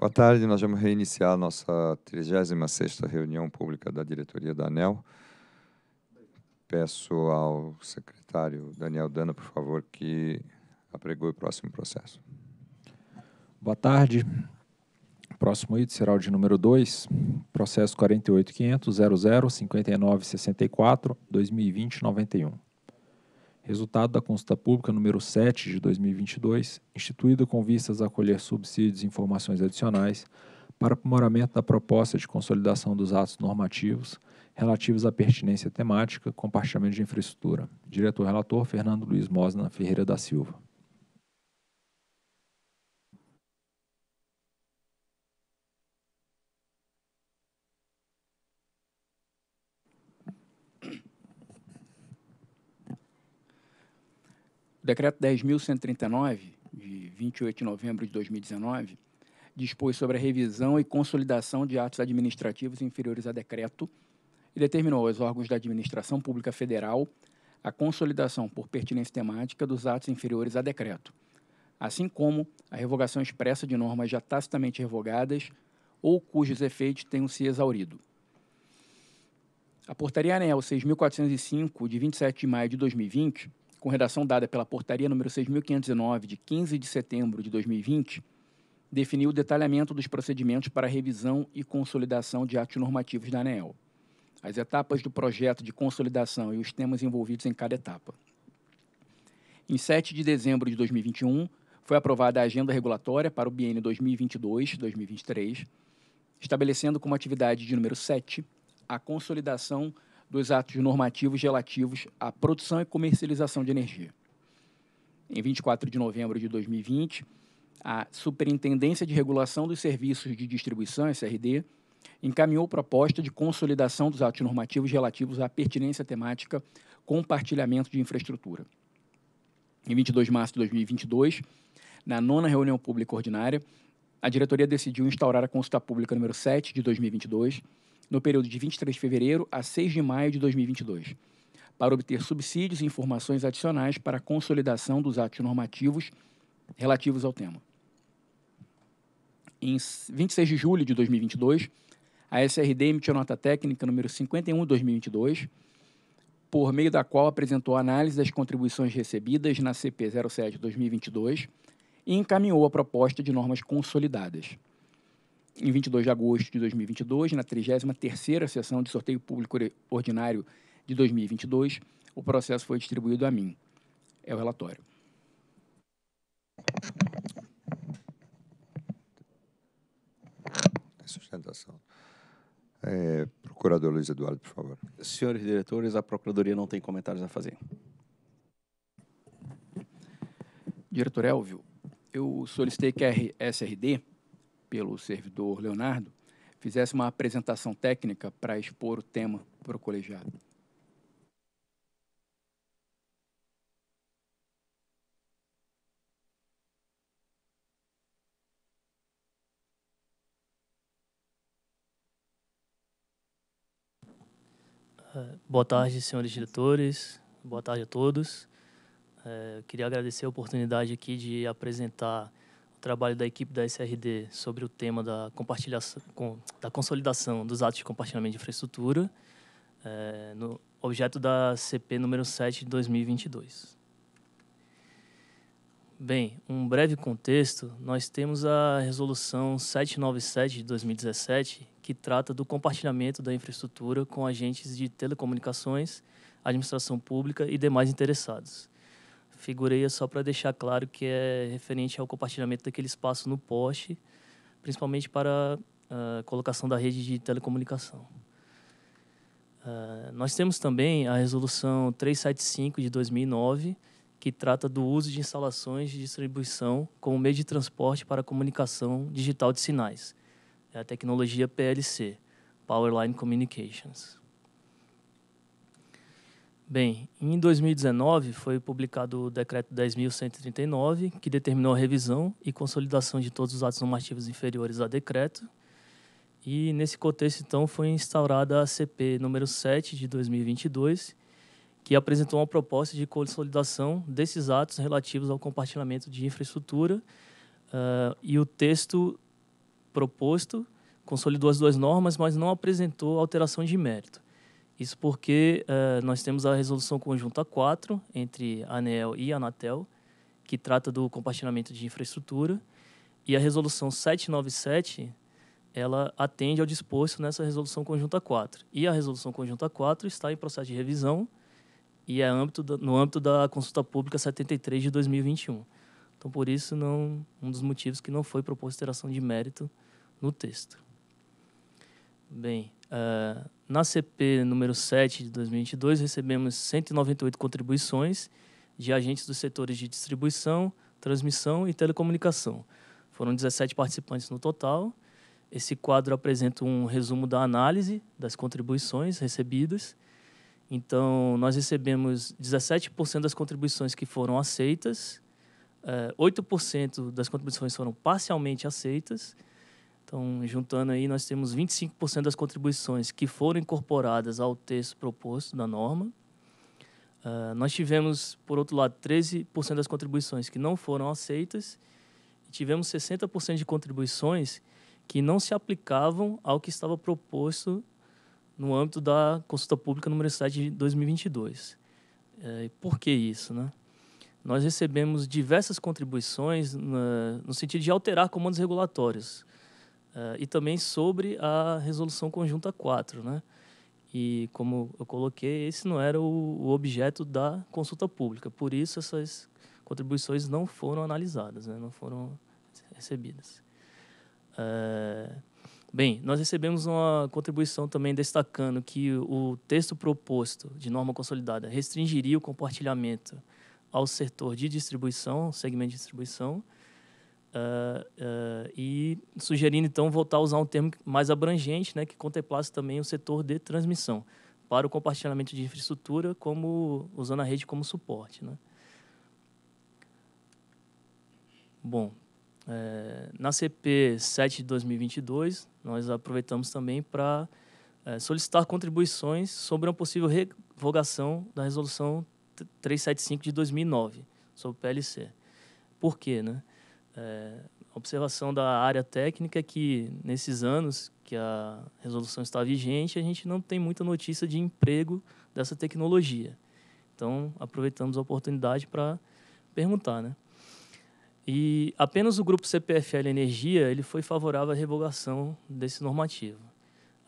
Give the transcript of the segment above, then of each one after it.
Boa tarde, nós vamos reiniciar a nossa 36ª reunião pública da diretoria da ANEL. Peço ao secretário Daniel Dana, por favor, que apregoe o próximo processo. Boa tarde. Próximo item será o de número 2, processo 48.500.00.59.64.2020.91 resultado da consulta pública número 7 de 2022, instituída com vistas a acolher subsídios e informações adicionais para aprimoramento da proposta de consolidação dos atos normativos relativos à pertinência temática, compartilhamento de infraestrutura. Diretor-relator Fernando Luiz Mosna Ferreira da Silva. decreto 10.139, de 28 de novembro de 2019, dispôs sobre a revisão e consolidação de atos administrativos inferiores a decreto e determinou aos órgãos da Administração Pública Federal a consolidação por pertinência temática dos atos inferiores a decreto, assim como a revogação expressa de normas já tacitamente revogadas ou cujos efeitos tenham se exaurido. A Portaria ANEL 6.405, de 27 de maio de 2020, com redação dada pela Portaria número 6.509, de 15 de setembro de 2020, definiu o detalhamento dos procedimentos para revisão e consolidação de atos normativos da ANEEL, as etapas do projeto de consolidação e os temas envolvidos em cada etapa. Em 7 de dezembro de 2021, foi aprovada a Agenda Regulatória para o biênio 2022-2023, estabelecendo como atividade de número 7 a consolidação dos atos normativos relativos à produção e comercialização de energia. Em 24 de novembro de 2020, a Superintendência de Regulação dos Serviços de Distribuição, SRD, encaminhou proposta de consolidação dos atos normativos relativos à pertinência temática compartilhamento de infraestrutura. Em 22 de março de 2022, na nona reunião pública ordinária, a diretoria decidiu instaurar a consulta pública número 7 de 2022, no período de 23 de fevereiro a 6 de maio de 2022, para obter subsídios e informações adicionais para a consolidação dos atos normativos relativos ao tema. Em 26 de julho de 2022, a SRD emitiu nota técnica número 51/2022, por meio da qual apresentou a análise das contribuições recebidas na CP 07/2022 e encaminhou a proposta de normas consolidadas em 22 de agosto de 2022, na 33ª sessão de sorteio público ordinário de 2022, o processo foi distribuído a mim. É o relatório. Sustentação. É, procurador Luiz Eduardo, por favor. Senhores diretores, a Procuradoria não tem comentários a fazer. Diretor Elvio, eu solicitei que a RSRD pelo servidor Leonardo, fizesse uma apresentação técnica para expor o tema para o colegiado. Ah, boa tarde, senhores diretores. Boa tarde a todos. É, queria agradecer a oportunidade aqui de apresentar trabalho da equipe da SRD sobre o tema da, compartilhação, da consolidação dos atos de compartilhamento de infraestrutura, é, no objeto da CP número 7 de 2022. Bem, um breve contexto, nós temos a resolução 797 de 2017, que trata do compartilhamento da infraestrutura com agentes de telecomunicações, administração pública e demais interessados. Figurei é só para deixar claro que é referente ao compartilhamento daquele espaço no poste, principalmente para a ah, colocação da rede de telecomunicação. Uh, nós temos também a resolução 375 de 2009, que trata do uso de instalações de distribuição como meio de transporte para comunicação digital de sinais. É a tecnologia PLC, Power Line Communications. Bem, em 2019 foi publicado o Decreto 10.139, que determinou a revisão e consolidação de todos os atos normativos inferiores a decreto. E nesse contexto, então, foi instaurada a CP número 7 de 2022, que apresentou uma proposta de consolidação desses atos relativos ao compartilhamento de infraestrutura. Uh, e o texto proposto consolidou as duas normas, mas não apresentou alteração de mérito. Isso porque uh, nós temos a resolução conjunta 4 entre a ANEL e a Anatel, que trata do compartilhamento de infraestrutura, e a resolução 797 ela atende ao disposto nessa resolução conjunta 4. E a resolução conjunta 4 está em processo de revisão e é âmbito do, no âmbito da consulta pública 73 de 2021. Então, por isso, não, um dos motivos que não foi proposta alteração de mérito no texto. Bem, uh, na CP número 7 de 2022, recebemos 198 contribuições de agentes dos setores de distribuição, transmissão e telecomunicação. Foram 17 participantes no total. Esse quadro apresenta um resumo da análise das contribuições recebidas. Então, nós recebemos 17% das contribuições que foram aceitas, 8% eh, das contribuições foram parcialmente aceitas, então, juntando aí, nós temos 25% das contribuições que foram incorporadas ao texto proposto da norma. Uh, nós tivemos, por outro lado, 13% das contribuições que não foram aceitas e tivemos 60% de contribuições que não se aplicavam ao que estava proposto no âmbito da consulta pública número 7 de 2022. É, por que isso? Né? Nós recebemos diversas contribuições na, no sentido de alterar comandos regulatórios, Uh, e também sobre a resolução conjunta 4, né? E como eu coloquei, esse não era o, o objeto da consulta pública, por isso essas contribuições não foram analisadas, né? não foram recebidas. Uh, bem, nós recebemos uma contribuição também destacando que o texto proposto de norma consolidada restringiria o compartilhamento ao setor de distribuição, segmento de distribuição, Uh, uh, e sugerindo então voltar a usar um termo mais abrangente, né, que contemplasse também o setor de transmissão para o compartilhamento de infraestrutura, como usando a rede como suporte, né? Bom, é, na CP 7 de 2022 nós aproveitamos também para é, solicitar contribuições sobre uma possível revogação da resolução 375 de 2009 sobre o PLC. Por quê, né? É, observação da área técnica é que nesses anos que a resolução está vigente, a gente não tem muita notícia de emprego dessa tecnologia. Então, aproveitamos a oportunidade para perguntar, né? E apenas o grupo CPFL Energia, ele foi favorável à revogação desse normativo.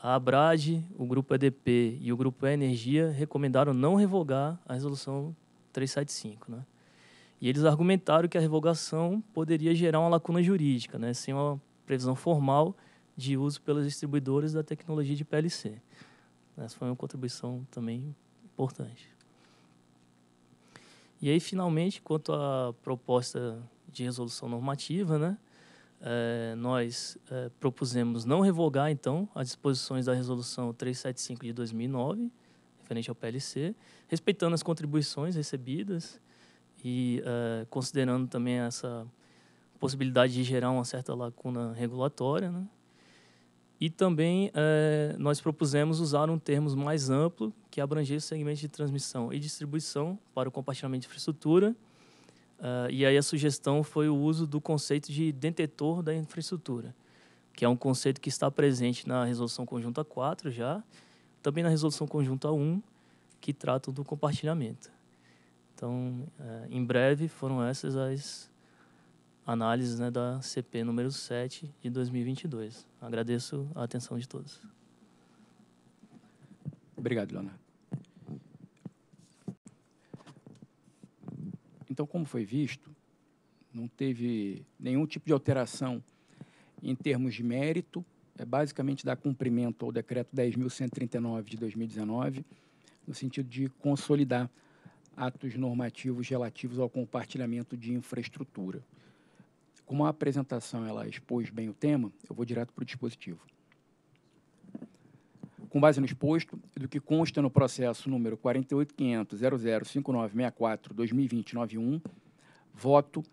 A ABRAD, o grupo EDP e o grupo e Energia recomendaram não revogar a resolução 375, né? E eles argumentaram que a revogação poderia gerar uma lacuna jurídica, né, sem uma previsão formal de uso pelos distribuidores da tecnologia de PLC. Essa foi uma contribuição também importante. E aí, finalmente, quanto à proposta de resolução normativa, né, é, nós é, propusemos não revogar, então, as disposições da Resolução 375 de 2009, referente ao PLC, respeitando as contribuições recebidas e eh, considerando também essa possibilidade de gerar uma certa lacuna regulatória, né? E também eh, nós propusemos usar um termo mais amplo que abrangesse segmentos de transmissão e distribuição para o compartilhamento de infraestrutura. Uh, e aí a sugestão foi o uso do conceito de detetor da infraestrutura, que é um conceito que está presente na Resolução Conjunta 4 já, também na Resolução Conjunta 1, que trata do compartilhamento. Então, é, em breve foram essas as análises né, da CP número 7 de 2022. Agradeço a atenção de todos. Obrigado, Leonardo. Então, como foi visto, não teve nenhum tipo de alteração em termos de mérito, é basicamente dar cumprimento ao decreto 10.139 de 2019, no sentido de consolidar atos normativos relativos ao compartilhamento de infraestrutura. Como a apresentação ela expôs bem o tema, eu vou direto para o dispositivo. Com base no exposto, do que consta no processo número 48.500.005964-2020-91, voto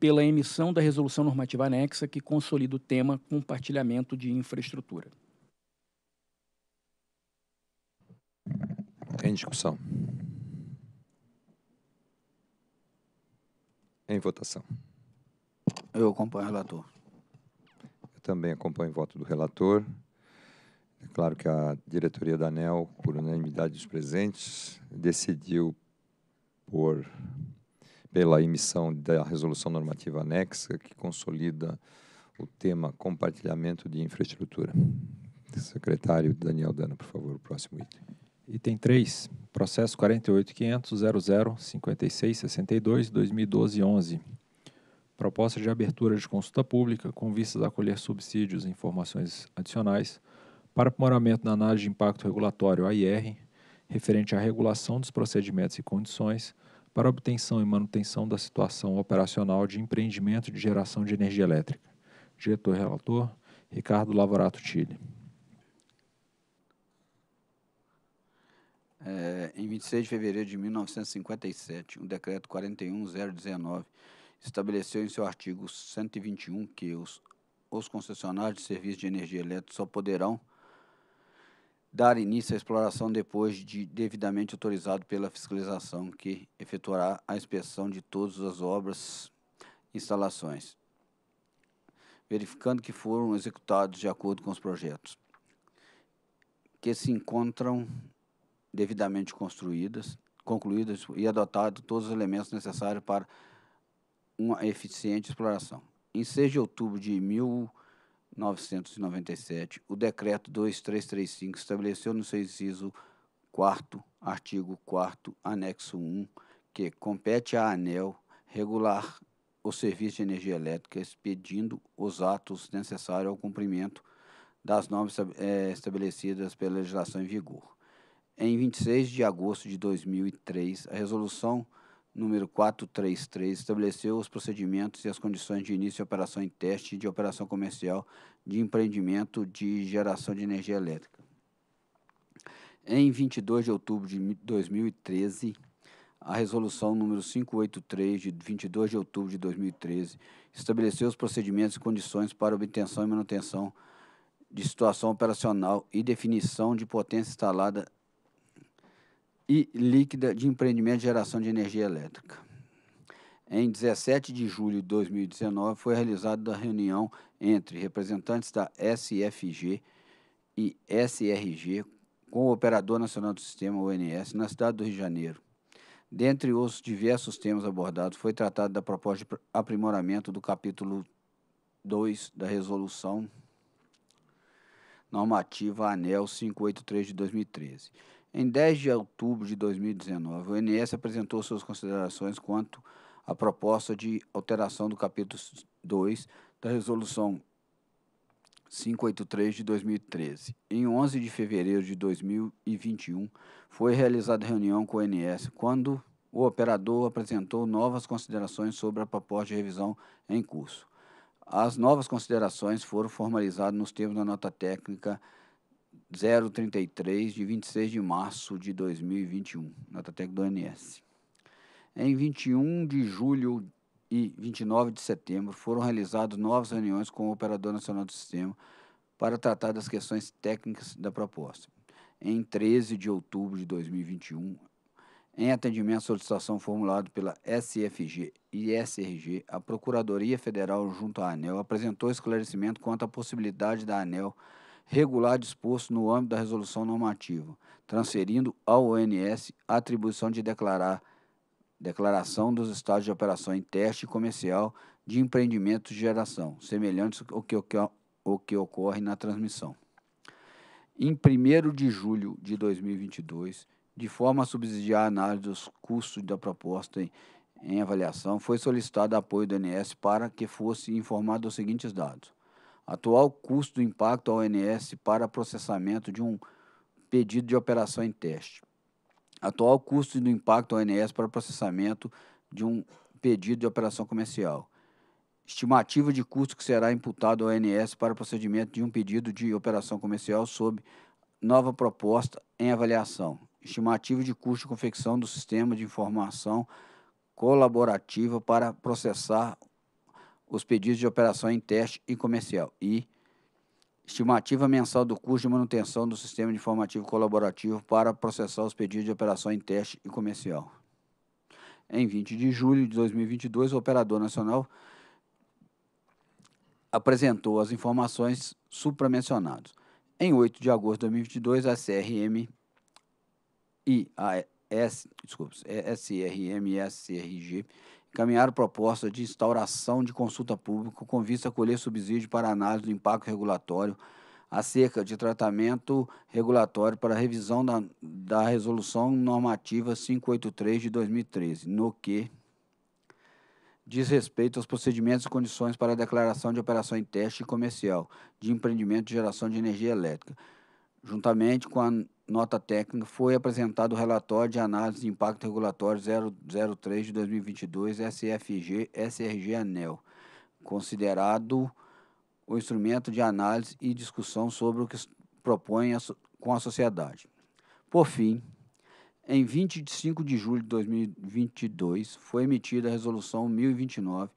pela emissão da resolução normativa anexa que consolida o tema compartilhamento de infraestrutura. Em discussão. Em votação. Eu acompanho o relator. Eu também acompanho o voto do relator. É claro que a diretoria da ANEL, por unanimidade dos presentes, decidiu por pela emissão da resolução normativa anexa que consolida o tema compartilhamento de infraestrutura. Secretário Daniel Dana, por favor, o próximo item. Item 3, processo 48.500.00.56.62.2012.11. Proposta de abertura de consulta pública com vistas a acolher subsídios e informações adicionais para aprimoramento na análise de impacto regulatório AIR, referente à regulação dos procedimentos e condições para obtenção e manutenção da situação operacional de empreendimento de geração de energia elétrica. Diretor-relator, Ricardo Lavorato Tille. é, em 26 de fevereiro de 1957, o decreto 41019 estabeleceu em seu artigo 121 que os, os concessionários de serviços de energia elétrica só poderão dar início à exploração depois de devidamente autorizado pela fiscalização que efetuará a inspeção de todas as obras e instalações, verificando que foram executados de acordo com os projetos que se encontram devidamente construídas, concluídas e adotado todos os elementos necessários para uma eficiente exploração. Em 6 de outubro de 1997, o decreto 2335 estabeleceu no seu inciso 4 artigo 4 anexo 1, que compete à ANEL regular o serviço de energia elétrica, expedindo os atos necessários ao cumprimento das normas é, estabelecidas pela legislação em vigor em 26 de agosto de 2003, a resolução número 433 estabeleceu os procedimentos e as condições de início de operação em teste de operação comercial de empreendimento de geração de energia elétrica. Em 22 de outubro de 2013, a resolução número 583 de 22 de outubro de 2013 estabeleceu os procedimentos e condições para obtenção e manutenção de situação operacional e definição de potência instalada e líquida de empreendimento de geração de energia elétrica. Em 17 de julho de 2019, foi realizada a reunião entre representantes da SFG e SRG com o Operador Nacional do Sistema, ONS, na cidade do Rio de Janeiro. Dentre os diversos temas abordados, foi tratado da proposta de aprimoramento do capítulo 2 da Resolução Normativa ANEL 583 de 2013 em 10 de outubro de 2019, o INS apresentou suas considerações quanto à proposta de alteração do capítulo 2 da Resolução 583 de 2013. Em 11 de fevereiro de 2021, foi realizada reunião com o INS, quando o operador apresentou novas considerações sobre a proposta de revisão em curso. As novas considerações foram formalizadas nos termos da nota técnica 033 de 26 de março de 2021, técnica do ANS. Em 21 de julho e 29 de setembro foram realizadas novas reuniões com o Operador Nacional do Sistema para tratar das questões técnicas da proposta. Em 13 de outubro de 2021, em atendimento à solicitação formulada pela SFG e SRG, a Procuradoria Federal, junto à ANEL, apresentou esclarecimento quanto à possibilidade da ANEL regular disposto no âmbito da resolução normativa, transferindo ao ONS a atribuição de declarar declaração dos estados de operação em teste comercial de empreendimentos de geração, semelhantes ao que, ao que ocorre na transmissão. Em 1 de julho de 2022, de forma a subsidiar a análise dos custos da proposta em, em avaliação, foi solicitado apoio do ONS para que fosse informado os seguintes dados atual custo do impacto ao ONS para processamento de um pedido de operação em teste. Atual custo do impacto ao ONS para processamento de um pedido de operação comercial. Estimativa de custo que será imputado ao ONS para procedimento de um pedido de operação comercial sob nova proposta em avaliação. Estimativa de custo de confecção do sistema de informação colaborativa para processar os pedidos de operação em teste e comercial. E estimativa mensal do custo de manutenção do sistema informativo colaborativo para processar os pedidos de operação em teste e comercial. Em 20 de julho de 2022, o operador nacional apresentou as informações supramencionadas. Em 8 de agosto de 2022, a CRM e a S, desculpa, SRM e a CRG encaminharam proposta de instauração de consulta pública com vista a colher subsídio para análise do impacto regulatório acerca de tratamento regulatório para revisão da, da Resolução Normativa 583 de 2013, no que diz respeito aos procedimentos e condições para a declaração de operação em teste comercial de empreendimento de geração de energia elétrica, juntamente com a nota técnica, foi apresentado o relatório de análise de impacto regulatório 003 de 2022 SFG SRG ANEL, considerado o instrumento de análise e discussão sobre o que propõe a, com a sociedade. Por fim, em 25 de julho de 2022, foi emitida a resolução 1029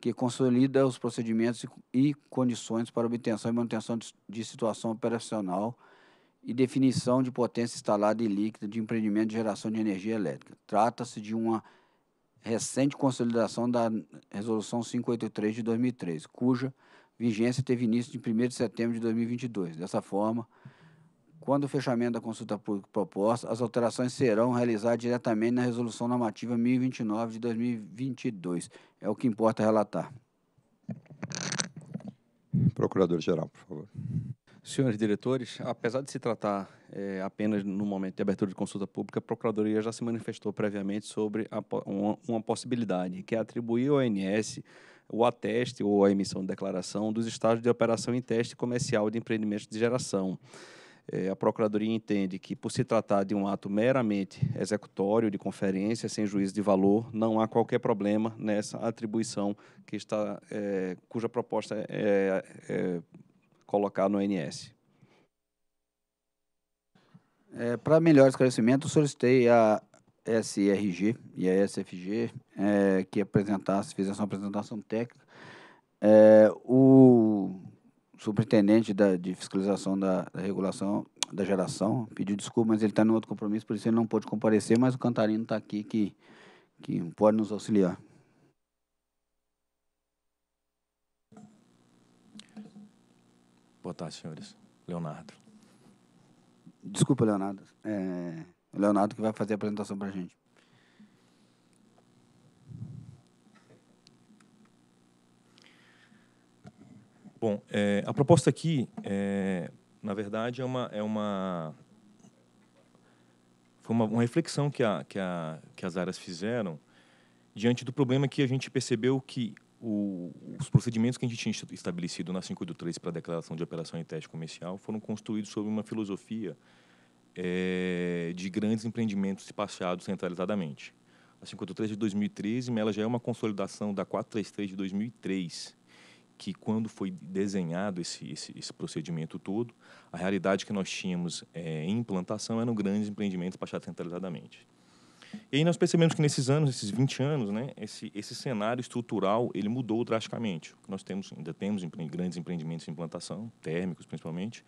que consolida os procedimentos e condições para obtenção e manutenção de situação operacional e definição de potência instalada e líquida de empreendimento de geração de energia elétrica. Trata-se de uma recente consolidação da Resolução 583 de 2003 cuja vigência teve início em 1 de setembro de 2022. Dessa forma, quando o fechamento da consulta pública proposta, as alterações serão realizadas diretamente na Resolução Normativa 1029 de 2022. É o que importa relatar. Procurador-Geral, por favor. Senhores diretores, apesar de se tratar é, apenas no momento de abertura de consulta pública, a Procuradoria já se manifestou previamente sobre a, uma, uma, possibilidade, que é atribuir ao ANS o ateste ou a emissão de declaração dos estágios de operação em teste comercial de empreendimentos de geração. É, a Procuradoria entende que, por se tratar de um ato meramente executório, de conferência, sem juízo de valor, não há qualquer problema nessa atribuição que está, é, cuja proposta é, é, é colocar no NS. É, Para melhor esclarecimento, solicitei a SRG e a SFG é, que apresentasse, fizesse uma apresentação técnica. É, o superintendente da, de fiscalização da, da, regulação da geração pediu desculpa, mas ele está em outro compromisso, por isso ele não pôde comparecer, mas o Cantarino está aqui que, que pode nos auxiliar. Boa tarde, senhores. Leonardo. Desculpa, Leonardo. É, é, Leonardo que vai fazer a apresentação para a gente. Bom, é, a proposta aqui, é, na verdade, é uma, é uma foi uma, uma reflexão que, a, que, a, que as áreas fizeram diante do problema que a gente percebeu que o, os procedimentos que a gente tinha estabelecido na 583 para a declaração de operação em teste comercial foram construídos sobre uma filosofia é, de grandes empreendimentos passados centralizadamente. A 583 de 2013 ela já é uma consolidação da 433 de 2003, que quando foi desenhado esse, esse, esse procedimento todo, a realidade que nós tínhamos é, em implantação eram grandes empreendimentos passados centralizadamente. E aí nós percebemos que nesses anos, esses 20 anos, né, esse, esse cenário estrutural ele mudou drasticamente. Nós temos, ainda temos empre grandes empreendimentos de implantação, térmicos principalmente,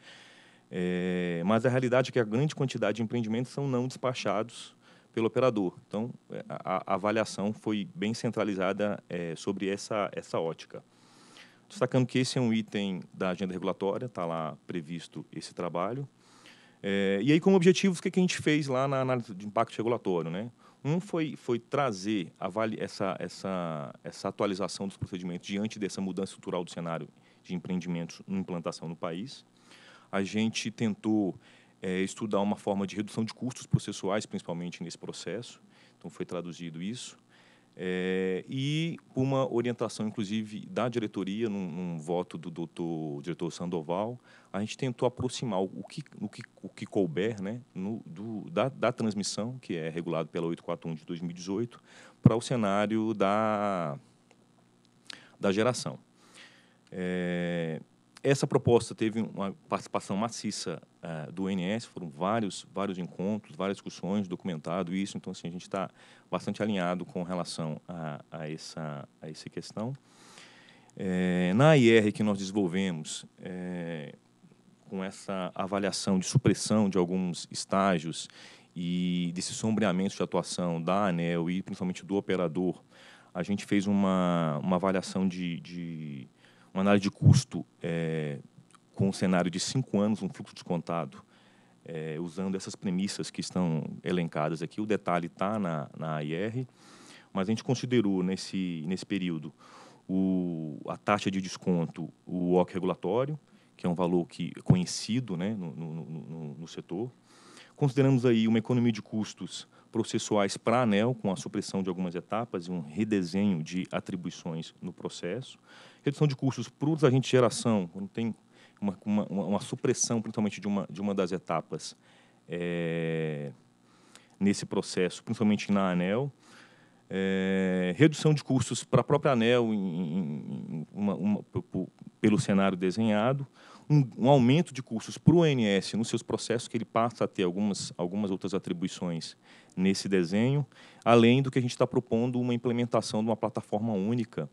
é, mas a realidade é que a grande quantidade de empreendimentos são não despachados pelo operador. Então, eh, a, a avaliação foi bem centralizada é, sobre essa, essa ótica. Destacando que esse é um item da agenda regulatória, está lá previsto esse trabalho. É, e aí, como objetivos, o que, que a gente fez lá na análise de impacto regulatório? Né? Um foi, foi trazer essa, essa, essa atualização dos procedimentos diante dessa mudança estrutural do cenário de empreendimentos em implantação no país. A gente tentou é, estudar uma forma de redução de custos processuais, principalmente nesse processo. Então, foi traduzido isso. É, e uma orientação, inclusive, da diretoria, num, num voto do doutor, diretor Sandoval, a gente tentou aproximar o que, o que, o que couber né, no, do, da, da transmissão, que é regulado pela 841 de 2018, para o cenário da, da geração. É, essa proposta teve uma participação maciça uh, do INS, foram vários, vários encontros, várias discussões, documentado isso, então assim, a gente está bastante alinhado com relação a, a, essa, a essa questão. É, na IR que nós desenvolvemos, é, com essa avaliação de supressão de alguns estágios e desse sombreamento de atuação da ANEL e principalmente do operador, a gente fez uma, uma avaliação de, de uma análise de custo é, com um cenário de cinco anos, um fluxo descontado, é, usando essas premissas que estão elencadas aqui. O detalhe está na, na AIR, mas a gente considerou nesse, nesse período o, a taxa de desconto, o OC regulatório, que é um valor que é conhecido né, no, no, no, no setor. Consideramos aí uma economia de custos processuais para a ANEL, com a supressão de algumas etapas e um redesenho de atribuições no processo redução de custos para os agentes de geração, quando tem uma, uma, uma, supressão, principalmente, de uma, de uma das etapas é, nesse processo, principalmente na ANEL. É, redução de custos para a própria ANEL em, em uma, uma, pelo cenário desenhado, um, um aumento de custos para o ONS nos seus processos, que ele passa a ter algumas, algumas outras atribuições nesse desenho, além do que a gente está propondo uma implementação de uma plataforma única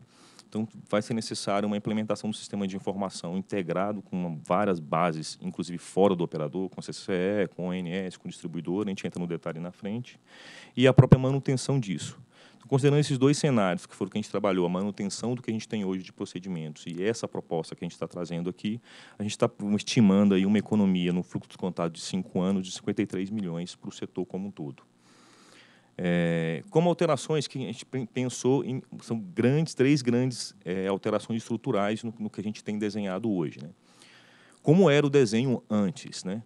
então, vai ser necessário uma implementação do sistema de informação integrado com várias bases, inclusive fora do operador, com CCE, com ONS, com distribuidor, a gente entra no detalhe na frente, e a própria manutenção disso. Então, considerando esses dois cenários, que foram que a gente trabalhou, a manutenção do que a gente tem hoje de procedimentos e essa proposta que a gente está trazendo aqui, a gente está estimando aí uma economia no fluxo de contato de cinco anos de 53 milhões para o setor como um todo. É, como alterações que a gente pensou em, são grandes, três grandes é, alterações estruturais no, no, que a gente tem desenhado hoje. Né? Como era o desenho antes? Né?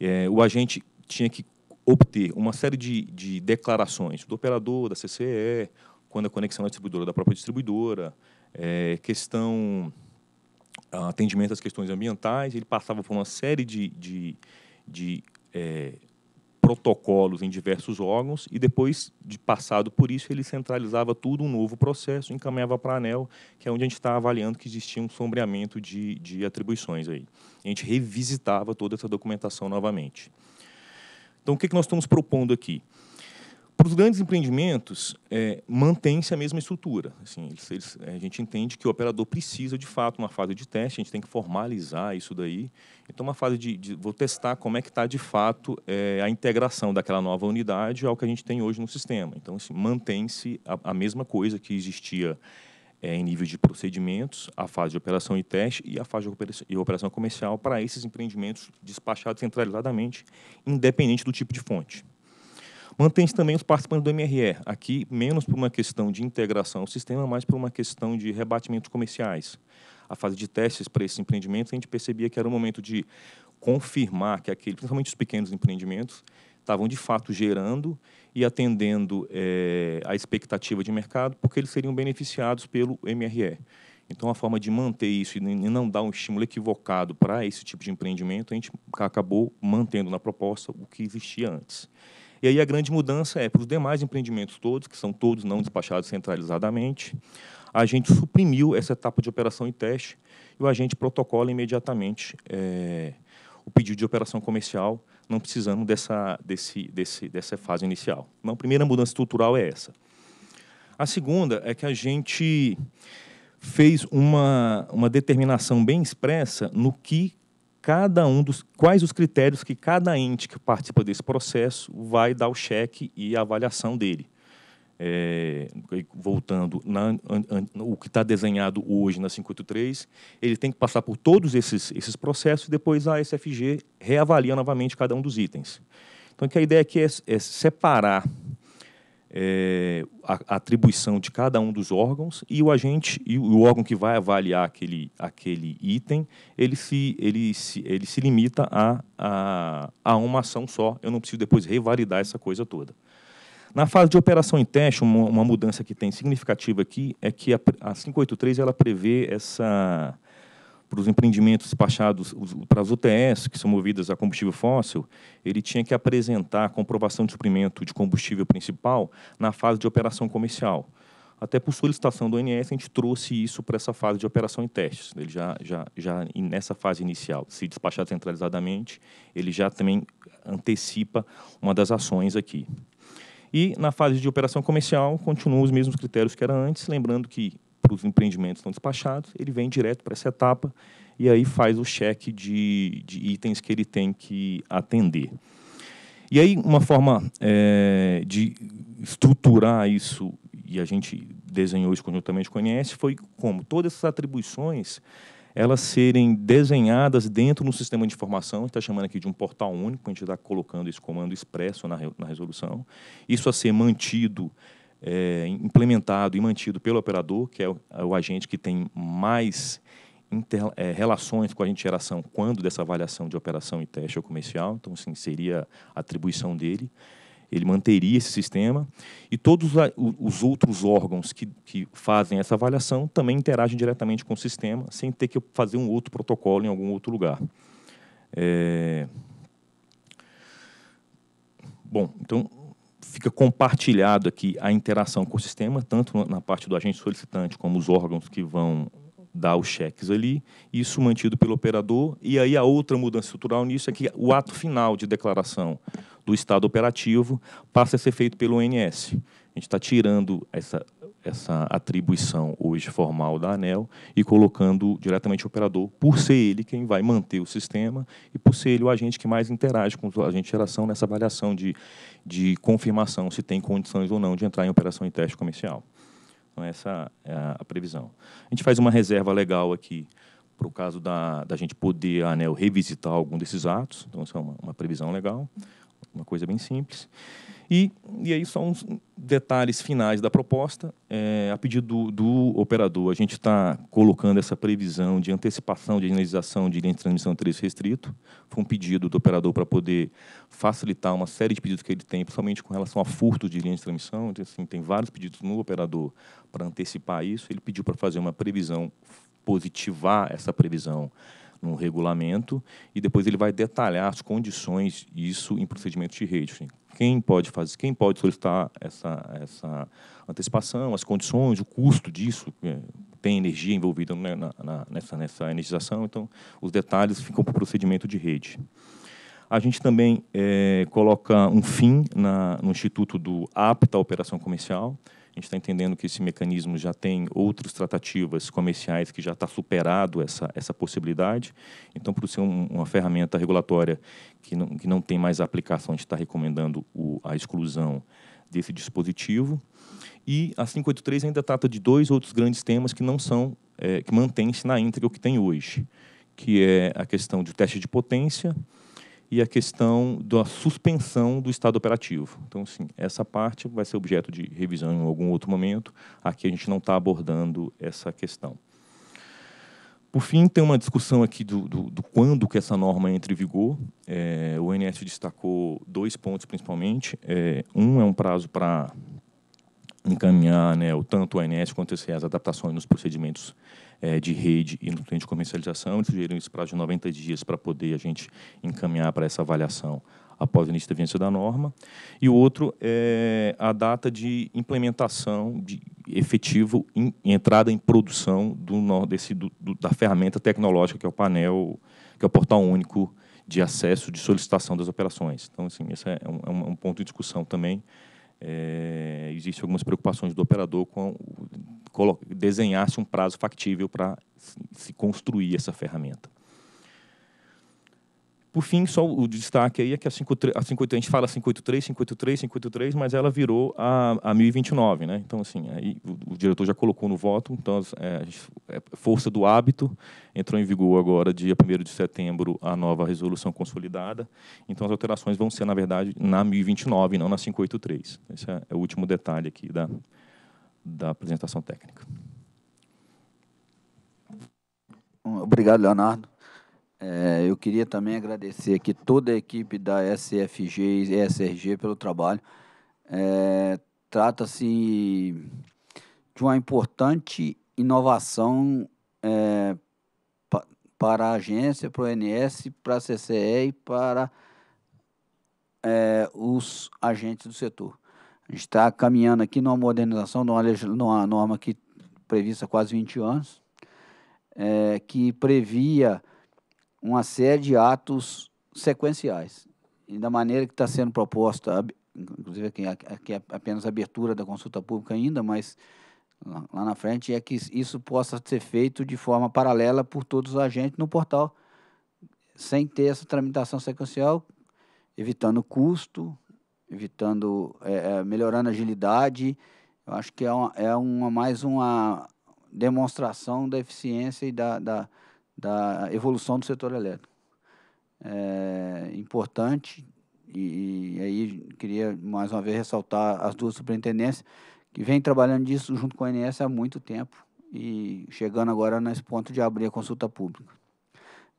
É, o agente tinha que obter uma série de, de, declarações do operador, da CCE, quando a conexão é distribuidora da própria distribuidora, é, questão ah, atendimento às questões ambientais, ele passava por uma série de, de, de é, protocolos em diversos órgãos e depois de passado por isso ele centralizava tudo um novo processo, encaminhava para a ANEL, que é onde a gente está avaliando que existia um sombreamento de, de atribuições aí. A gente revisitava toda essa documentação novamente. Então o que, que nós estamos propondo aqui? Para os grandes empreendimentos, é, mantém-se a mesma estrutura. Assim, eles, eles, é, a gente entende que o operador precisa, de fato, uma fase de teste, a gente tem que formalizar isso daí. Então, uma fase de, de vou testar como é que está, de fato, é, a integração daquela nova unidade ao que a gente tem hoje no sistema. Então, assim, mantém-se a, a mesma coisa que existia é, em nível de procedimentos, a fase de operação e teste e a fase de operação, e operação comercial para esses empreendimentos despachados centralizadamente, independente do tipo de fonte. Mantém-se também os participantes do MRE, aqui menos por uma questão de integração ao sistema, mais por uma questão de rebatimentos comerciais. A fase de testes para esses empreendimentos, a gente percebia que era o momento de confirmar que aquele, principalmente os pequenos empreendimentos, estavam de fato gerando e atendendo é, a expectativa de mercado, porque eles seriam beneficiados pelo MRE. Então, a forma de manter isso e não dar um estímulo equivocado para esse tipo de empreendimento, a gente acabou mantendo na proposta o que existia antes. E aí a grande mudança é para os demais empreendimentos todos, que são todos não despachados centralizadamente, a gente suprimiu essa etapa de operação e teste e o agente protocola imediatamente é, o pedido de operação comercial, não precisando dessa, desse, desse, dessa fase inicial. Então, a primeira mudança estrutural é essa. A segunda é que a gente fez uma, uma determinação bem expressa no que cada um dos quais os critérios que cada ente que participa desse processo vai dar o cheque e a avaliação dele. É, voltando, na, an, an, o que está desenhado hoje na 583, ele tem que passar por todos esses, esses processos e depois a SFG reavalia novamente cada um dos itens. Então, que a ideia aqui é, é separar é, a, atribuição de cada um dos órgãos e o agente e o órgão que vai avaliar aquele, aquele item ele se, ele se, ele se limita a, a, a uma ação só. Eu não preciso depois revalidar essa coisa toda. Na fase de operação em teste, uma, uma mudança que tem significativa aqui é que a, a 583 ela prevê essa para os empreendimentos despachados para as UTS, que são movidas a combustível fóssil, ele tinha que apresentar comprovação de suprimento de combustível principal na fase de operação comercial. Até por solicitação do ONS, a gente trouxe isso para essa fase de operação e testes. Ele já, já, já nessa fase inicial, se despachar centralizadamente, ele já também antecipa uma das ações aqui. E na fase de operação comercial, continuam os mesmos critérios que era antes, lembrando que para os empreendimentos estão despachados, ele vem direto para essa etapa e aí faz o cheque de, de, itens que ele tem que atender. E aí, uma forma é, de estruturar isso, e a gente desenhou isso conjuntamente com a foi como todas essas atribuições elas serem desenhadas dentro do sistema de informação, a gente está chamando aqui de um portal único, a gente está colocando esse comando expresso na, na resolução, isso a ser mantido é, implementado e mantido pelo operador, que é o, é o agente que tem mais inter, é, relações com a agente de geração quando dessa avaliação de operação e teste ou comercial, então assim, seria a atribuição dele. Ele manteria esse sistema e todos os outros órgãos que, que fazem essa avaliação também interagem diretamente com o sistema, sem ter que fazer um outro protocolo em algum outro lugar. É, bom, então fica compartilhado aqui a interação com o sistema, tanto na parte do agente solicitante como os órgãos que vão dar os cheques ali, isso mantido pelo operador. E aí a outra mudança estrutural nisso é que o ato final de declaração do estado operativo passa a ser feito pelo ONS. A gente está tirando essa, essa atribuição hoje formal da ANEL e colocando diretamente o operador, por ser ele quem vai manter o sistema e por ser ele o agente que mais interage com o agente de geração nessa avaliação de de confirmação se tem condições ou não de entrar em operação em teste comercial. Então, essa é a, previsão. A gente faz uma reserva legal aqui para o caso da, da gente poder a ANEL revisitar algum desses atos, então, isso é uma, uma previsão legal uma coisa bem simples. E, e aí só uns detalhes finais da proposta. É, a pedido do, do, operador, a gente está colocando essa previsão de antecipação de indenização de linha de transmissão 3 restrito. Foi um pedido do operador para poder facilitar uma série de pedidos que ele tem, principalmente com relação a furto de linha de transmissão. Então, assim, tem vários pedidos no operador para antecipar isso. Ele pediu para fazer uma previsão, positivar essa previsão num regulamento e depois ele vai detalhar as condições isso em procedimento de rede Quem pode fazer, quem pode solicitar essa, essa antecipação, as condições, o custo disso, é, tem energia envolvida né, na, na, nessa, nessa energização, então os detalhes ficam para o procedimento de rede. A gente também é, coloca um fim na, no instituto do apta operação comercial, a gente está entendendo que esse mecanismo já tem outras tratativas comerciais que já está superado essa, essa possibilidade. Então, por ser um, uma ferramenta regulatória que não, que não tem mais aplicação, a gente está recomendando o, a exclusão desse dispositivo. E a 583 ainda trata de dois outros grandes temas que não são, é, que mantém-se na íntegra o que tem hoje, que é a questão do teste de potência e a questão da suspensão do estado operativo. Então, sim, essa parte vai ser objeto de revisão em algum outro momento. Aqui a gente não está abordando essa questão. Por fim, tem uma discussão aqui do, do, do quando que essa norma entra em vigor. É, o ONS destacou dois pontos, principalmente. É, um é um prazo para encaminhar né, tanto o ONS quanto as adaptações nos procedimentos é, de rede e no cliente de comercialização. Eles sugeriram esse prazo de 90 dias para poder a gente encaminhar para essa avaliação após o início da vigência da norma. E o outro é a data de implementação de efetivo em, entrada em produção do, desse, do, do, da ferramenta tecnológica que é o painel, que é o portal único de acesso de solicitação das operações. Então, assim, esse é um, é um é ponto de discussão também é, existem algumas preocupações do operador com desenhar-se um prazo factível para se construir essa ferramenta. Por fim, só o destaque aí é que a, 5, a, a gente fala 583, 583, 583, mas ela virou a, a 1029, né? Então, assim, aí o, o diretor já colocou no voto, então é, é, força do hábito, entrou em vigor agora, dia 1 de setembro, a nova resolução consolidada, então as alterações vão ser, na verdade, na 1029, não na 583. Esse é, é o último detalhe aqui da, da apresentação técnica. Obrigado, Leonardo. É, eu queria também agradecer aqui toda a equipe da SFG e SRG pelo trabalho. É, Trata-se de uma importante inovação é, pa, para a agência, para o NS, para a CCE e para é, os agentes do setor. A gente está caminhando aqui numa modernização de uma norma que prevista há quase 20 anos, é, que previa uma série de atos sequenciais. E da maneira que está sendo proposta, inclusive aqui, aqui é apenas abertura da consulta pública ainda, mas lá na frente, é que isso possa ser feito de forma paralela por todos os agentes no portal, sem ter essa tramitação sequencial, evitando custo, evitando, é, é melhorando a agilidade. Eu acho que é, uma, é uma mais uma demonstração da eficiência e da, da da evolução do setor elétrico. É importante, e, e aí queria mais uma vez ressaltar as duas superintendências, que vem trabalhando disso junto com a ANS há muito tempo e chegando agora nesse ponto de abrir a consulta pública.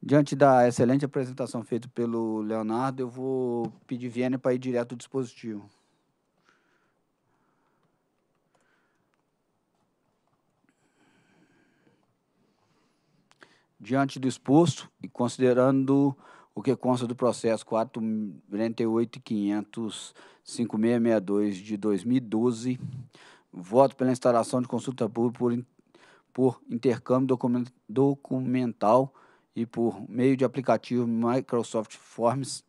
Diante da excelente apresentação feita pelo Leonardo, eu vou pedir Viena para ir direto ao dispositivo. Diante do exposto e considerando o que consta do processo 4.48.500.5662 de 2012, voto pela instalação de consulta pública por, por intercâmbio documental e por meio de aplicativo Microsoft Forms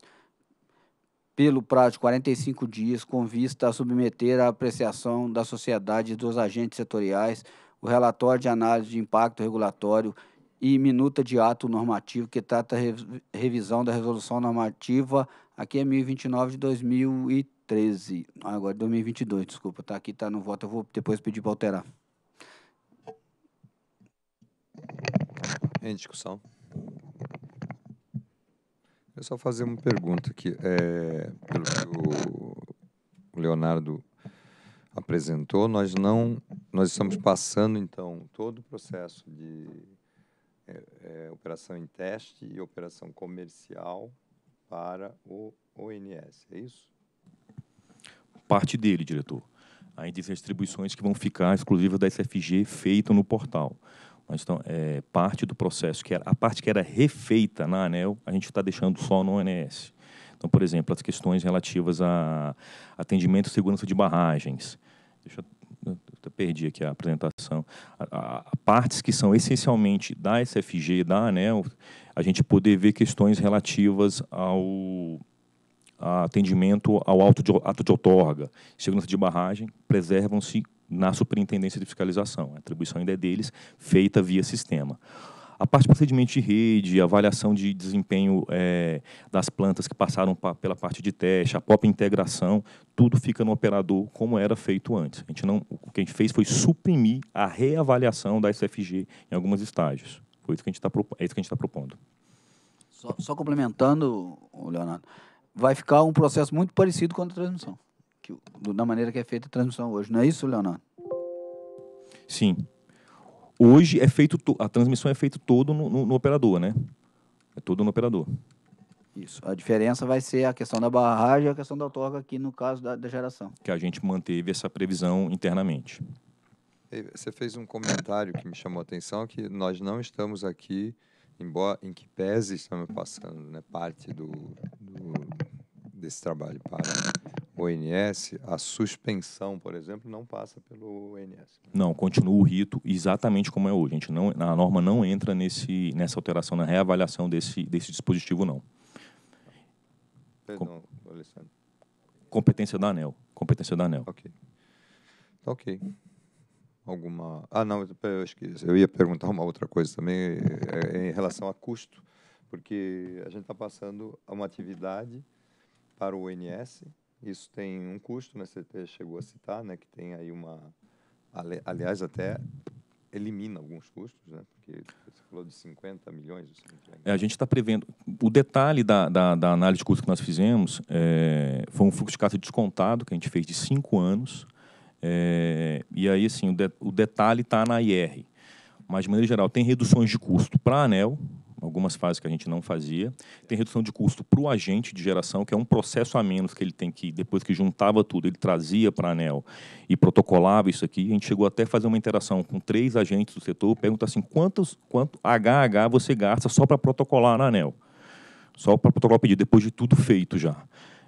pelo prazo de 45 dias, com vista a submeter à apreciação da sociedade e dos agentes setoriais o relatório de análise de impacto regulatório e minuta de ato normativo que trata a revisão da resolução normativa aqui é 1029 de 2013, ah, agora 2022, desculpa, tá aqui tá no voto, eu vou depois pedir para alterar. Em discussão. Eu só fazer uma pergunta aqui, é, pelo que o Leonardo apresentou, nós não nós estamos passando então todo o processo de é, é, operação em teste e operação comercial para o ONS, é isso? Parte dele, diretor. Ainda existem distribuições que vão ficar exclusivas da SFG feita no portal. Mas então, é, parte do processo, que era, a parte que era refeita na ANEL, a gente está deixando só no ONS. Então, por exemplo, as questões relativas a atendimento e segurança de barragens. Deixa eu eu perdi aqui a apresentação, a, a, partes que são essencialmente da SFG e da ANEL, a gente poder ver questões relativas ao atendimento ao auto de, ato de outorga, segurança de barragem, preservam-se na superintendência de fiscalização. A atribuição ainda é deles, feita via sistema. A parte de procedimento de rede, avaliação de desempenho é, das plantas que passaram pra, pela parte de teste, a própria integração, tudo fica no operador como era feito antes. A gente não, o que a gente fez foi suprimir a reavaliação da SFG em alguns estágios. Foi isso que a gente está é isso que a gente está propondo. Só, só complementando, Leonardo, vai ficar um processo muito parecido com a transmissão, que, da maneira que é feita a transmissão hoje. Não é isso, Leonardo? Sim, Hoje é feito a transmissão é feita todo no, no, no, operador, né? É todo no operador. Isso. A diferença vai ser a questão da barragem e a questão da outorga aqui no caso da, da geração. Que a gente manteve essa previsão internamente. Você fez um comentário que me chamou a atenção, que nós não estamos aqui, embora em que pese estamos passando né, parte do, do desse trabalho para ONS, a suspensão, por exemplo, não passa pelo ONS. Né? Não, continua o rito exatamente como é hoje. A, gente não, a norma não entra nesse, nessa alteração, na reavaliação desse, desse dispositivo, não. Perdão, Alessandro. Competência da ANEL. Competência da ANEL. Ok. Tá ok. Alguma. Ah, não, eu esqueci. Eu ia perguntar uma outra coisa também é, é, em relação a custo, porque a gente está passando a uma atividade para o ONS isso tem um custo, né? Você chegou a citar, né? Que tem aí uma, aliás, até elimina alguns custos, né? Porque você falou de 50 milhões. É, a gente está prevendo. O detalhe da, da, da, análise de custo que nós fizemos é, foi um fluxo de caixa descontado que a gente fez de cinco anos. É, e aí, assim, o, de, o detalhe está na IR. Mas, de maneira geral, tem reduções de custo para a ANEL, algumas fases que a gente não fazia. Tem redução de custo para o agente de geração, que é um processo a menos que ele tem que, depois que juntava tudo, ele trazia para a ANEL e protocolava isso aqui. A gente chegou até a fazer uma interação com três agentes do setor, pergunta assim, quantos, quanto HH você gasta só para protocolar na ANEL? Só para protocolar pedido, depois de tudo feito já.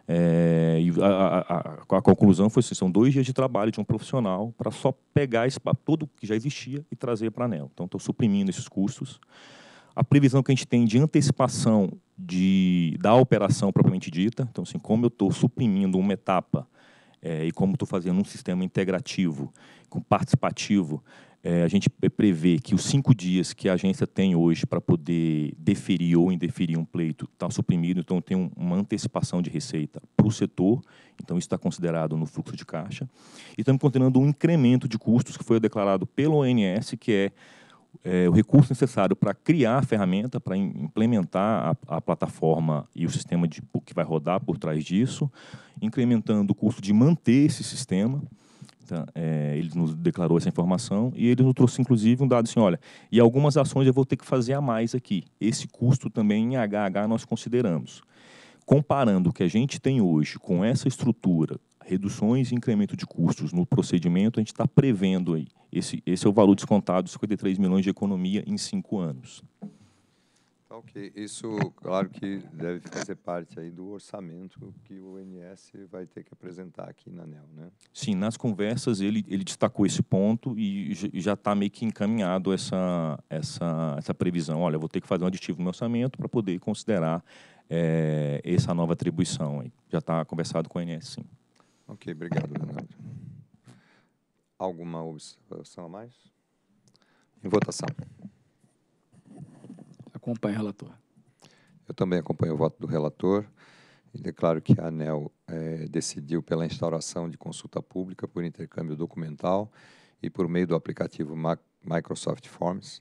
É, e a, a, a, a, conclusão foi assim, são dois dias de trabalho de um profissional para só pegar esse, todo que já existia e trazer para a ANEL. Então, estou suprimindo esses custos a previsão que a gente tem de antecipação de, da operação propriamente dita. Então, assim, como eu estou suprimindo uma etapa é, e como estou fazendo um sistema integrativo, com participativo, é, a gente prevê que os cinco dias que a agência tem hoje para poder deferir ou indeferir um pleito está suprimido, então tem uma antecipação de receita para o setor, então isso está considerado no fluxo de caixa. E estamos considerando um incremento de custos que foi declarado pelo ONS, que é é, o recurso necessário para criar a ferramenta, para implementar a, a, plataforma e o sistema de, que vai rodar por trás disso, incrementando o custo de manter esse sistema. Então, é, ele nos declarou essa informação e ele nos trouxe, inclusive, um dado assim, olha, e algumas ações eu vou ter que fazer a mais aqui. Esse custo também em HH nós consideramos. Comparando o que a gente tem hoje com essa estrutura reduções e incremento de custos no procedimento, a gente está prevendo aí. Esse, esse é o valor descontado, 53 milhões de economia em cinco anos. Tá ok, isso, claro que deve fazer parte aí do orçamento que o ONS vai ter que apresentar aqui na ANEL, né? Sim, nas conversas ele, ele destacou esse ponto e já está meio que encaminhado essa, essa, essa previsão. Olha, vou ter que fazer um aditivo no orçamento para poder considerar é, essa nova atribuição aí. Já está conversado com o ONS, sim. Ok, obrigado, Leonardo. Alguma observação a mais? Em votação. Acompanho o relator. Eu também acompanho o voto do relator e declaro que a ANEL é, decidiu pela instauração de consulta pública por intercâmbio documental e por meio do aplicativo Mac Microsoft Forms,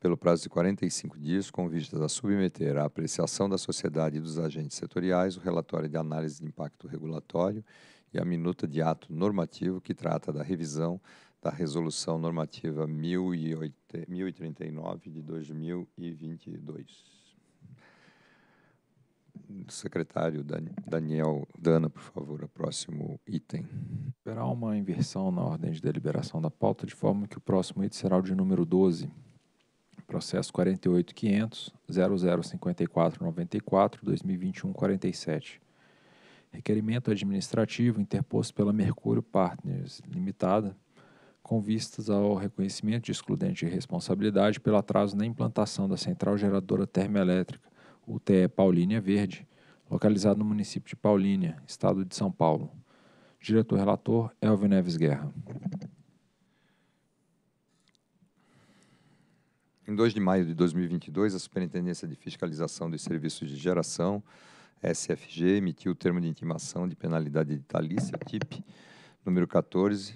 pelo prazo de 45 dias, com vistas a submeter à apreciação da sociedade e dos agentes setoriais o relatório de análise de impacto regulatório e a minuta de ato normativo que trata da revisão da Resolução Normativa 1039 de 2022. Secretário Daniel Dana, por favor, o próximo item. Haverá uma inversão na ordem de deliberação da pauta, de forma que o próximo item será o de número 12, processo 48.500.0054.94.2021.47 requerimento administrativo interposto pela Mercúrio Partners Limitada, com vistas ao reconhecimento de excludente de responsabilidade pelo atraso na implantação da central geradora termoelétrica UTE Paulínia Verde, localizada no município de Paulínia, estado de São Paulo. Diretor relator Elvio Neves Guerra. Em 2 de maio de 2022, a Superintendência de Fiscalização dos Serviços de Geração SFG emitiu o termo de intimação de penalidade editalícia, TIP, número 14,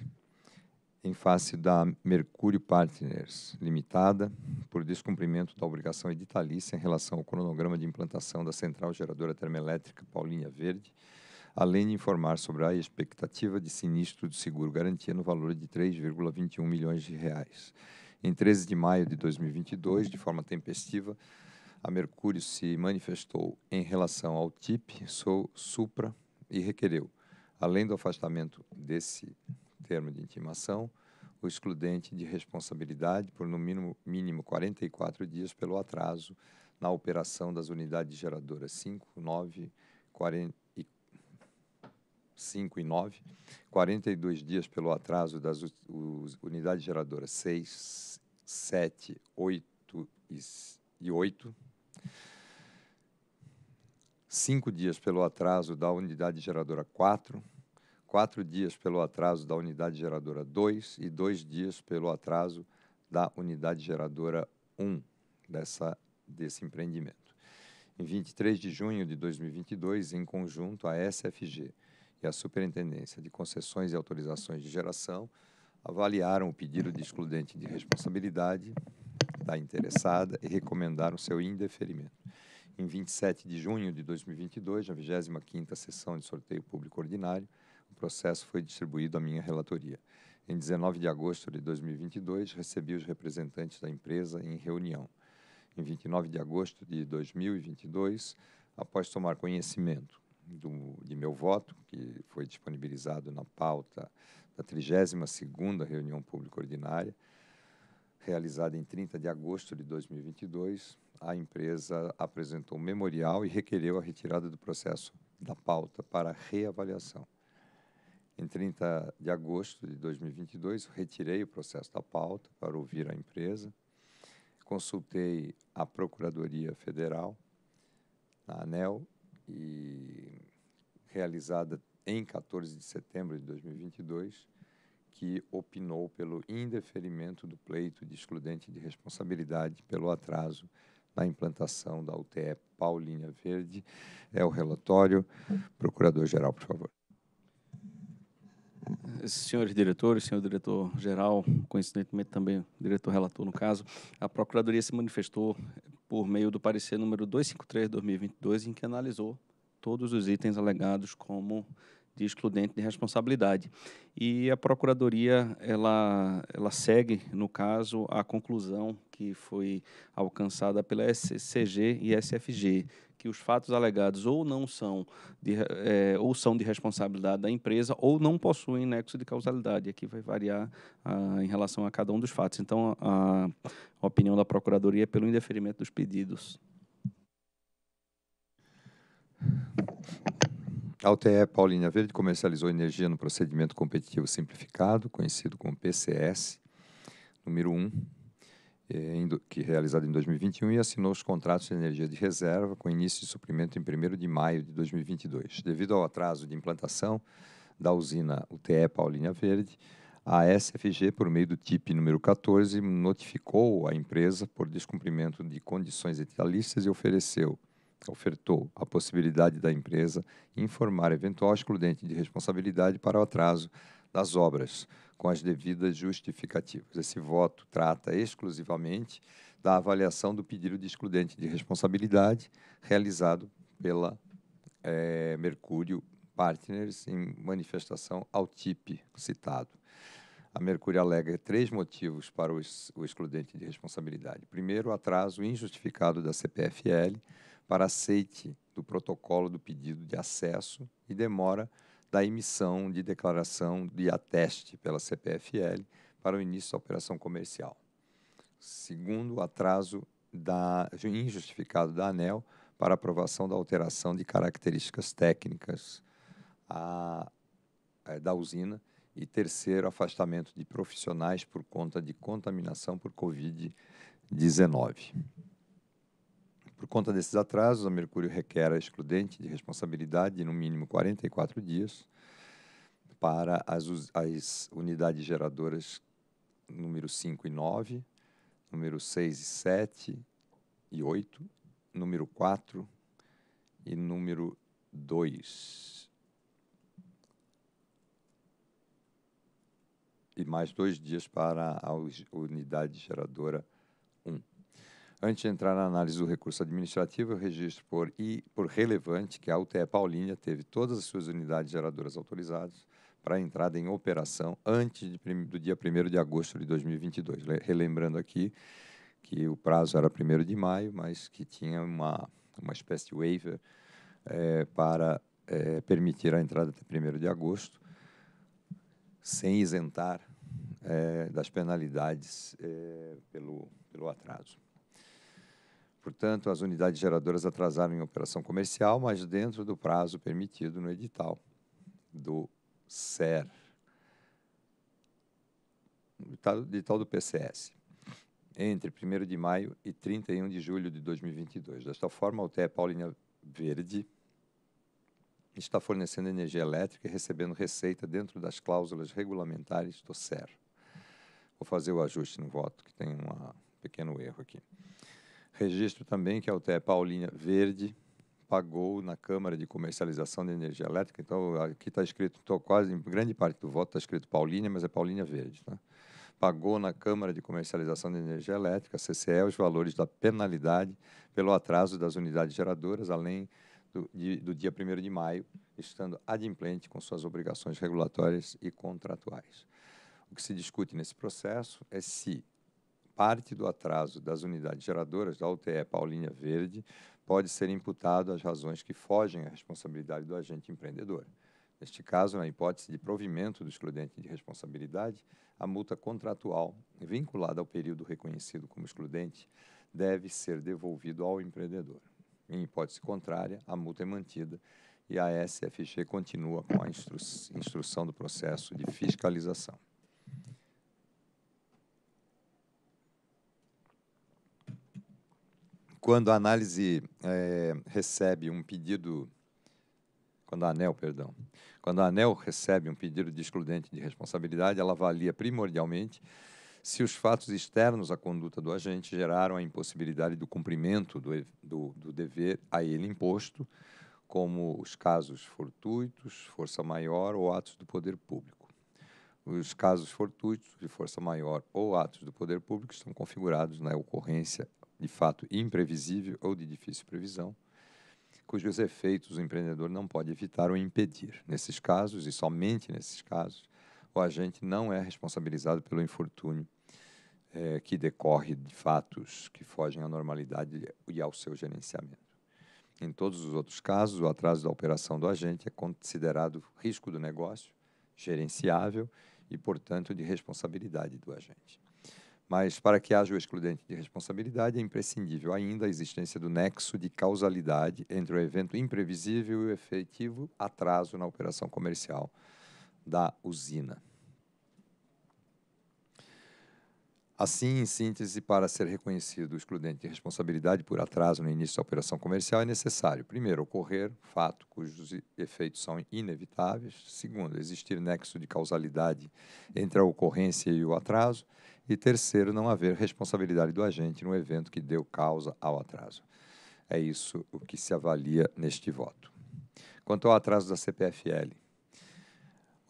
em face da Mercúrio Partners Limitada, por descumprimento da obrigação editalícia em relação ao cronograma de implantação da central geradora termoelétrica Paulinha Verde, além de informar sobre a expectativa de sinistro de seguro garantia no valor de 3,21 milhões de reais. Em 13 de maio de 2022, de forma tempestiva, a Mercúrio se manifestou em relação ao TIP, sou supra e requereu, além do afastamento desse termo de intimação, o excludente de responsabilidade por no mínimo, mínimo 44 dias pelo atraso na operação das unidades geradoras 5, 9, 40, 5 e 9, 42 dias pelo atraso das unidades geradoras 6, 7, 8 e 8, cinco dias pelo atraso da unidade geradora 4, quatro dias pelo atraso da unidade geradora 2 e dois dias pelo atraso da unidade geradora 1 dessa, desse empreendimento. Em 23 de junho de 2022, em conjunto, a SFG e a Superintendência de Concessões e Autorizações de Geração avaliaram o pedido de excludente de responsabilidade da interessada e recomendaram seu indeferimento em 27 de junho de 2022, na 25ª sessão de sorteio público ordinário, o processo foi distribuído à minha relatoria. Em 19 de agosto de 2022, recebi os representantes da empresa em reunião. Em 29 de agosto de 2022, após tomar conhecimento do, de meu voto, que foi disponibilizado na pauta da 32ª reunião pública ordinária, realizada em 30 de agosto de 2022, a empresa apresentou um memorial e requereu a retirada do processo da pauta para reavaliação. Em 30 de agosto de 2022, retirei o processo da pauta para ouvir a empresa, consultei a Procuradoria Federal, a ANEL, e realizada em 14 de setembro de 2022, que opinou pelo indeferimento do pleito de excludente de responsabilidade pelo atraso na implantação da UTE Paulinha Verde. É o relatório. Procurador-Geral, por favor. Senhores diretores, senhor diretor-geral, coincidentemente também diretor-relator no caso, a Procuradoria se manifestou por meio do parecer número 253-2022, em que analisou todos os itens alegados como de excludente de responsabilidade. E a Procuradoria, ela, ela segue, no caso, a conclusão que foi alcançada pela SCG e SFG, que os fatos alegados ou não são de, é, ou são de responsabilidade da empresa ou não possuem nexo de causalidade. Aqui vai variar ah, em relação a cada um dos fatos. Então, a, a opinião da Procuradoria é pelo indeferimento dos pedidos. A UTE Paulínia Verde comercializou energia no procedimento competitivo simplificado, conhecido como PCS, número 1, é, que realizado em 2021 e assinou os contratos de energia de reserva com início de suprimento em 1 de maio de 2022. Devido ao atraso de implantação da usina UTE Paulínia Verde, a SFG, por meio do TIP número 14, notificou a empresa por descumprimento de condições editalícias e ofereceu ofertou a possibilidade da empresa informar eventual excludente de responsabilidade para o atraso das obras, com as devidas justificativas. Esse voto trata exclusivamente da avaliação do pedido de excludente de responsabilidade realizado pela é, Mercúrio Partners em manifestação ao TIP citado. A Mercúrio alega três motivos para o excludente de responsabilidade. Primeiro, o atraso injustificado da CPFL para aceite do protocolo do pedido de acesso e demora da emissão de declaração de ateste pela CPFL para o início da operação comercial. Segundo, atraso da, injustificado da ANEL para aprovação da alteração de características técnicas a, a, eh, da usina. E terceiro, afastamento de profissionais por conta de contaminação por Covid-19. Por conta desses atrasos, a Mercúrio requer a excludente de responsabilidade no mínimo 44 dias para as, as unidades geradoras número 5 e 9, número 6 e 7 e 8, número 4 e número 2. E mais dois dias para a unidade geradora Antes de entrar na análise do recurso administrativo, eu registro por, e por relevante que a UTE Paulínia teve todas as suas unidades geradoras autorizadas para a entrada em operação antes de, do dia 1 de agosto de 2022. Relembrando aqui que o prazo era 1 de maio, mas que tinha uma, uma espécie de waiver é, para é, permitir a entrada até 1 de agosto, sem isentar é, das penalidades pelo, pelo atraso. Portanto, as unidades geradoras atrasaram em operação comercial, mas dentro do prazo permitido no edital do SER, edital do PCS, entre 1 de maio e 31 de julho de 2022. Desta forma, a UTE Paulinha Verde está fornecendo energia elétrica e recebendo receita dentro das cláusulas regulamentares do SER. Vou fazer o ajuste no voto, que tem um pequeno erro aqui. Registro também que a UTE Paulinha Verde pagou na Câmara de Comercialização de Energia Elétrica. Então, aqui está escrito, estou quase, em grande parte do voto está escrito Paulinha, mas é Paulinha Verde. Tá? Pagou na Câmara de Comercialização de Energia Elétrica, CCE, os valores da penalidade pelo atraso das unidades geradoras, além do, de, do dia 1 de maio, estando adimplente com suas obrigações regulatórias e contratuais. O que se discute nesse processo é se parte do atraso das unidades geradoras da UTE Paulinha Verde pode ser imputado às razões que fogem à responsabilidade do agente empreendedor. Neste caso, na hipótese de provimento do excludente de responsabilidade, a multa contratual, vinculada ao período reconhecido como excludente, deve ser devolvida ao empreendedor. Em hipótese contrária, a multa é mantida e a SFG continua com a instru instrução do processo de fiscalização. quando a análise é, recebe um pedido, quando a ANEL, perdão, quando a ANEL recebe um pedido de excludente de responsabilidade, ela avalia primordialmente se os fatos externos à conduta do agente geraram a impossibilidade do cumprimento do, do, do dever a ele imposto, como os casos fortuitos, força maior ou atos do poder público. Os casos fortuitos de força maior ou atos do poder público estão configurados na ocorrência de fato imprevisível ou de difícil previsão, cujos efeitos o empreendedor não pode evitar ou impedir. Nesses casos, e somente nesses casos, o agente não é responsabilizado pelo infortúnio é, que decorre de fatos que fogem à normalidade e ao seu gerenciamento. Em todos os outros casos, o atraso da operação do agente é considerado risco do negócio, gerenciável e, portanto, de responsabilidade do agente. Mas para que haja o excludente de responsabilidade, é imprescindível ainda a existência do nexo de causalidade entre o evento imprevisível e o efetivo atraso na operação comercial da usina. Assim, em síntese, para ser reconhecido o excludente de responsabilidade por atraso no início da operação comercial, é necessário, primeiro, ocorrer fato cujos efeitos são inevitáveis, segundo, existir nexo de causalidade entre a ocorrência e o atraso, e terceiro, não haver responsabilidade do agente no evento que deu causa ao atraso. É isso o que se avalia neste voto. Quanto ao atraso da CPFL,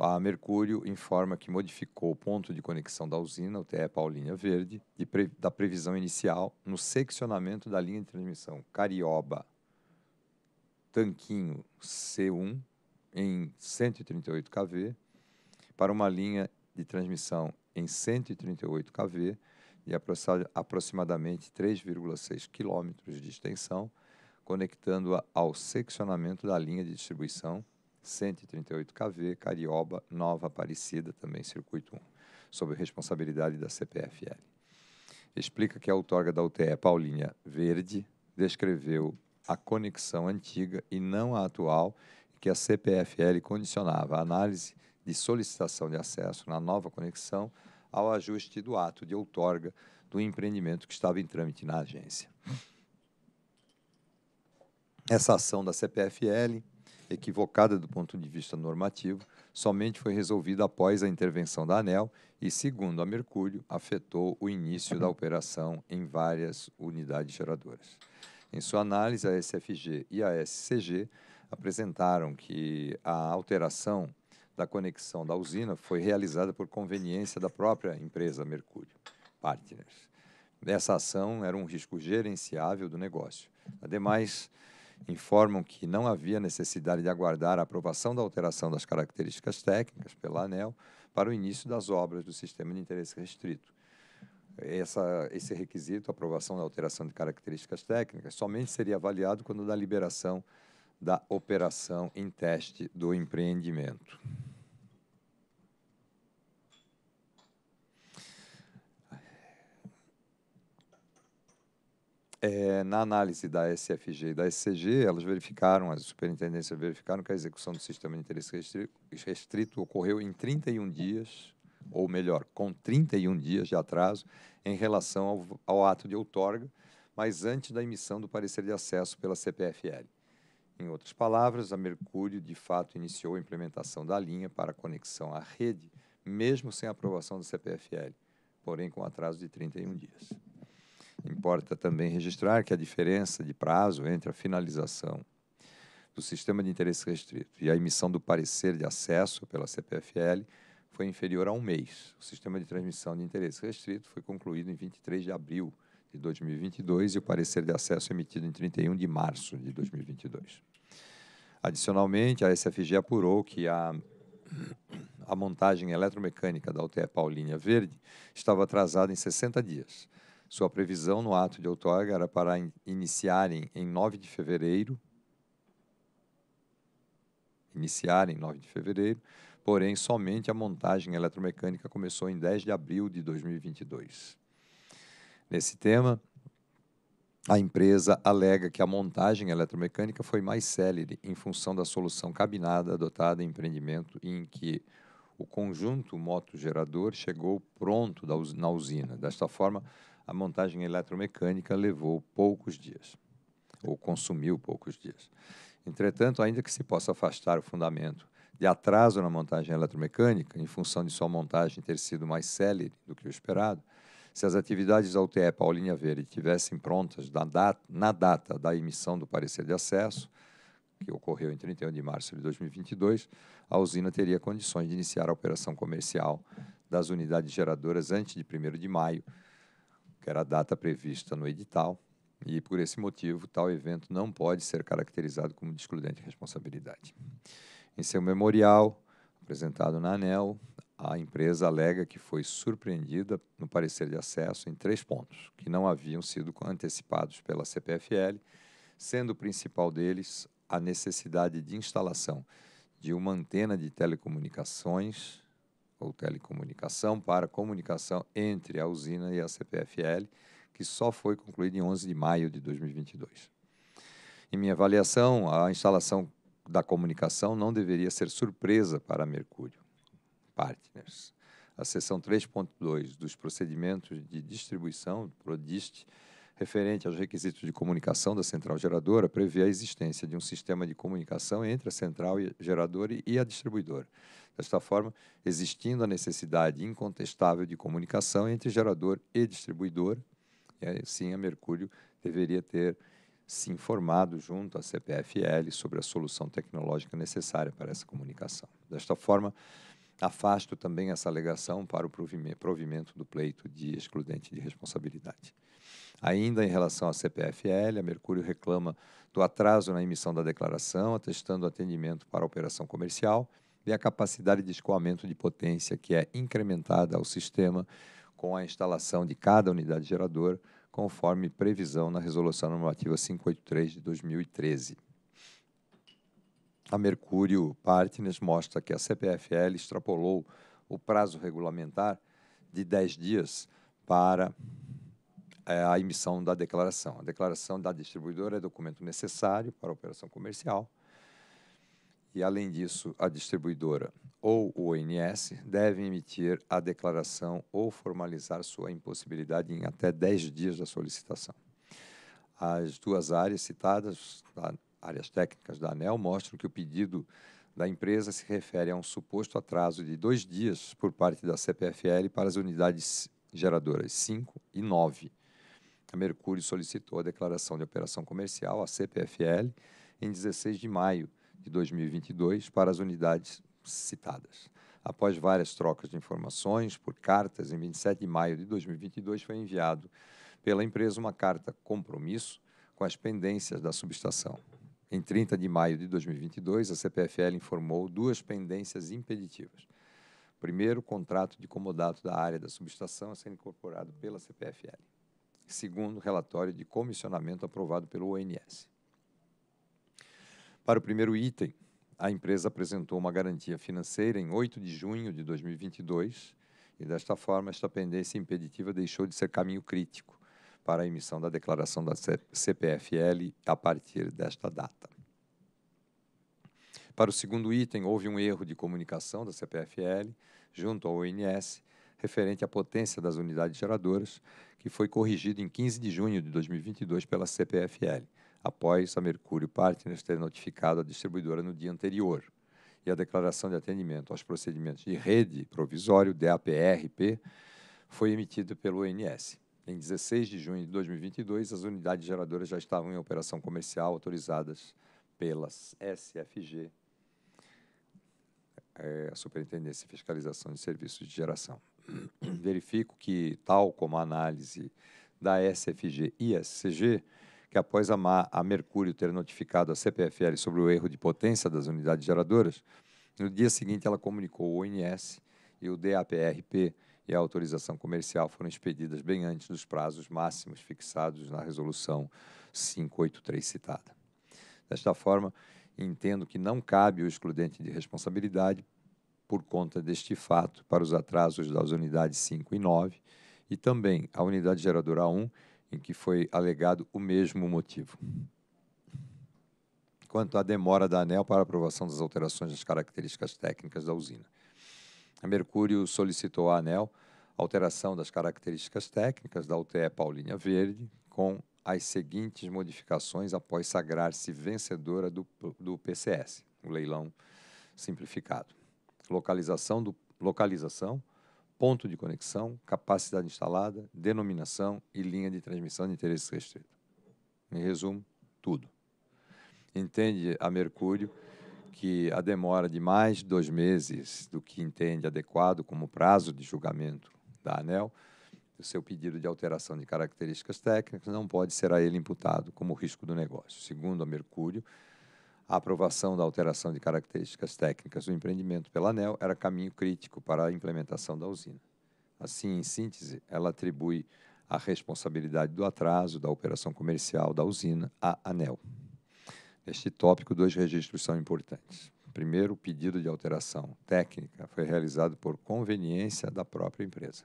a Mercúrio informa que modificou o ponto de conexão da usina, o TE Paulinha Verde, pre, da previsão inicial no seccionamento da linha de transmissão Carioba Tanquinho C1 em 138 kV para uma linha de transmissão em 138 kV de aproximadamente 3,6 km de extensão, conectando-a ao seccionamento da linha de distribuição 138 KV, Carioba, Nova Aparecida, também circuito 1, sob responsabilidade da CPFL. Explica que a outorga da UTE Paulinha Verde descreveu a conexão antiga e não a atual que a CPFL condicionava a análise de solicitação de acesso na nova conexão ao ajuste do ato de outorga do empreendimento que estava em trâmite na agência. Essa ação da CPFL equivocada do ponto de vista normativo, somente foi resolvida após a intervenção da ANEL e, segundo a Mercúrio, afetou o início da operação em várias unidades geradoras. Em sua análise, a SFG e a SCG apresentaram que a alteração da conexão da usina foi realizada por conveniência da própria empresa Mercúrio Partners. Essa ação era um risco gerenciável do negócio. Ademais, informam que não havia necessidade de aguardar a aprovação da alteração das características técnicas pela ANEL para o início das obras do sistema de interesse restrito. Essa, esse requisito, a aprovação da alteração de características técnicas, somente seria avaliado quando da liberação da operação em teste do empreendimento. é, na análise da SFG e da SCG, elas verificaram, as superintendências verificaram que a execução do sistema de interesse restrito, restrito ocorreu em 31 dias, ou melhor, com 31 dias de atraso em relação ao, ao ato de outorga, mas antes da emissão do parecer de acesso pela CPFL. Em outras palavras, a Mercúrio de fato iniciou a implementação da linha para conexão à rede, mesmo sem aprovação da CPFL, porém com atraso de 31 dias. Importa também registrar que a diferença de prazo entre a finalização do sistema de interesse restrito e a emissão do parecer de acesso pela CPFL foi inferior a um mês. O sistema de transmissão de interesse restrito foi concluído em 23 de abril de 2022 e o parecer de acesso emitido em 31 de março de 2022. Adicionalmente, a SFG apurou que a, a montagem eletromecânica da UTE Paulinha Verde estava atrasada em 60 dias, sua previsão no ato de outorga era para iniciarem em 9 de fevereiro, iniciarem em 9 de fevereiro, porém somente a montagem eletromecânica começou em 10 de abril de 2022. Nesse tema, a empresa alega que a montagem eletromecânica foi mais célere em função da solução cabinada adotada em empreendimento em que o conjunto motogerador chegou pronto na usina. Desta forma, a montagem eletromecânica levou poucos dias, ou consumiu poucos dias. Entretanto, ainda que se possa afastar o fundamento de atraso na montagem eletromecânica, em função de sua montagem ter sido mais célere do que o esperado, se as atividades da UTE Paulinha Verde tivessem prontas na data, na data da emissão do parecer de acesso, que ocorreu em 31 de março de 2022, a usina teria condições de iniciar a operação comercial das unidades geradoras antes de 1 de maio que era a data prevista no edital, e por esse motivo tal evento não pode ser caracterizado como de excludente responsabilidade. Em seu memorial, apresentado na ANEL, a empresa alega que foi surpreendida no parecer de acesso em três pontos que não haviam sido antecipados pela CPFL, sendo o principal deles a necessidade de instalação de uma antena de telecomunicações ou telecomunicação para comunicação entre a usina e a CPFL, que só foi concluída em 11 de maio de 2022. Em minha avaliação, a instalação da comunicação não deveria ser surpresa para a Mercúrio Partners. A seção 3.2 dos procedimentos de distribuição, PRODIST, referente aos requisitos de comunicação da central geradora, prevê a existência de um sistema de comunicação entre a central geradora e a distribuidora Desta forma, existindo a necessidade incontestável de comunicação entre gerador e distribuidor, e assim a Mercúrio deveria ter se informado junto à CPFL sobre a solução tecnológica necessária para essa comunicação. Desta forma, afasto também essa alegação para o provimento do pleito de excludente de responsabilidade. Ainda em relação à CPFL, a Mercúrio reclama do atraso na emissão da declaração, atestando o atendimento para a operação comercial e a capacidade de escoamento de potência que é incrementada ao sistema com a instalação de cada unidade geradora, conforme previsão na Resolução Normativa 583 de 2013. A Mercúrio Partners mostra que a CPFL extrapolou o prazo regulamentar de 10 dias para é, a emissão da declaração. A declaração da distribuidora é documento necessário para a operação comercial e, além disso, a distribuidora ou o ONS devem emitir a declaração ou formalizar sua impossibilidade em até 10 dias da solicitação. As duas áreas citadas, áreas técnicas da ANEL, mostram que o pedido da empresa se refere a um suposto atraso de dois dias por parte da CPFL para as unidades geradoras 5 e 9. A Mercúrio solicitou a declaração de operação comercial, à CPFL, em 16 de maio, de 2022 para as unidades citadas. Após várias trocas de informações por cartas, em 27 de maio de 2022 foi enviado pela empresa uma carta compromisso com as pendências da subestação. Em 30 de maio de 2022, a CPFL informou duas pendências impeditivas. Primeiro, o contrato de comodato da área da subestação a ser incorporado pela CPFL. Segundo, relatório de comissionamento aprovado pelo ONS. Para o primeiro item, a empresa apresentou uma garantia financeira em 8 de junho de 2022 e, desta forma, esta pendência impeditiva deixou de ser caminho crítico para a emissão da declaração da CPFL a partir desta data. Para o segundo item, houve um erro de comunicação da CPFL junto ao ONS referente à potência das unidades geradoras, que foi corrigido em 15 de junho de 2022 pela CPFL após a Mercúrio Partners ter notificado a distribuidora no dia anterior. E a declaração de atendimento aos procedimentos de rede provisório, DAPRP, foi emitida pelo ONS. Em 16 de junho de 2022, as unidades geradoras já estavam em operação comercial autorizadas pelas SFG, é, a Superintendência de Fiscalização de Serviços de Geração. Verifico que, tal como a análise da SFG e SCG, que após a, a Mercúrio ter notificado a CPFL sobre o erro de potência das unidades geradoras, no dia seguinte ela comunicou o ONS e o DAPRP e a autorização comercial foram expedidas bem antes dos prazos máximos fixados na resolução 583 citada. Desta forma, entendo que não cabe o excludente de responsabilidade por conta deste fato para os atrasos das unidades 5 e 9 e também a unidade geradora 1 em que foi alegado o mesmo motivo. Quanto à demora da ANEL para aprovação das alterações das características técnicas da usina. A Mercúrio solicitou à ANEL alteração das características técnicas da UTE Paulinha Verde, com as seguintes modificações após sagrar-se vencedora do, do PCS, o leilão simplificado. Localização, do, localização ponto de conexão, capacidade instalada, denominação e linha de transmissão de interesse restrito. Em resumo, tudo. Entende a Mercúrio que a demora de mais de dois meses do que entende adequado como prazo de julgamento da ANEL, o seu pedido de alteração de características técnicas não pode ser a ele imputado como risco do negócio. Segundo a Mercúrio, a aprovação da alteração de características técnicas do empreendimento pela ANEL era caminho crítico para a implementação da usina. Assim, em síntese, ela atribui a responsabilidade do atraso da operação comercial da usina à ANEL. Neste tópico, dois registros são importantes. Primeiro, o pedido de alteração técnica foi realizado por conveniência da própria empresa.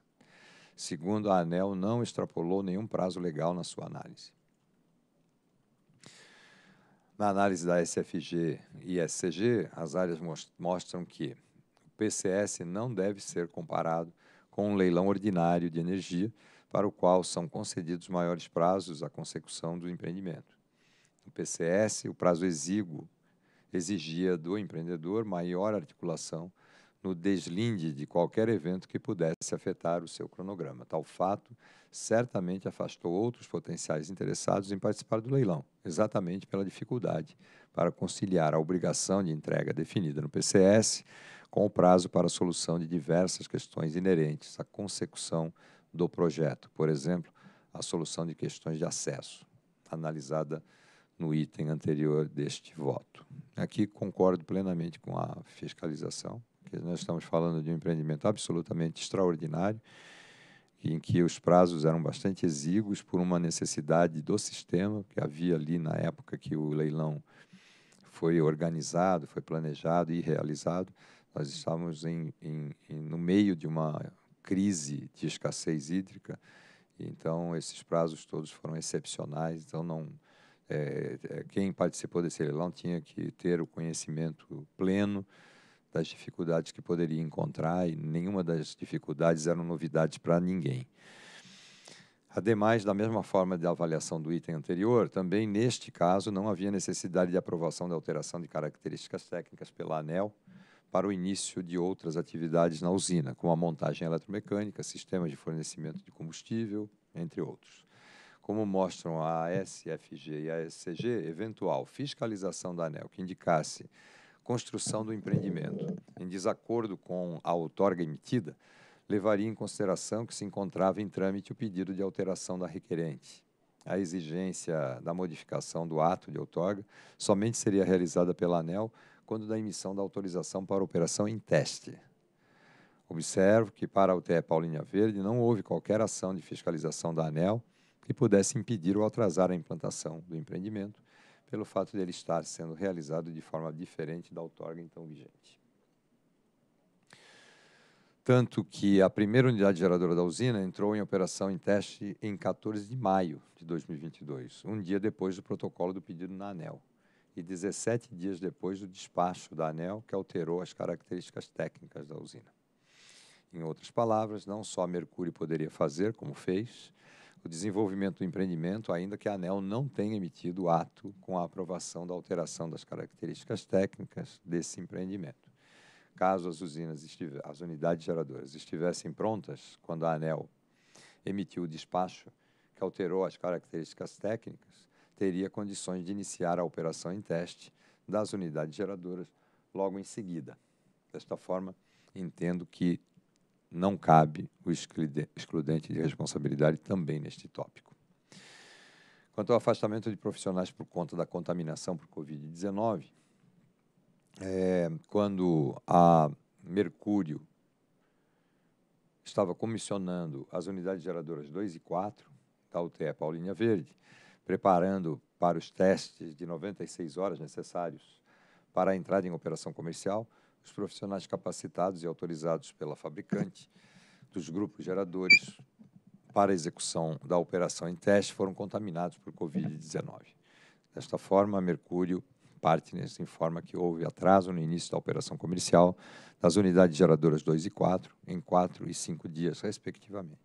Segundo, a ANEL não extrapolou nenhum prazo legal na sua análise. Na análise da SFG e SCG, as áreas mostram que o PCS não deve ser comparado com um leilão ordinário de energia, para o qual são concedidos maiores prazos à consecução do empreendimento. No PCS, o prazo exíguo exigia do empreendedor maior articulação no deslinde de qualquer evento que pudesse afetar o seu cronograma. Tal fato certamente afastou outros potenciais interessados em participar do leilão exatamente pela dificuldade para conciliar a obrigação de entrega definida no PCS com o prazo para a solução de diversas questões inerentes à consecução do projeto, por exemplo, a solução de questões de acesso, analisada no item anterior deste voto. Aqui concordo plenamente com a fiscalização, que nós estamos falando de um empreendimento absolutamente extraordinário, em que os prazos eram bastante exíguos por uma necessidade do sistema que havia ali na época que o leilão foi organizado, foi planejado e realizado. Nós estávamos em, em, em, no meio de uma crise de escassez hídrica, então esses prazos todos foram excepcionais. Então não é, quem participou desse leilão tinha que ter o conhecimento pleno das dificuldades que poderia encontrar e nenhuma das dificuldades eram novidades para ninguém. Ademais, da mesma forma de avaliação do item anterior, também neste caso não havia necessidade de aprovação da alteração de características técnicas pela ANEL para o início de outras atividades na usina, como a montagem eletromecânica, sistemas de fornecimento de combustível, entre outros. Como mostram a ASFG e a SCG, eventual fiscalização da ANEL que indicasse construção do empreendimento. Em desacordo com a outorga emitida, levaria em consideração que se encontrava em trâmite o pedido de alteração da requerente. A exigência da modificação do ato de outorga somente seria realizada pela ANEL quando da emissão da autorização para operação em teste. Observo que para a UTE Paulinha Verde não houve qualquer ação de fiscalização da ANEL que pudesse impedir ou atrasar a implantação do empreendimento, pelo fato de ele estar sendo realizado de forma diferente da outorga então vigente. Tanto que a primeira unidade geradora da usina entrou em operação em teste em 14 de maio de 2022, um dia depois do protocolo do pedido na ANEL e 17 dias depois do despacho da ANEL, que alterou as características técnicas da usina. Em outras palavras, não só a Mercúrio poderia fazer, como fez, o desenvolvimento do empreendimento, ainda que a ANEL não tenha emitido ato com a aprovação da alteração das características técnicas desse empreendimento. Caso as usinas, as unidades geradoras estivessem prontas quando a ANEL emitiu o despacho que alterou as características técnicas, teria condições de iniciar a operação em teste das unidades geradoras logo em seguida. Desta forma, entendo que não cabe o excludente de responsabilidade também neste tópico. Quanto ao afastamento de profissionais por conta da contaminação por Covid-19, é, quando a Mercúrio estava comissionando as unidades geradoras 2 e 4 da UTE Paulinha Verde, preparando para os testes de 96 horas necessários para a entrada em operação comercial, os profissionais capacitados e autorizados pela fabricante dos grupos geradores para execução da operação em teste foram contaminados por Covid-19. Desta forma, a Mercúrio Partners informa que houve atraso no início da operação comercial das unidades geradoras 2 e 4, em 4 e 5 dias, respectivamente.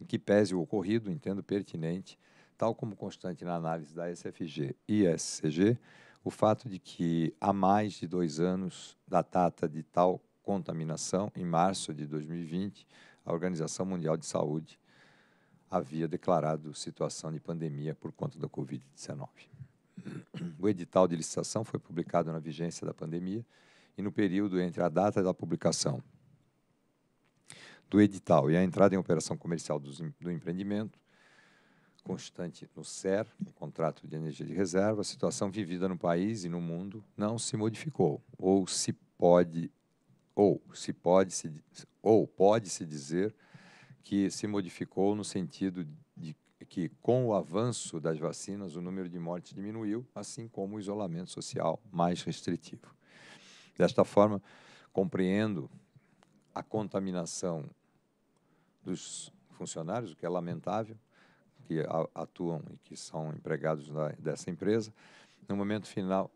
Em que pese o ocorrido, entendo pertinente, tal como constante na análise da SFG e SCG, o fato de que há mais de dois anos da data de tal contaminação, em março de 2020, a Organização Mundial de Saúde havia declarado situação de pandemia por conta da Covid-19. O edital de licitação foi publicado na vigência da pandemia e no período entre a data da publicação do edital e a entrada em operação comercial do, empreendimento, constante no CER, no contrato de energia de reserva, a situação vivida no país e no mundo não se modificou, ou se pode ou se pode se ou pode se dizer que se modificou no sentido de que com o avanço das vacinas o número de mortes diminuiu, assim como o isolamento social mais restritivo. Desta forma, compreendo a contaminação dos funcionários, o que é lamentável, que atuam e que são empregados dessa empresa. No momento final,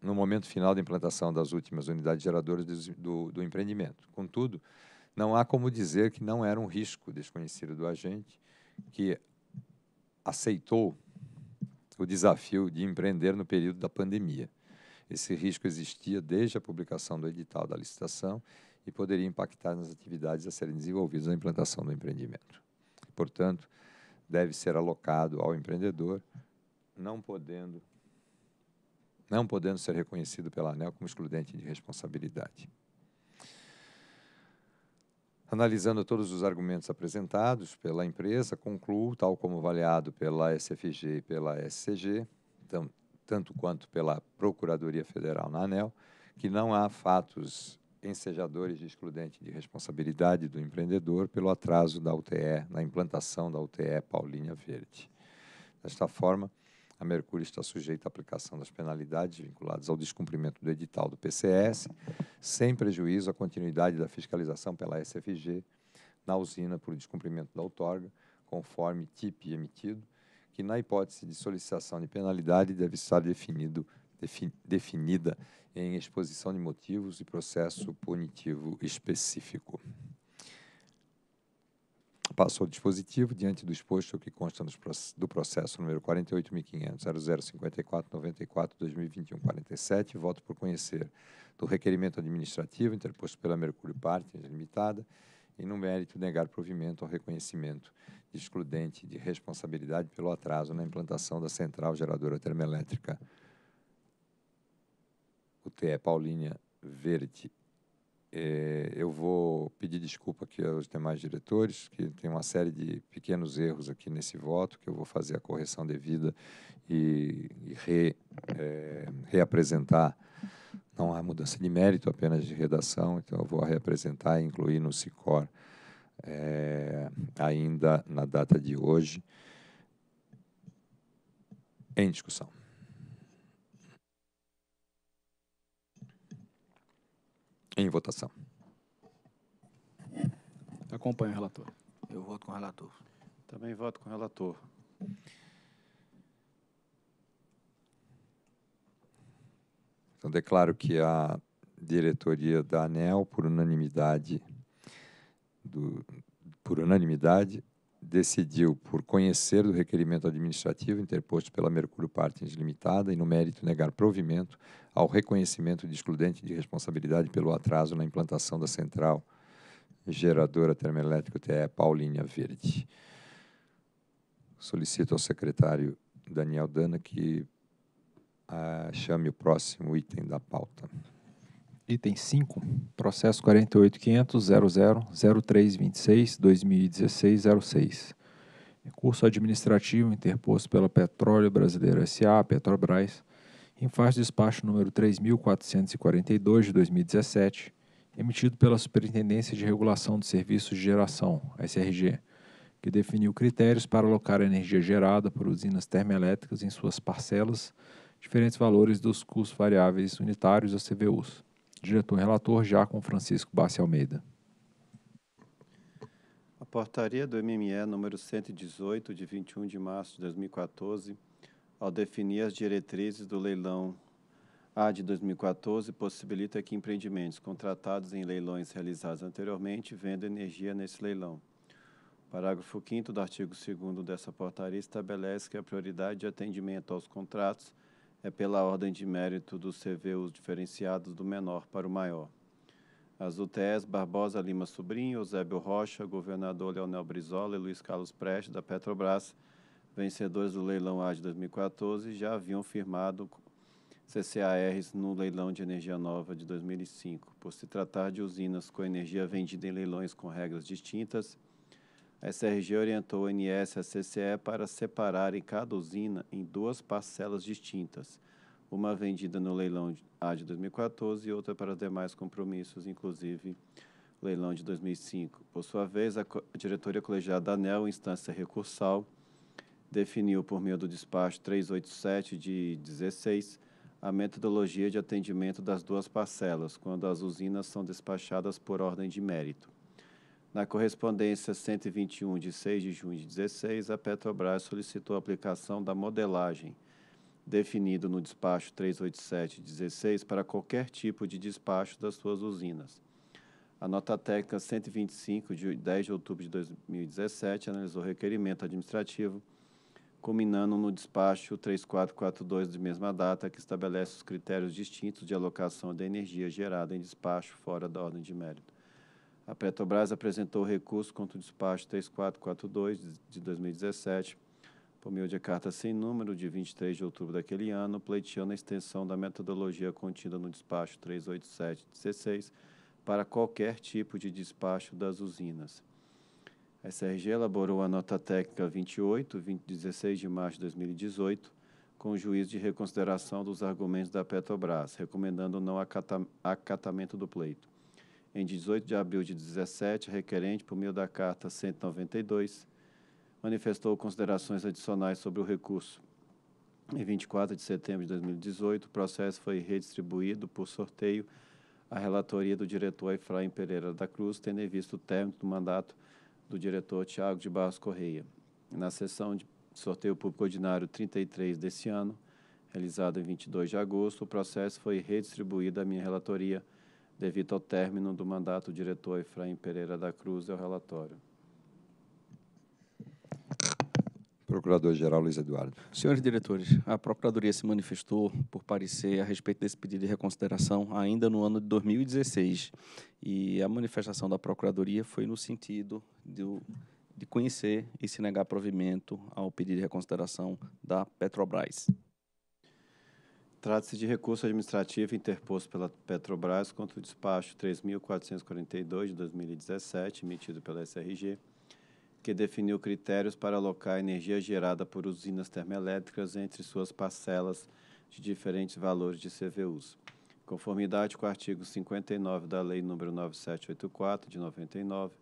no momento final da implantação das últimas unidades geradoras do, do, do empreendimento. Contudo, não há como dizer que não era um risco desconhecido do agente que aceitou o desafio de empreender no período da pandemia. Esse risco existia desde a publicação do edital da licitação e poderia impactar nas atividades a serem desenvolvidas na implantação do empreendimento. Portanto, deve ser alocado ao empreendedor, não podendo não podendo ser reconhecido pela ANEL como excludente de responsabilidade. Analisando todos os argumentos apresentados pela empresa, concluo, tal como avaliado pela SFG e pela SCG, tanto quanto pela Procuradoria Federal na ANEL, que não há fatos ensejadores de excludente de responsabilidade do empreendedor pelo atraso da UTE, na implantação da UTE Paulinha Verde. Desta forma, a Mercúrio está sujeita à aplicação das penalidades vinculadas ao descumprimento do edital do PCS, sem prejuízo à continuidade da fiscalização pela SFG na usina por descumprimento da outorga, conforme TIP emitido, que na hipótese de solicitação de penalidade deve estar definido definida em exposição de motivos e processo punitivo específico. Passo ao dispositivo, diante do exposto que consta do processo número 48.500.0054.94.2021.47, voto por conhecer do requerimento administrativo interposto pela Mercúrio Parte Limitada, e no mérito negar provimento ao reconhecimento de excludente de responsabilidade pelo atraso na implantação da central geradora termoelétrica o TE Paulinha Verde. É, eu vou pedir desculpa aqui aos demais diretores, que tem uma série de pequenos erros aqui nesse voto, que eu vou fazer a correção devida e, e re, é, reapresentar. Não há mudança de mérito, apenas de redação, então eu vou reapresentar e incluir no SICOR é, ainda na data de hoje. Em discussão. Em votação. Acompanho o relator. Eu voto com o relator. Também voto com o relator. Então, declaro que a diretoria da ANEL, por unanimidade, do, por unanimidade, decidiu por conhecer do requerimento administrativo interposto pela Mercúrio Partins Limitada e, no mérito, negar provimento ao reconhecimento de excludente de responsabilidade pelo atraso na implantação da central geradora termoelétrica TE Paulinha Verde. Solicito ao secretário Daniel Dana que ah, chame o próximo item da pauta. Item 5, processo 48.500.00.0326.2016.06. Recurso administrativo interposto pela Petróleo Brasileira S.A., Petrobras, em fase do despacho número 3.442 de 2017, emitido pela Superintendência de Regulação de Serviços de Geração, SRG, que definiu critérios para alocar a energia gerada por usinas termoelétricas em suas parcelas, diferentes valores dos custos variáveis unitários, ou CVUs Diretor relator já com Francisco Bassi Almeida. A portaria do MME número 118 de 21 de março de 2014, ao definir as diretrizes do leilão a de 2014 possibilita que empreendimentos contratados em leilões realizados anteriormente vendam energia nesse leilão. O parágrafo 5 do artigo 2 dessa portaria estabelece que a prioridade de atendimento aos contratos é pela ordem de mérito dos CVUs diferenciados do menor para o maior. As Utes, Barbosa Lima Sobrinho, Eusébio Rocha, governador Leonel Brizola e Luiz Carlos Prestes, da Petrobras, vencedores do leilão A de 2014, já haviam firmado CCARs no leilão de energia nova de 2005, por se tratar de usinas com energia vendida em leilões com regras distintas a SRG orientou o NS e a CCE para separarem cada usina em duas parcelas distintas, uma vendida no leilão A de 2014 e outra para demais compromissos, inclusive leilão de 2005. Por sua vez, a diretoria colegiada da ANEL, instância recursal, definiu, por meio do despacho 387 de 16, a metodologia de atendimento das duas parcelas, quando as usinas são despachadas por ordem de mérito. Na correspondência 121 de 6 de junho de 16, a Petrobras solicitou a aplicação da modelagem definido no despacho 387-16 para qualquer tipo de despacho das suas usinas. A nota técnica 125, de 10 de outubro de 2017, analisou o requerimento administrativo, culminando no despacho 3442 de mesma data, que estabelece os critérios distintos de alocação da energia gerada em despacho fora da ordem de mérito a Petrobras apresentou recurso contra o despacho 3442 de 2017, por meio de carta sem número de 23 de outubro daquele ano, pleiteando a extensão da metodologia contida no despacho 38716 para qualquer tipo de despacho das usinas. A SRG elaborou a nota técnica 28, 20, 16 de março de 2018, com juízo de reconsideração dos argumentos da Petrobras, recomendando não acata, acatamento do pleito em 18 de abril de 17, requerente, por meio da Carta 192, manifestou considerações adicionais sobre o recurso. Em 24 de setembro de 2018, o processo foi redistribuído por sorteio à relatoria do diretor Efraim Pereira da Cruz, tendo em vista o término do mandato do diretor Tiago de Barros Correia. Na sessão de sorteio público ordinário 33 deste ano, realizada em 22 de agosto, o processo foi redistribuído à minha relatoria devido ao término do mandato do diretor Efraim Pereira da Cruz, é o relatório. Procurador-Geral Luiz Eduardo. Senhores diretores, a Procuradoria se manifestou por parecer a respeito desse pedido de reconsideração ainda no ano de 2016. E a manifestação da Procuradoria foi no sentido de conhecer e se negar provimento ao pedido de reconsideração da Petrobras. Trata-se de recurso administrativo interposto pela Petrobras contra o despacho 3.442 de 2017, emitido pela SRG, que definiu critérios para alocar energia gerada por usinas termoelétricas entre suas parcelas de diferentes valores de CVUs. Conformidade com o artigo 59 da Lei nº 9784, de 99,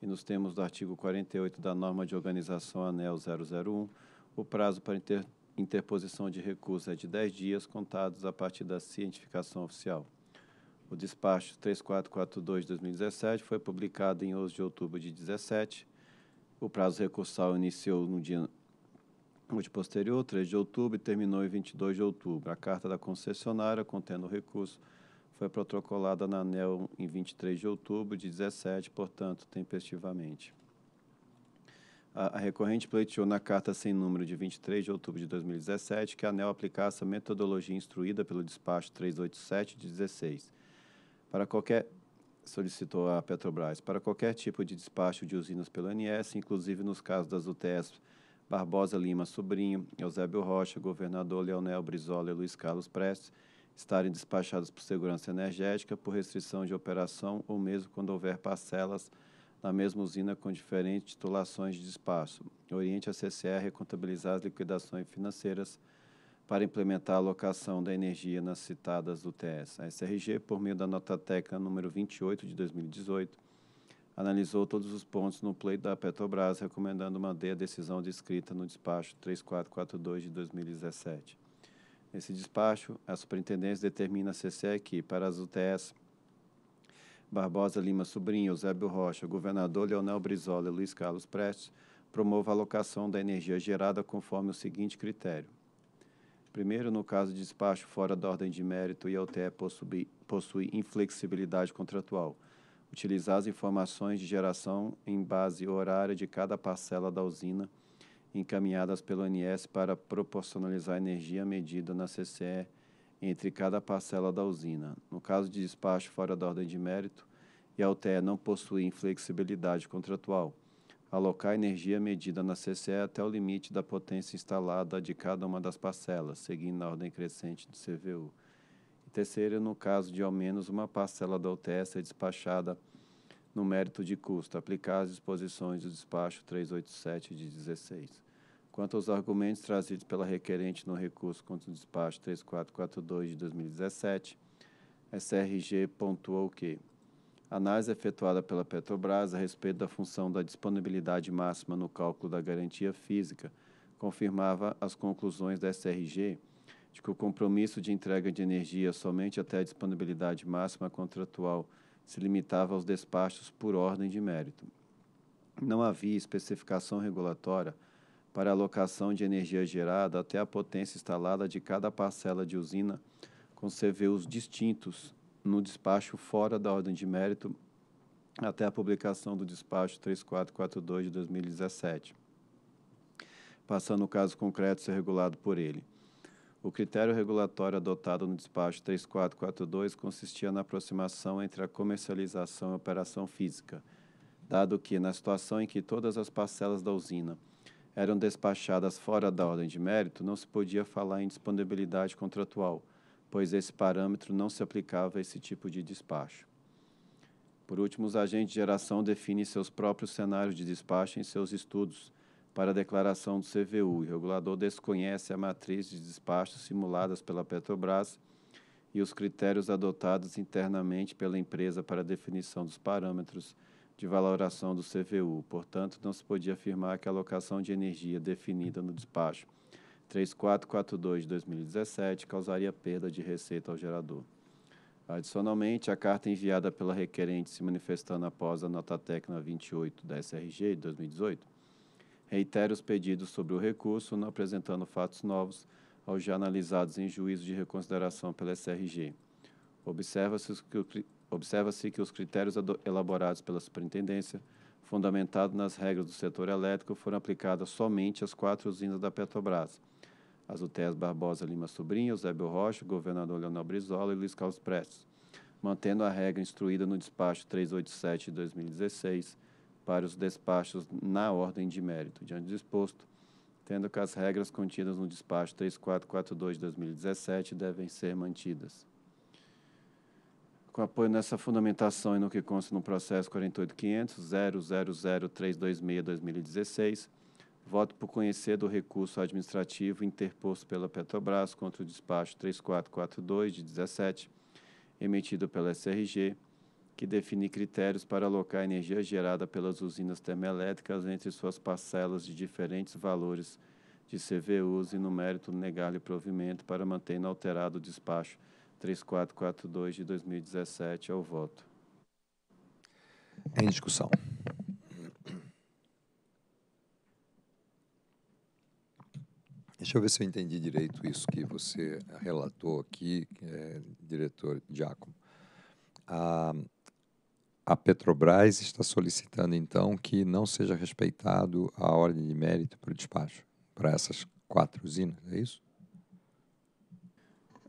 e nos termos do artigo 48 da Norma de Organização ANEL 001, o prazo para interpor interposição de recurso é de 10 dias contados a partir da cientificação oficial. O despacho 3442-2017 foi publicado em 11 de outubro de 17. O prazo recursal iniciou no dia no posterior, 3 de outubro, e terminou em 22 de outubro. A carta da concessionária contendo o recurso foi protocolada na ANEL em 23 de outubro de 17, portanto, tempestivamente a, a recorrente pleiteou na carta sem número de 23 de outubro de 2017 que a ANEL aplicasse a metodologia instruída pelo despacho 387 de 16. Para qualquer solicitou a Petrobras para qualquer tipo de despacho de usinas pelo ANS, inclusive nos casos das UTS Barbosa Lima Sobrinho, Eusébio Rocha, Governador Leonel Brizola e Luiz Carlos Prestes, estarem despachados por segurança energética, por restrição de operação ou mesmo quando houver parcelas na mesma usina com diferentes titulações de espaço. Oriente a CCR a contabilizar as liquidações financeiras para implementar a alocação da energia nas citadas UTS. A SRG, por meio da nota técnica número 28 de 2018, analisou todos os pontos no pleito da Petrobras, recomendando manter a decisão descrita no despacho 3442 de 2017. Nesse despacho, a superintendência determina a CCE que, para as UTS Barbosa Lima Sobrinho, Eusébio Rocha, governador Leonel Brizola e Luiz Carlos Prestes, promova a alocação da energia gerada conforme o seguinte critério. Primeiro, no caso de despacho fora da ordem de mérito e a UTE possui, possui inflexibilidade contratual, utilizar as informações de geração em base horária de cada parcela da usina encaminhadas pelo ONS para proporcionalizar energia medida na CCE entre cada parcela da usina. No caso de despacho fora da ordem de mérito e a UTE não possuir inflexibilidade contratual, alocar energia medida na CCE até o limite da potência instalada de cada uma das parcelas, seguindo a ordem crescente do CVU. E terceiro, no caso de ao menos uma parcela da UTE ser despachada no mérito de custo, aplicar as disposições do despacho 387 de 16. Quanto aos argumentos trazidos pela requerente no recurso contra o despacho 3442 de 2017, a SRG pontuou que a análise efetuada pela Petrobras a respeito da função da disponibilidade máxima no cálculo da garantia física confirmava as conclusões da SRG de que o compromisso de entrega de energia somente até a disponibilidade máxima contratual se limitava aos despachos por ordem de mérito. Não havia especificação regulatória para a alocação de energia gerada até a potência instalada de cada parcela de usina com CVUs distintos no despacho fora da ordem de mérito até a publicação do despacho 3442 de 2017. Passando o caso concreto ser regulado por ele. O critério regulatório adotado no despacho 3442 consistia na aproximação entre a comercialização e a operação física, dado que, na situação em que todas as parcelas da usina – eram despachadas fora da ordem de mérito, não se podia falar em disponibilidade contratual, pois esse parâmetro não se aplicava a esse tipo de despacho. Por último, os agentes de geração definem seus próprios cenários de despacho em seus estudos para a declaração do CVU. O regulador desconhece a matriz de despachos simuladas pela Petrobras e os critérios adotados internamente pela empresa para a definição dos parâmetros de valoração do CVU. Portanto, não se podia afirmar que a alocação de energia definida no despacho 3442 de 2017 causaria perda de receita ao gerador. Adicionalmente, a carta enviada pela requerente se manifestando após a nota técnica 28 da SRG de 2018 reitera os pedidos sobre o recurso, não apresentando fatos novos aos já analisados em juízo de reconsideração pela SRG. Observa-se que o Observa-se que os critérios elaborados pela Superintendência, fundamentados nas regras do setor elétrico, foram aplicados somente às quatro usinas da Petrobras, as UTEs Barbosa Lima Sobrinho, Eusébio Rocha, governador Leonel Brizola e Luiz Carlos Prestes, mantendo a regra instruída no despacho 387 de 2016 para os despachos na ordem de mérito. Diante do exposto, tendo que as regras contidas no despacho 3442 de 2017 devem ser mantidas com apoio nessa fundamentação e no que consta no processo 48.500.000326-2016, voto por conhecer do recurso administrativo interposto pela Petrobras contra o despacho 3442 de 17, emitido pela SRG, que define critérios para alocar energia gerada pelas usinas termoelétricas entre suas parcelas de diferentes valores de CVUs e no mérito negar-lhe provimento para manter inalterado o despacho 3442 3442 de 2017 ao voto. Em discussão. Deixa eu ver se eu entendi direito isso que você relatou aqui, é, diretor Giacomo. A, a Petrobras está solicitando, então, que não seja respeitado a ordem de mérito para o despacho para essas quatro usinas, é isso?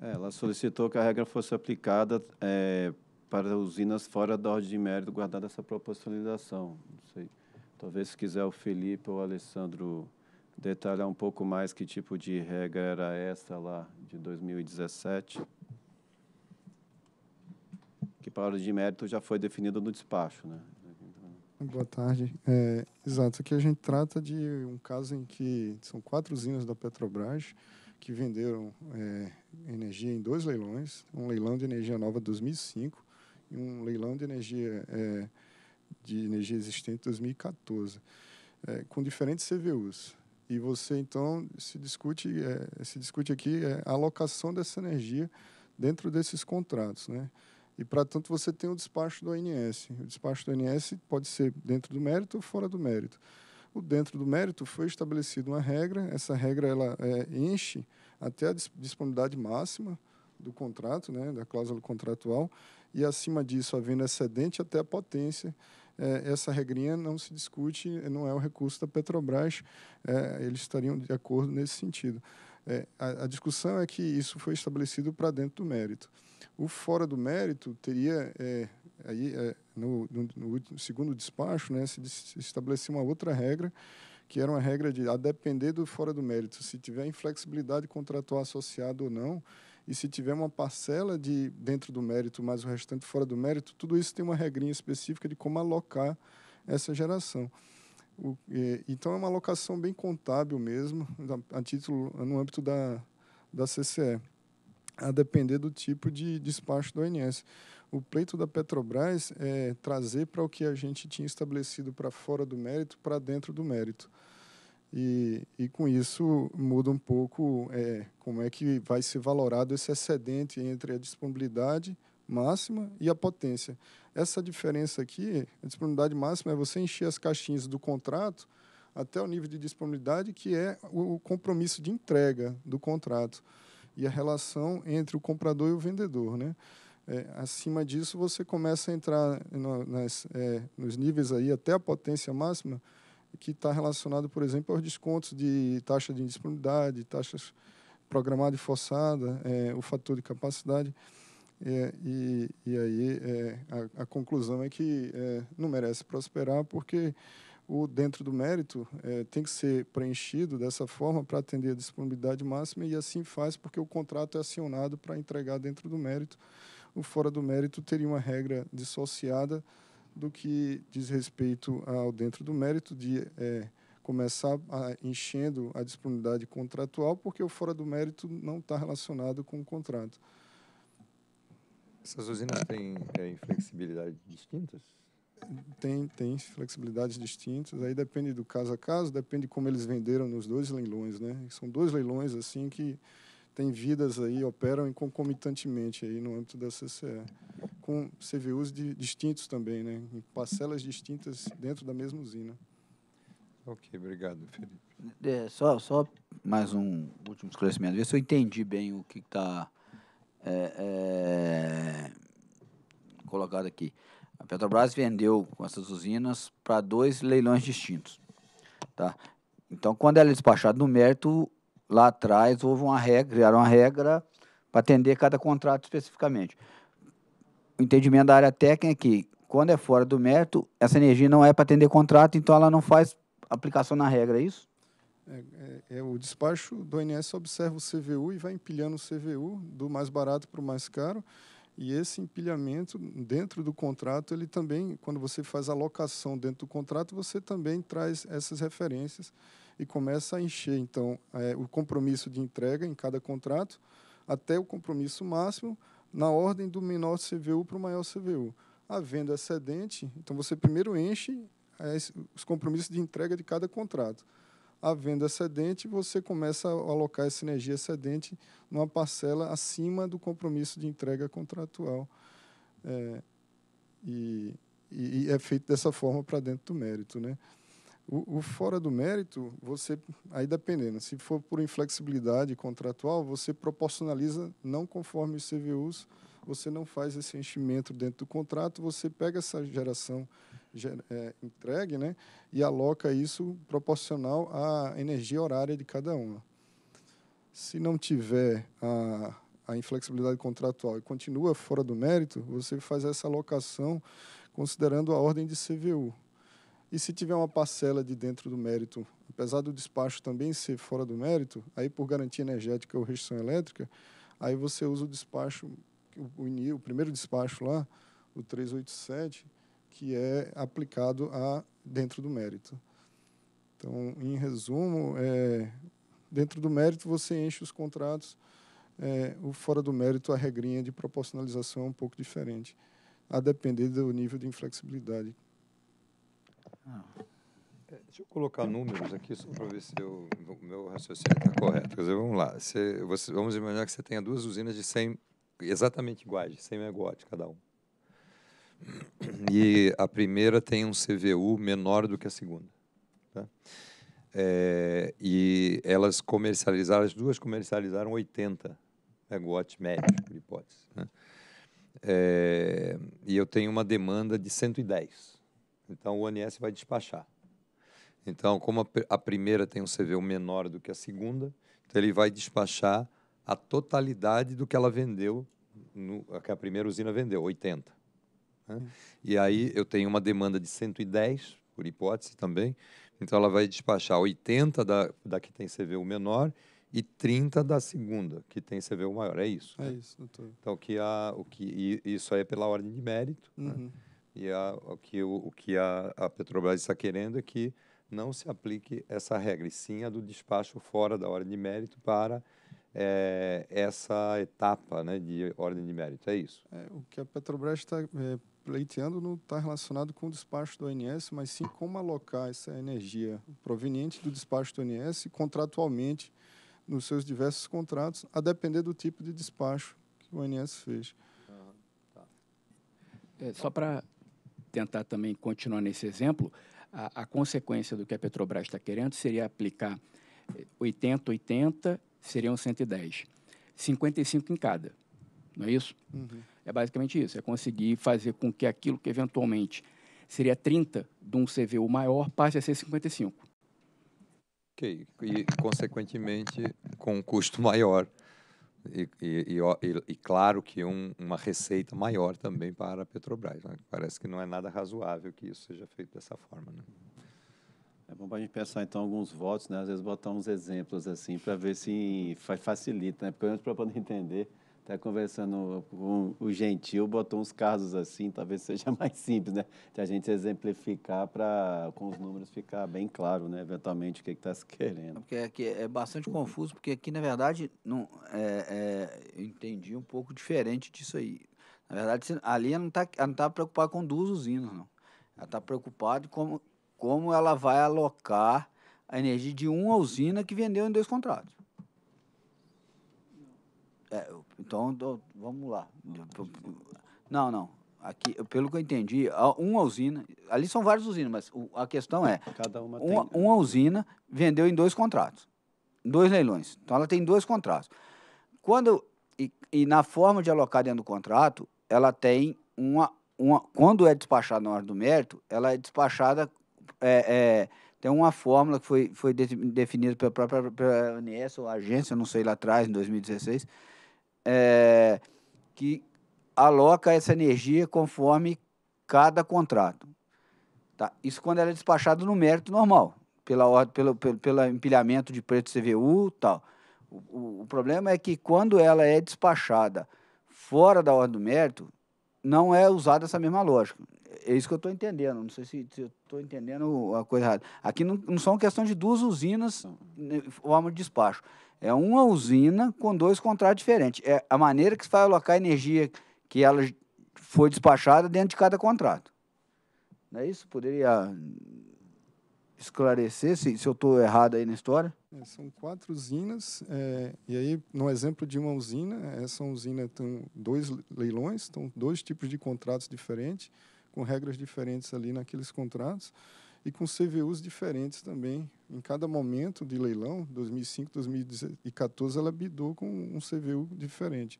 É, ela solicitou que a regra fosse aplicada é, para usinas fora da ordem de mérito, guardada essa proporcionalização. Não sei. Talvez, se quiser, o Felipe ou o Alessandro detalhar um pouco mais que tipo de regra era essa lá de 2017. Que para ordem de mérito já foi definida no despacho, né? Boa tarde. É, exato, aqui a gente trata de um caso em que são quatro usinas da Petrobras, que venderam é, energia em dois leilões, um leilão de energia nova 2005 e um leilão de energia é, de energia existente 2014, é, com diferentes CVUs. E você então se discute é, se discute aqui é, a alocação dessa energia dentro desses contratos, né? E para tanto você tem o despacho do ANS. O despacho do ANS pode ser dentro do mérito ou fora do mérito. O dentro do mérito foi estabelecida uma regra, essa regra ela é, enche até a disponibilidade máxima do contrato, né, da cláusula contratual, e acima disso, havendo excedente até a potência, é, essa regrinha não se discute, não é o recurso da Petrobras, é, eles estariam de acordo nesse sentido. É, a, a, discussão é que isso foi estabelecido para dentro do mérito. O fora do mérito teria é, aí é, no, no, no segundo despacho, né, se, se estabelecia uma outra regra, que era uma regra de a depender do fora do mérito, se tiver inflexibilidade contratual associada ou não, e se tiver uma parcela de dentro do mérito, mas o restante fora do mérito, tudo isso tem uma regrinha específica de como alocar essa geração. O, e, é, então é uma alocação bem contábil mesmo, a, a título no âmbito da da CCE, a depender do tipo de despacho do ONS o pleito da Petrobras é trazer para o que a gente tinha estabelecido para fora do mérito, para dentro do mérito. E, e com isso muda um pouco é, como é que vai ser valorado esse excedente entre a disponibilidade máxima e a potência. Essa diferença aqui, a disponibilidade máxima é você encher as caixinhas do contrato até o nível de disponibilidade que é o compromisso de entrega do contrato e a relação entre o comprador e o vendedor, né? É, acima disso, você começa a entrar no, nas, é, nos níveis aí até a potência máxima, que está relacionado, por exemplo, aos descontos de taxa de indisponibilidade, taxas programada e forçada, é, o fator de capacidade. É, e, e, aí é, a, a, conclusão é que é, não merece prosperar, porque o dentro do mérito é, tem que ser preenchido dessa forma para atender a disponibilidade máxima, e assim faz, porque o contrato é acionado para entregar dentro do mérito o fora do mérito teria uma regra dissociada do que diz respeito ao dentro do mérito de é, começar a, enchendo a disponibilidade contratual, porque o fora do mérito não está relacionado com o contrato. Essas usinas têm é, distintas? Tem, tem flexibilidades distintas. Aí depende do caso a caso, depende como eles venderam nos dois leilões, né? São dois leilões assim que tem vidas aí, operam concomitantemente aí no âmbito da CCE, com CVUs de, distintos também, né, em parcelas distintas dentro da mesma usina. Ok, obrigado, Felipe. É, só, só mais um último esclarecimento, ver se eu entendi bem o que está é, é, colocado aqui. A Petrobras vendeu com essas usinas para dois leilões distintos. Tá? Então, quando ela é despachada no mérito, lá atrás houve uma regra, criaram uma regra para atender cada contrato especificamente. O entendimento da área técnica é que, quando é fora do mérito, essa energia não é para atender contrato, então ela não faz aplicação na regra, é isso? É, é, é, o despacho do ONS observa o CVU e vai empilhando o CVU do mais barato para o mais caro. E esse empilhamento dentro do contrato, ele também, quando você faz a locação dentro do contrato, você também traz essas referências e começa a encher, então, é, o compromisso de entrega em cada contrato até o compromisso máximo, na ordem do menor CVU para o maior CVU. Havendo é excedente, então você primeiro enche é, os compromissos de entrega de cada contrato. Havendo é excedente, você começa a alocar essa energia excedente numa parcela acima do compromisso de entrega contratual. É, e, e é feito dessa forma para dentro do mérito. Né? O, o, fora do mérito, você, aí dependendo, se for por inflexibilidade contratual, você proporcionaliza não conforme os CVUs, você não faz esse enchimento dentro do contrato, você pega essa geração é, entregue né, e aloca isso proporcional à energia horária de cada uma. Se não tiver a, a inflexibilidade contratual e continua fora do mérito, você faz essa alocação considerando a ordem de CVU. E se tiver uma parcela de dentro do mérito, apesar do despacho também ser fora do mérito, aí por garantia energética ou restrição elétrica, aí você usa o despacho, o, o, o primeiro despacho lá, o 387, que é aplicado a dentro do mérito. Então, em resumo, é, dentro do mérito você enche os contratos, é, o fora do mérito, a regrinha de proporcionalização é um pouco diferente, a depender do nível de inflexibilidade. É, deixa eu colocar números aqui só para ver se o meu raciocínio está correto. Quer dizer, vamos lá. Você, você, vamos imaginar que você tenha duas usinas de 100, exatamente iguais, de 100 megawatts cada uma. E a primeira tem um CVU menor do que a segunda. Tá? É, e elas comercializaram, as duas comercializaram 80 megawatts médio, por hipótese. Né? É, e eu tenho uma demanda de 110. Então, o ONS vai despachar. Então, como a, a primeira tem um CVU menor do que a segunda, então ele vai despachar a totalidade do que ela vendeu, no, que a primeira usina vendeu, 80. Né? Hum. E aí eu tenho uma demanda de 110, por hipótese também, então ela vai despachar 80 da, da que tem CVU menor e 30 da segunda, que tem CVU maior. É isso. Né? É né? isso, doutor. Então, que a, o que, isso aí é pela ordem de mérito. Né? Uhum. Né? E a, o que, o, o que a, a Petrobras está querendo é que não se aplique essa regra, e sim a do despacho fora da ordem de mérito para é, essa etapa né, de ordem de mérito. É isso. É, o que a Petrobras está é, pleiteando não está relacionado com o despacho do ONS, mas sim como alocar essa energia proveniente do despacho do ONS contratualmente nos seus diversos contratos, a depender do tipo de despacho que o ONS fez. Tá. É, só para tentar também continuar nesse exemplo, a, a consequência do que a Petrobras está querendo seria aplicar 80, eh, 80, seriam 110. 55 em cada, não é isso? Uhum. É basicamente isso, é conseguir fazer com que aquilo que eventualmente seria 30 de um CVU maior passe a ser 55. Ok, e consequentemente com um custo maior e, e, e, e, claro que um, uma receita maior também para a Petrobras. Né? Parece que não é nada razoável que isso seja feito dessa forma. Né? É bom para a gente pensar então alguns votos, né? às vezes botar uns exemplos assim para ver se facilita, né? pelo menos para poder entender até tá conversando com o Gentil, botou uns casos assim, talvez seja mais simples, né? De a gente exemplificar para, com os números, ficar bem claro, né? Eventualmente, o que está se querendo. É porque aqui é, é bastante confuso, porque aqui, na verdade, não, é, é, eu entendi um pouco diferente disso aí. Na verdade, ali ela não está tá preocupada com duas usinas, não. Ela está preocupada com como ela vai alocar a energia de uma usina que vendeu em dois contratos. É, então, vamos lá. Não, não. Aqui, pelo que eu entendi, uma usina. Ali são várias usinas, mas a questão é: Cada uma, uma, tem... Né? uma usina vendeu em dois contratos, dois leilões. Então, ela tem dois contratos. Quando. E, e na forma de alocar dentro do contrato, ela tem uma. uma quando é despachada na hora do mérito, ela é despachada. É, é, tem uma fórmula que foi, foi definida pela própria ANS ou agência, não sei lá atrás, em 2016 é, que aloca essa energia conforme cada contrato. Tá? Isso quando ela é despachada no mérito normal, pela ordem, pelo, pelo, pelo empilhamento de preto CVU e tal. O, o, o problema é que quando ela é despachada fora da ordem do mérito, não é usada essa mesma lógica. É isso que eu estou entendendo. Não sei se, se eu estou entendendo a coisa errada. Aqui não, não, são questão de duas usinas, né, forma de despacho. É uma usina com dois contratos diferentes. É a maneira que se vai alocar a energia que ela foi despachada dentro de cada contrato. Não é isso? Poderia esclarecer se, se eu estou errado aí na história? É, são quatro usinas, é, e aí, no exemplo de uma usina, essa usina tem dois leilões, tem então dois tipos de contratos diferentes, com regras diferentes ali naqueles contratos e com CVUs diferentes também. Em cada momento de leilão, 2005, 2014, ela bidou com um CVU diferente.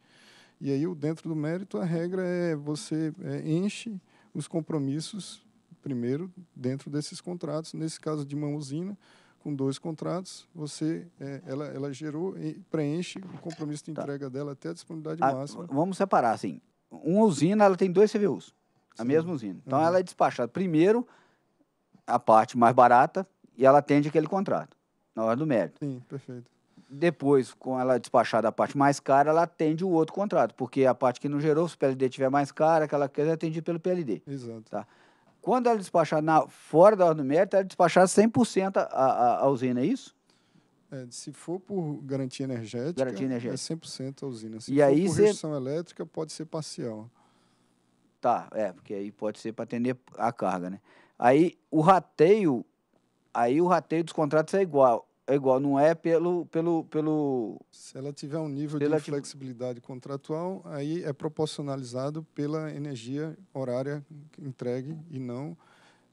E aí, dentro do mérito, a regra é você é, enche os compromissos primeiro dentro desses contratos. Nesse caso de uma usina, com dois contratos, você é, ela, ela gerou preenche o compromisso de tá. entrega tá. dela até a disponibilidade a, ah, máxima. Vamos separar assim. Uma usina ela tem dois CVUs, Sim. a mesma usina. Então uhum. ela é despachada primeiro a parte mais barata e ela atende aquele contrato, na hora do mérito. Sim, perfeito. Depois, com ela despachada a parte mais cara, ela atende o outro contrato, porque a parte que não gerou, se o PLD tiver mais cara, aquela que é atendida pelo PLD. Exato. Tá? Quando ela despachar na, fora da hora do mérito, ela é despachar 100% a, a, a usina, é isso? É, se for por garantia energética, garantia energética. é 100% a usina. Se e for aí por cê... restrição elétrica, pode ser parcial. Tá, é, porque aí pode ser para atender a carga, né? Aí o rateio, aí o rateio dos contratos é igual. É igual, não é pelo, pelo, pelo. Se ela tiver um nível de tipo flexibilidade contratual, aí é proporcionalizado pela energia horária entregue e não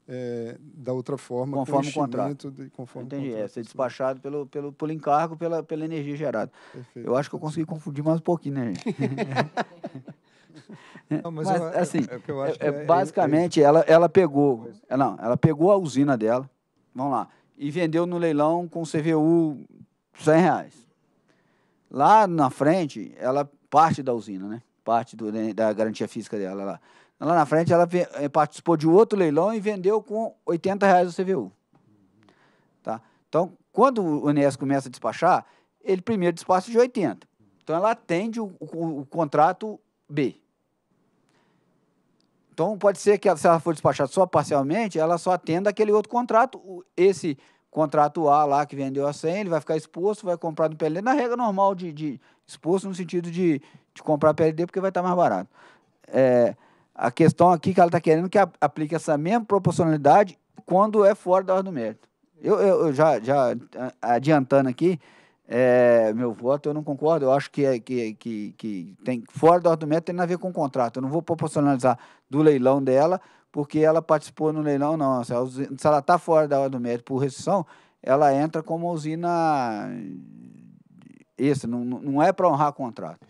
é, da outra forma, conforme o contrato. De, conforme Entendi, é, contrato. é ser despachado pelo, pelo, pelo encargo, pela, pela energia gerada. Perfeito. Eu acho que eu consegui confundir mais um pouquinho, né, gente? É, não, mas, mas eu, é, assim, é eu, eu é, basicamente, ela, ela pegou, não, ela pegou a usina dela, vamos lá, e vendeu no leilão com CVU 100 reais. Lá na frente, ela parte da usina, né? Parte do, da garantia física dela lá. Lá na frente, ela eh, participou de outro leilão e vendeu com 80 reais o CVU. Tá? Então, quando o unesco começa a despachar, ele primeiro despacha de 80. Então, ela atende o, o, o contrato B. Então, pode ser que se ela for despachada só parcialmente, ela só atenda aquele outro contrato. Esse contrato A lá que vendeu a 100, ele vai ficar exposto, vai comprar no PLD, na regra normal de, de exposto no sentido de, de comprar PLD, porque vai estar mais barato. É, a questão aqui que ela está querendo é que aplique essa mesma proporcionalidade quando é fora da ordem do mérito. Eu, eu, eu já, já adiantando aqui, é, meu voto, eu não concordo. Eu acho que, é, que, que, que tem, fora do método, tem a ver com o contrato. Eu não vou proporcionalizar do leilão dela, porque ela participou no leilão, não. Se ela está fora da hora do mérito por restrição, ela entra como usina. Isso, não, não é para honrar contrato.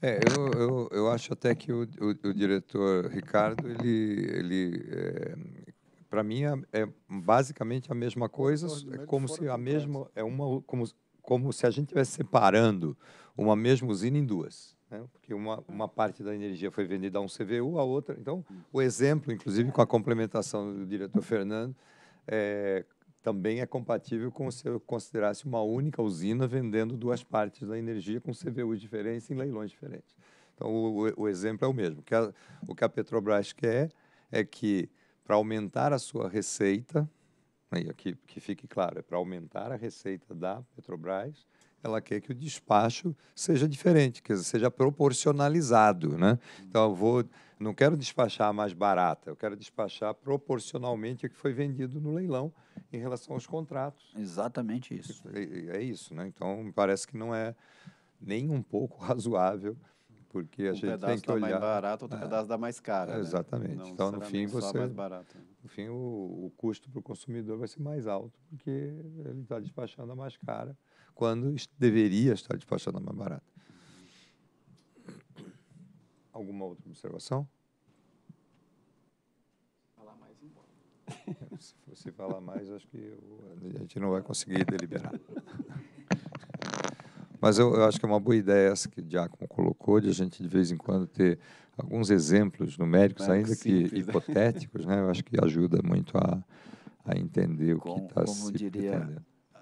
É, eu, eu, eu acho até que o, o, o diretor Ricardo ele, ele é, para mim é, é, basicamente a mesma coisa, é como se a mesma é uma como, como se a gente estivesse separando uma mesma usina em duas, né? porque uma, uma parte da energia foi vendida a um CVU, a outra. Então, o exemplo, inclusive com a complementação do diretor Fernando, é, também é compatível com se eu considerasse uma única usina vendendo duas partes da energia com CVU diferentes em leilões diferentes. Então, o, o exemplo é o mesmo. O que a, o que a Petrobras quer é que para aumentar a sua receita, e aqui que fique claro, é para aumentar a receita da Petrobras, ela quer que o despacho seja diferente, que seja proporcionalizado, né? Então eu vou, não quero despachar mais barata, eu quero despachar proporcionalmente o que foi vendido no leilão em relação aos contratos. Exatamente isso. É, é, é isso, né? Então me parece que não é nem um pouco razoável porque a um gente tem que olhar. Um pedaço mais barato, outro ah, pedaço dá mais caro. Né? Exatamente. Né? Então, no fim, você. Né? No fim, o, o custo para o consumidor vai ser mais alto, porque ele está despachando a mais cara, quando deveria estar despachando a mais barata. Alguma outra observação? Falar mais embora. Se você falar mais, acho que a gente não vai conseguir deliberar. Mas eu, eu, acho que é uma boa ideia essa que o Diácono colocou, de a gente de vez em quando ter alguns exemplos numéricos, ainda que, simples, que hipotéticos, né? Eu acho que ajuda muito a, a entender o que está se diria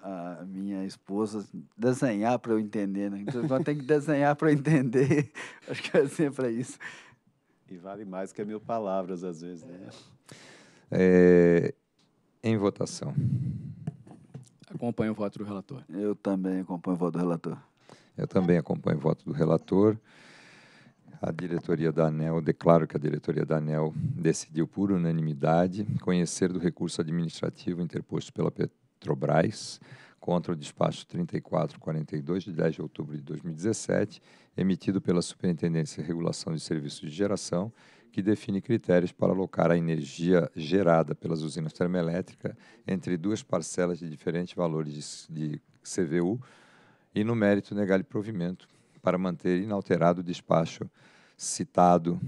a minha esposa, desenhar para eu entender, né? Então, tem que desenhar para eu entender. acho que é sempre isso. E vale mais que mil palavras, às vezes, né? É, em votação. Acompanho o voto do relator. Eu também acompanho o voto do relator. Eu também acompanho o voto do relator. A diretoria da ANEL, declaro que a diretoria da ANEL decidiu por unanimidade conhecer do recurso administrativo interposto pela Petrobras contra o despacho 3442 de 10 de outubro de 2017, emitido pela Superintendência de Regulação de Serviços de Geração que define critérios para alocar a energia gerada pelas usinas termoelétricas entre duas parcelas de diferentes valores de, de CVU e, no mérito, negar-lhe provimento para manter inalterado o despacho citado.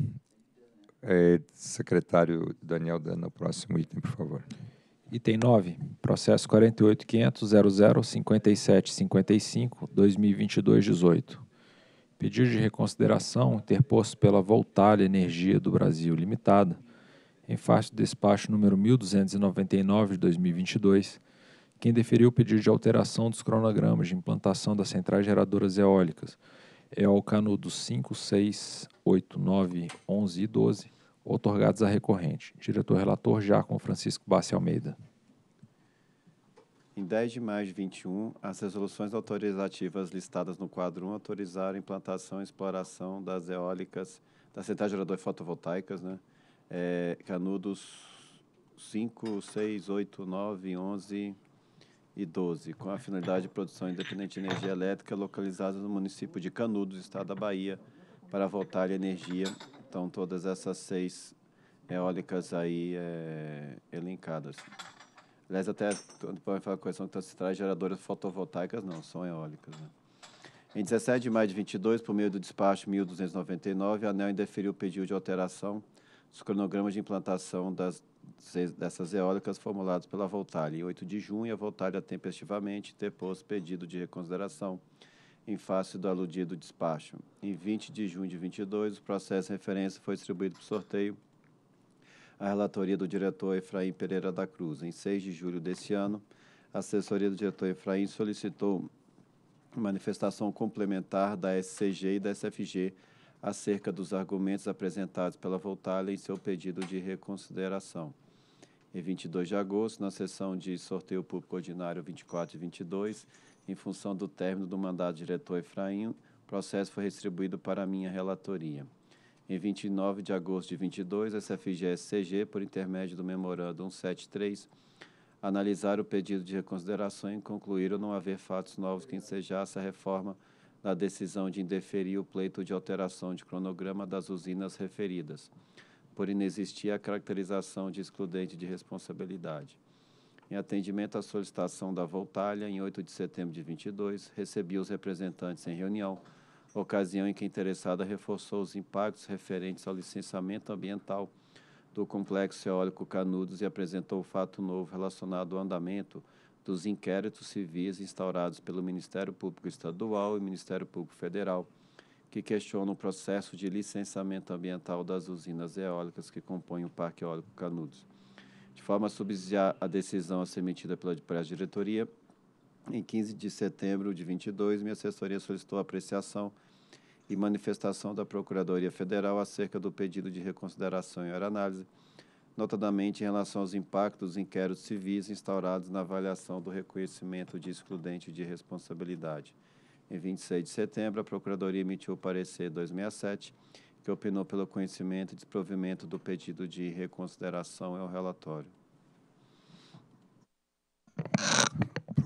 É, secretário Daniel Dana, o próximo item, por favor. Item 9, processo 48.500.00.57.55.2022.18. Pedido de reconsideração interposto pela Voltalha Energia do Brasil Limitada, em face do despacho número 1299 de 2022, quem deferiu o pedido de alteração dos cronogramas de implantação das centrais geradoras eólicas é o Canudos 5, 6, 8, 9, 11 e 12, otorgados à recorrente. Diretor-relator Jacon Francisco Bassi Almeida. Em 10 de maio de 21, as resoluções autorizativas listadas no quadro 1 autorizaram a implantação e exploração das eólicas, das centrais geradoras fotovoltaicas, né? É, canudos 5, 6, 8, 9, 11 e 12, com a finalidade de produção independente de energia elétrica localizadas no município de Canudos, estado da Bahia, para voltar a energia. Então, todas essas seis eólicas aí é, elencadas. Aliás, até depois falar a questão que se traz geradoras fotovoltaicas, não, são eólicas. Né? Em 17 de maio de 22, por meio do despacho 1299, a ANEL indeferiu o pedido de alteração dos cronogramas de implantação das, dessas eólicas formulados pela Voltali. Em 8 de junho, a Voltali tempestivamente depôs pedido de reconsideração em face do aludido despacho. Em 20 de junho de 22, o processo de referência foi distribuído para sorteio a relatoria do diretor Efraim Pereira da Cruz. Em 6 de julho desse ano, a assessoria do diretor Efraim solicitou manifestação complementar da SCG e da SFG acerca dos argumentos apresentados pela Voltalha em seu pedido de reconsideração. Em 22 de agosto, na sessão de sorteio público ordinário 24 e 22, em função do término do mandato do diretor Efraim, o processo foi distribuído para a minha relatoria. Em 29 de agosto de 22, a SFGS-CG, por intermédio do Memorando 173, analisaram o pedido de reconsideração e concluíram não haver fatos novos que ensejasse a reforma da decisão de indeferir o pleito de alteração de cronograma das usinas referidas, por inexistir a caracterização de excludente de responsabilidade. Em atendimento à solicitação da Voltalha, em 8 de setembro de 22, recebi os representantes em reunião ocasião em que a interessada reforçou os impactos referentes ao licenciamento ambiental do complexo eólico Canudos e apresentou o fato novo relacionado ao andamento dos inquéritos civis instaurados pelo Ministério Público Estadual e Ministério Público Federal, que questionam o processo de licenciamento ambiental das usinas eólicas que compõem o Parque Eólico Canudos. De forma subsidiar a decisão a ser emitida pela, pela diretoria, em 15 de setembro de 22, minha assessoria solicitou apreciação e manifestação da Procuradoria Federal acerca do pedido de reconsideração em hora análise, notadamente em relação aos impactos dos inquéritos civis instaurados na avaliação do reconhecimento de excludente de responsabilidade. Em 26 de setembro, a Procuradoria emitiu o parecer 267, que opinou pelo conhecimento e desprovimento do pedido de reconsideração ao relatório.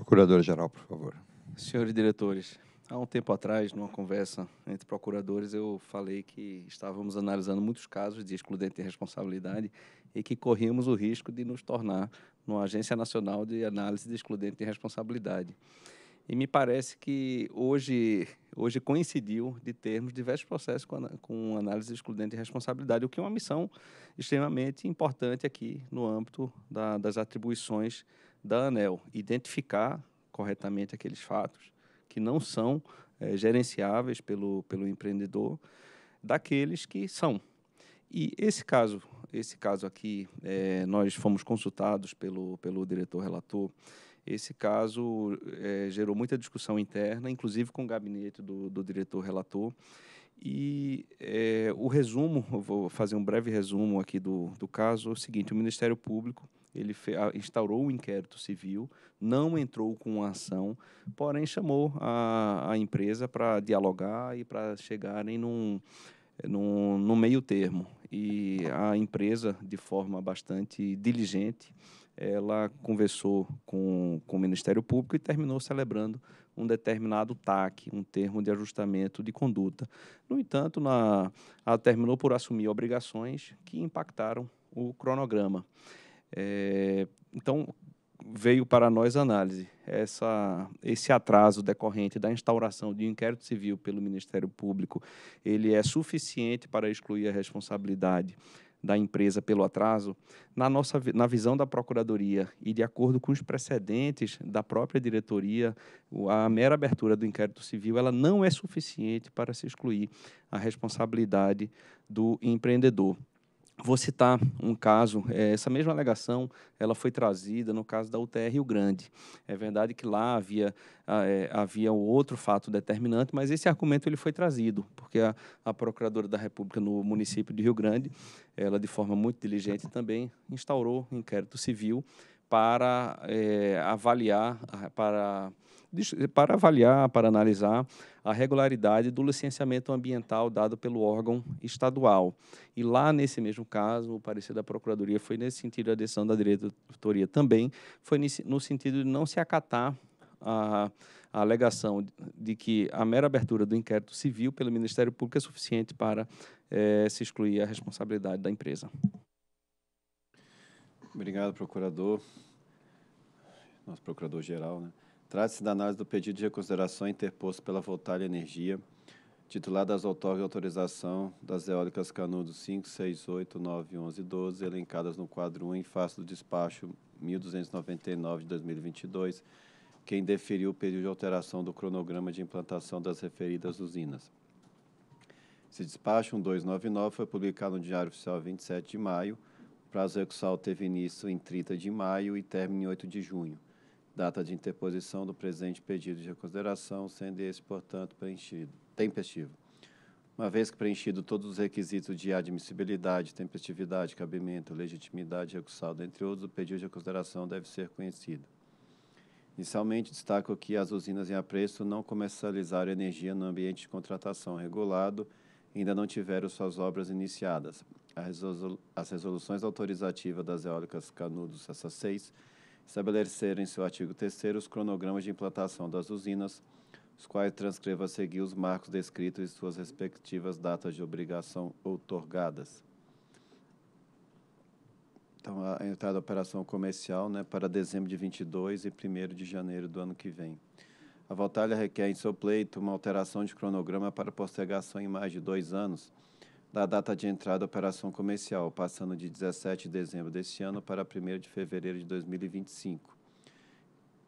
Procurador-geral, por favor. Senhores diretores, há um tempo atrás, numa conversa entre procuradores, eu falei que estávamos analisando muitos casos de excludente de responsabilidade e que corríamos o risco de nos tornar numa agência nacional de análise de excludente de responsabilidade. E me parece que hoje, hoje coincidiu de termos diversos processos com, com análise excludente de responsabilidade, o que é uma missão extremamente importante aqui no âmbito da, das atribuições da ANEL identificar corretamente aqueles fatos que não são é, gerenciáveis pelo, pelo empreendedor daqueles que são. E esse caso, esse caso aqui, é, nós fomos consultados pelo, pelo diretor relator. Esse caso é, gerou muita discussão interna, inclusive com o gabinete do, do diretor relator. E é, o resumo, vou fazer um breve resumo aqui do, do caso, é o seguinte: o Ministério Público ele instaurou um inquérito civil, não entrou com a ação, porém chamou a, a empresa para dialogar e para chegarem num, num, num meio termo. E a empresa, de forma bastante diligente, ela conversou com, com o Ministério Público e terminou celebrando um determinado TAC, um termo de ajustamento de conduta. No entanto, na, ela terminou por assumir obrigações que impactaram o cronograma. É, então, veio para nós a análise essa, esse atraso decorrente da instauração de um inquérito civil pelo Ministério Público, ele é suficiente para excluir a responsabilidade da empresa pelo atraso, na nossa na visão da procuradoria e de acordo com os precedentes da própria diretoria, a mera abertura do inquérito civil ela não é suficiente para se excluir a responsabilidade do empreendedor. Vou citar um caso, é, essa mesma alegação ela foi trazida no caso da UTR Rio Grande. É verdade que lá havia, é, havia outro fato determinante, mas esse argumento ele foi trazido, porque a, a Procuradora da República no município de Rio Grande, ela de forma muito diligente também instaurou um inquérito civil para é, avaliar, para para avaliar, para analisar a regularidade do licenciamento ambiental dado pelo órgão estadual. E lá, nesse mesmo caso, o parecer da Procuradoria foi nesse sentido, a decisão da diretoria também foi no sentido de não se acatar a, a, alegação de que a mera abertura do inquérito civil pelo Ministério Público é suficiente para eh, se excluir a responsabilidade da empresa. Obrigado, procurador. Nosso procurador-geral, né? Trata-se da análise do pedido de reconsideração interposto pela Voltalha Energia, titular das outorgas autorização das eólicas Canudos 5, 6, 8, 9, 11 e 12, elencadas no quadro 1 em face do despacho 1299 de 2022, quem deferiu o período de alteração do cronograma de implantação das referidas usinas. Esse despacho 1299 foi publicado no Diário Oficial 27 de maio. O prazo execução teve início em 30 de maio e término em 8 de junho data de interposição do presente pedido de reconsideração, sendo esse, portanto, preenchido, tempestivo. Uma vez que preenchido todos os requisitos de admissibilidade, tempestividade, cabimento, legitimidade, recursal, entre outros, o pedido de reconsideração deve ser conhecido. Inicialmente, destaco que as usinas em apreço não comercializaram energia no ambiente de contratação regulado e ainda não tiveram suas obras iniciadas. As resoluções autorizativas das eólicas Canudos Essa 6 estabelecer em seu artigo 3 os cronogramas de implantação das usinas, os quais transcreva a seguir os marcos descritos e suas respectivas datas de obrigação outorgadas. Então, a entrada da operação comercial né, para dezembro de 22 e 1 de janeiro do ano que vem. A Voltalha requer em seu pleito uma alteração de cronograma para postergação em mais de dois anos, da data de entrada da operação comercial, passando de 17 de dezembro deste ano para 1 de fevereiro de 2025.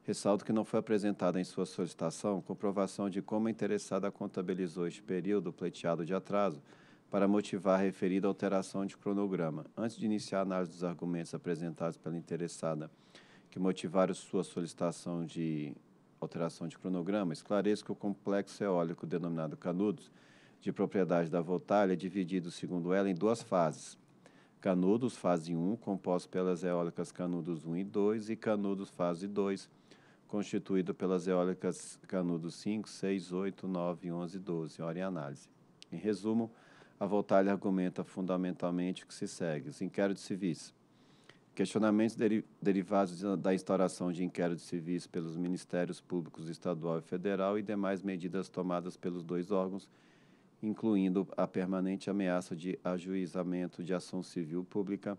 Ressalto que não foi apresentada em sua solicitação comprovação de como a interessada contabilizou este período pleiteado de atraso para motivar a referida alteração de cronograma. Antes de iniciar a análise dos argumentos apresentados pela interessada que motivaram sua solicitação de alteração de cronograma, esclareço que o complexo eólico denominado Canudos de propriedade da Voltalha é dividido, segundo ela, em duas fases. Canudos Fase 1, composto pelas eólicas Canudos 1 e 2, e Canudos Fase 2, constituído pelas eólicas Canudos 5, 6, 8, 9, 11 e 12. Hora em análise. Em resumo, a Voltalha argumenta fundamentalmente o que se segue. Os inquéritos civis. Questionamentos deri derivados da instauração de inquéritos civis pelos Ministérios Públicos Estadual e Federal e demais medidas tomadas pelos dois órgãos incluindo a permanente ameaça de ajuizamento de ação civil pública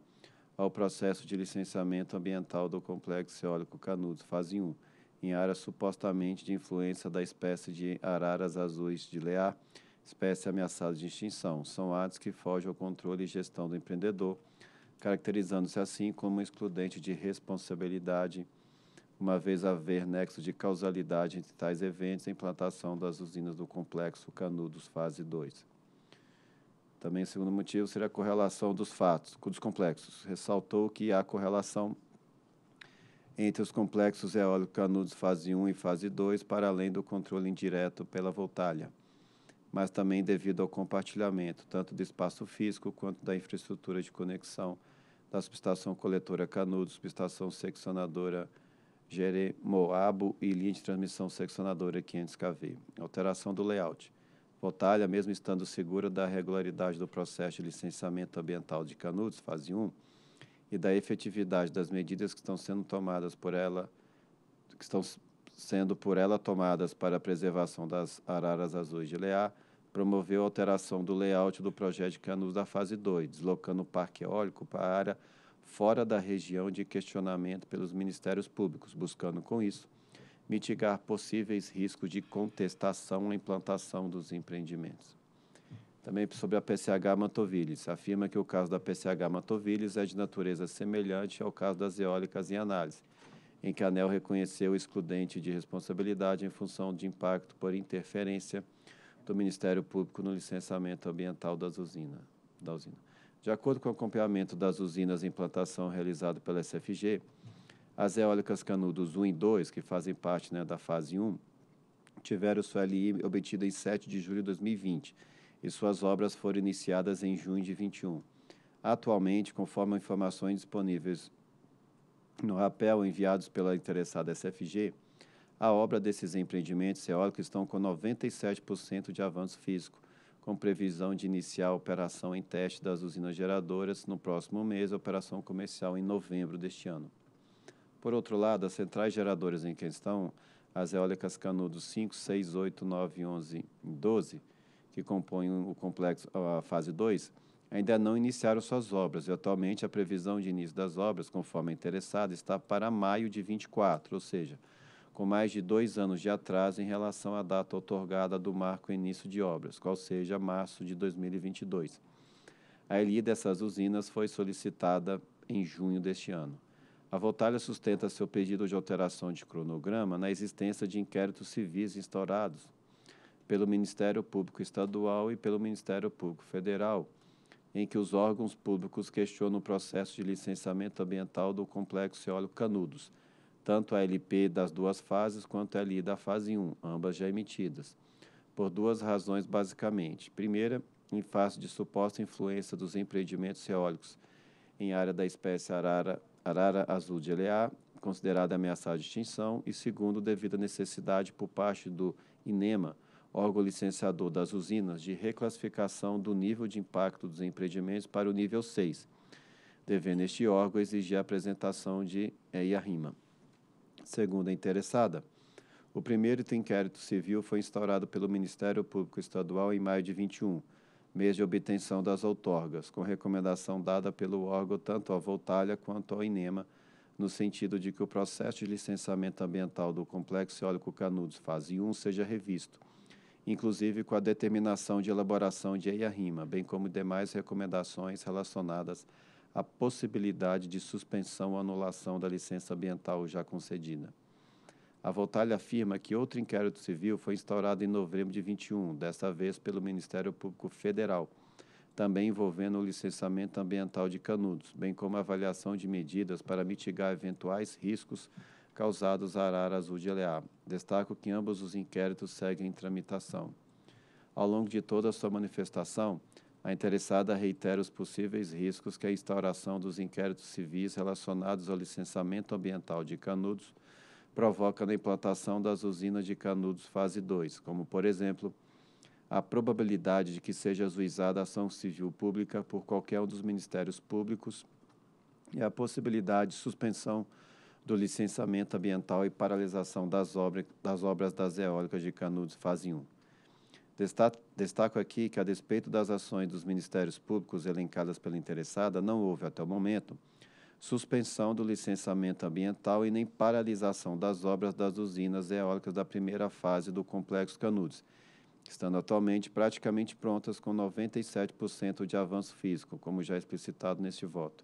ao processo de licenciamento ambiental do complexo eólico Canudos, fase 1, em área supostamente de influência da espécie de araras azuis de leá, espécie ameaçada de extinção. São atos que fogem ao controle e gestão do empreendedor, caracterizando-se assim como excludente de responsabilidade uma vez haver nexo de causalidade entre tais eventos e implantação das usinas do complexo Canudos Fase 2. Também o segundo motivo seria a correlação dos fatos com os complexos. Ressaltou que há correlação entre os complexos eólico Canudos Fase 1 e Fase 2, para além do controle indireto pela voltalha, mas também devido ao compartilhamento tanto do espaço físico quanto da infraestrutura de conexão da subestação coletora Canudos, subestação seccionadora Canudos, Jeremoabo e linha de transmissão seccionadora 500 kV. Alteração do layout. Botalha, mesmo estando segura da regularidade do processo de licenciamento ambiental de Canudos, fase 1, e da efetividade das medidas que estão sendo tomadas por ela, que estão sendo por ela tomadas para a preservação das araras azuis de Leá, promoveu a alteração do layout do projeto de Canudos da fase 2, deslocando o parque eólico para a área fora da região de questionamento pelos ministérios públicos, buscando com isso mitigar possíveis riscos de contestação à implantação dos empreendimentos. Também sobre a PCH Matovilles, afirma que o caso da PCH Matovilles é de natureza semelhante ao caso das eólicas em análise, em que a ANEL reconheceu o excludente de responsabilidade em função de impacto por interferência do Ministério Público no licenciamento ambiental das usina, da usina. De acordo com o acompanhamento das usinas em implantação realizado pela SFG, as eólicas Canudos 1 e 2, que fazem parte né, da fase 1, tiveram sua LI obtida em 7 de julho de 2020 e suas obras foram iniciadas em junho de 21. Atualmente, conforme informações disponíveis no rapel enviados pela interessada SFG, a obra desses empreendimentos eólicos estão com 97% de avanço físico, com previsão de iniciar a operação em teste das usinas geradoras no próximo mês, a operação comercial em novembro deste ano. Por outro lado, as centrais geradoras em questão, as eólicas Canudos 5, 6, 8, 9, 11 e 12, que compõem o complexo, a fase 2, ainda não iniciaram suas obras e atualmente a previsão de início das obras, conforme a interessada, está para maio de 24, ou seja, com mais de dois anos de atraso em relação à data otorgada do marco início de obras, qual seja março de 2022. A ELI dessas usinas foi solicitada em junho deste ano. A Voltalha sustenta seu pedido de alteração de cronograma na existência de inquéritos civis instaurados pelo Ministério Público Estadual e pelo Ministério Público Federal, em que os órgãos públicos questionam o processo de licenciamento ambiental do Complexo Eólico Canudos, tanto a LP das duas fases quanto a LI da fase 1, ambas já emitidas, por duas razões basicamente. Primeira, em face de suposta influência dos empreendimentos eólicos em área da espécie arara, arara azul de LA, considerada ameaçada de extinção, e segundo, devido à necessidade por parte do INEMA, órgão licenciador das usinas, de reclassificação do nível de impacto dos empreendimentos para o nível 6, devendo este órgão exigir a apresentação de EIA-RIMA segundo a interessada. O primeiro inquérito civil foi instaurado pelo Ministério Público Estadual em maio de 21, mês de obtenção das outorgas, com recomendação dada pelo órgão tanto à Voltalha quanto ao INEMA, no sentido de que o processo de licenciamento ambiental do Complexo Eólico Canudos Fase 1 seja revisto, inclusive com a determinação de elaboração de EIA-RIMA, bem como demais recomendações relacionadas a possibilidade de suspensão ou anulação da licença ambiental já concedida. A Voltalha afirma que outro inquérito civil foi instaurado em novembro de 21, desta vez pelo Ministério Público Federal, também envolvendo o licenciamento ambiental de Canudos, bem como a avaliação de medidas para mitigar eventuais riscos causados à arara azul de Leá. Destaco que ambos os inquéritos seguem em tramitação. Ao longo de toda a sua manifestação, a interessada reitera os possíveis riscos que a instauração dos inquéritos civis relacionados ao licenciamento ambiental de canudos provoca na implantação das usinas de canudos fase 2, como, por exemplo, a probabilidade de que seja ajuizada ação civil pública por qualquer um dos ministérios públicos e a possibilidade de suspensão do licenciamento ambiental e paralisação das, das obras das eólicas de Canudos fase 1. Destaco aqui que, a despeito das ações dos Ministérios Públicos elencadas pela interessada, não houve, até o momento, suspensão do licenciamento ambiental e nem paralisação das obras das usinas eólicas da primeira fase do Complexo Canudos, estando atualmente praticamente prontas com 97% de avanço físico, como já explicitado neste voto.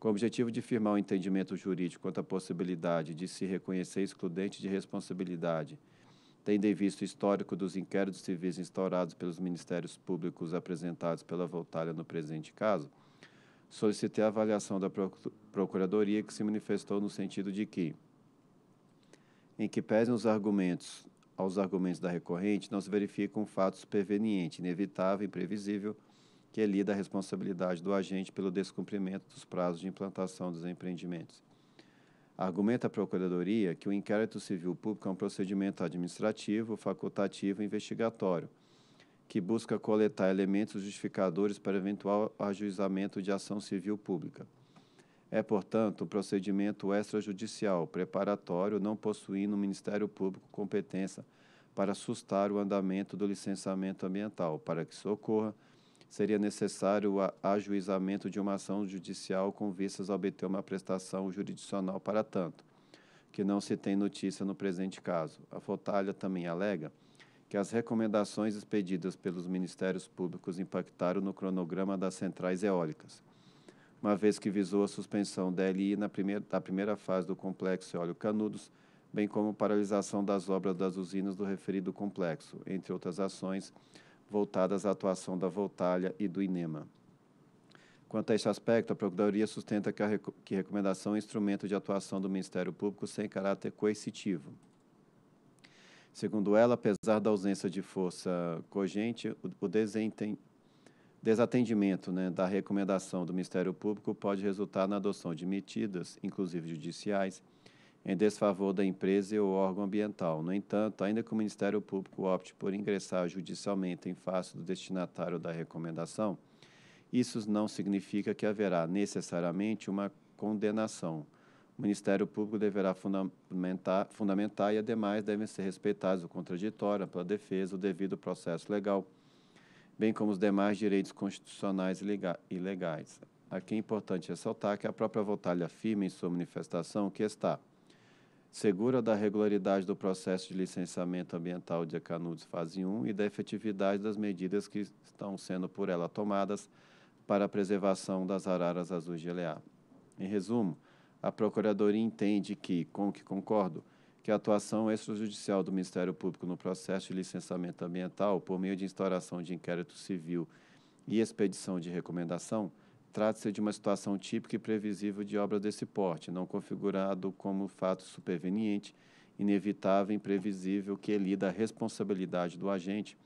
Com o objetivo de firmar o um entendimento jurídico quanto à possibilidade de se reconhecer excludente de responsabilidade tendo em vista o histórico dos inquéritos civis instaurados pelos ministérios públicos apresentados pela Voltalha no presente caso, solicitei a avaliação da Procuradoria que se manifestou no sentido de que, em que pesem os argumentos aos argumentos da recorrente, não se verifica um fato superveniente, inevitável, imprevisível, que é lida a responsabilidade do agente pelo descumprimento dos prazos de implantação dos empreendimentos. Argumenta a Procuradoria que o inquérito civil público é um procedimento administrativo, facultativo e investigatório, que busca coletar elementos justificadores para eventual ajuizamento de ação civil pública. É, portanto, um procedimento extrajudicial, preparatório, não possuindo o Ministério Público competência para sustar o andamento do licenciamento ambiental, para que socorra seria necessário o ajuizamento de uma ação judicial com vistas a obter uma prestação jurisdicional para tanto, que não se tem notícia no presente caso. A Fotalha também alega que as recomendações expedidas pelos ministérios públicos impactaram no cronograma das centrais eólicas, uma vez que visou a suspensão da LI na primeira, da primeira fase do complexo eólico Canudos, bem como paralisação das obras das usinas do referido complexo, entre outras ações, voltadas à atuação da Voltalha e do INEMA. Quanto a este aspecto, a Procuradoria sustenta que a rec que recomendação é instrumento de atuação do Ministério Público sem caráter coercitivo. Segundo ela, apesar da ausência de força cogente, o, o desatendimento né, da recomendação do Ministério Público pode resultar na adoção de medidas, inclusive judiciais, em desfavor da empresa ou órgão ambiental. No entanto, ainda que o Ministério Público opte por ingressar judicialmente em face do destinatário da recomendação, isso não significa que haverá necessariamente uma condenação. O Ministério Público deverá fundamentar, fundamentar e, ademais, devem ser respeitados o contraditório, a defesa, o devido processo legal, bem como os demais direitos constitucionais e legais. Aqui é importante ressaltar que a própria Voltalha afirma em sua manifestação que está segura da regularidade do processo de licenciamento ambiental de Canudos Fase 1 e da efetividade das medidas que estão sendo por ela tomadas para a preservação das araras azuis de LA. Em resumo, a Procuradoria entende que, com o que concordo, que a atuação extrajudicial do Ministério Público no processo de licenciamento ambiental, por meio de instauração de inquérito civil e expedição de recomendação, trata-se de uma situação típica e previsível de obra desse porte, não configurado como fato superveniente, inevitável e imprevisível que elida a responsabilidade do agente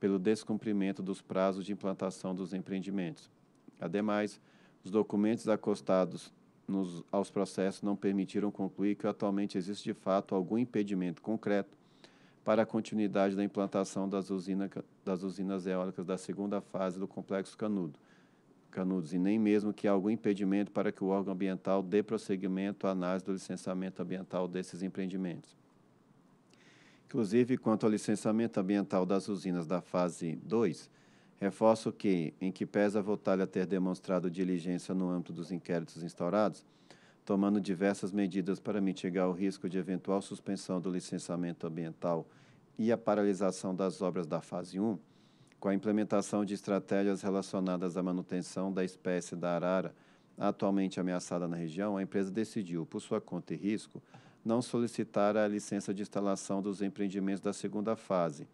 pelo descumprimento dos prazos de implantação dos empreendimentos. Ademais, os documentos acostados nos, aos processos não permitiram concluir que atualmente existe de fato algum impedimento concreto para a continuidade da implantação das, usina, das usinas eólicas da segunda fase do Complexo Canudo, Canudos, e nem mesmo que algum impedimento para que o órgão ambiental dê prosseguimento à análise do licenciamento ambiental desses empreendimentos. Inclusive, quanto ao licenciamento ambiental das usinas da fase 2, reforço que, em que pesa a Votalha ter demonstrado diligência no âmbito dos inquéritos instaurados, tomando diversas medidas para mitigar o risco de eventual suspensão do licenciamento ambiental e a paralisação das obras da fase 1, um, com a implementação de estratégias relacionadas à manutenção da espécie da arara atualmente ameaçada na região, a empresa decidiu, por sua conta e risco, não solicitar a licença de instalação dos empreendimentos da segunda fase,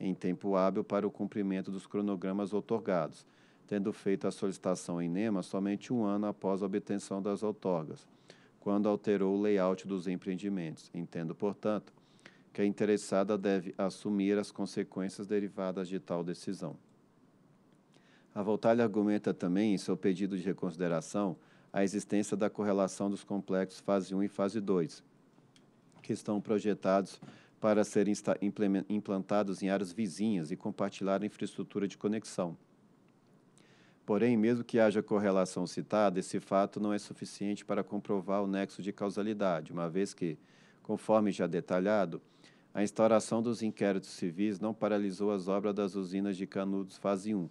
em tempo hábil para o cumprimento dos cronogramas otorgados, tendo feito a solicitação em NEMA somente um ano após a obtenção das outorgas, quando alterou o layout dos empreendimentos. Entendo, portanto, que a interessada deve assumir as consequências derivadas de tal decisão. A Voltalha argumenta também, em seu pedido de reconsideração, a existência da correlação dos complexos fase 1 e fase 2, que estão projetados para serem implantados em áreas vizinhas e compartilhar a infraestrutura de conexão. Porém, mesmo que haja correlação citada, esse fato não é suficiente para comprovar o nexo de causalidade, uma vez que, conforme já detalhado, a instauração dos inquéritos civis não paralisou as obras das usinas de Canudos Fase 1,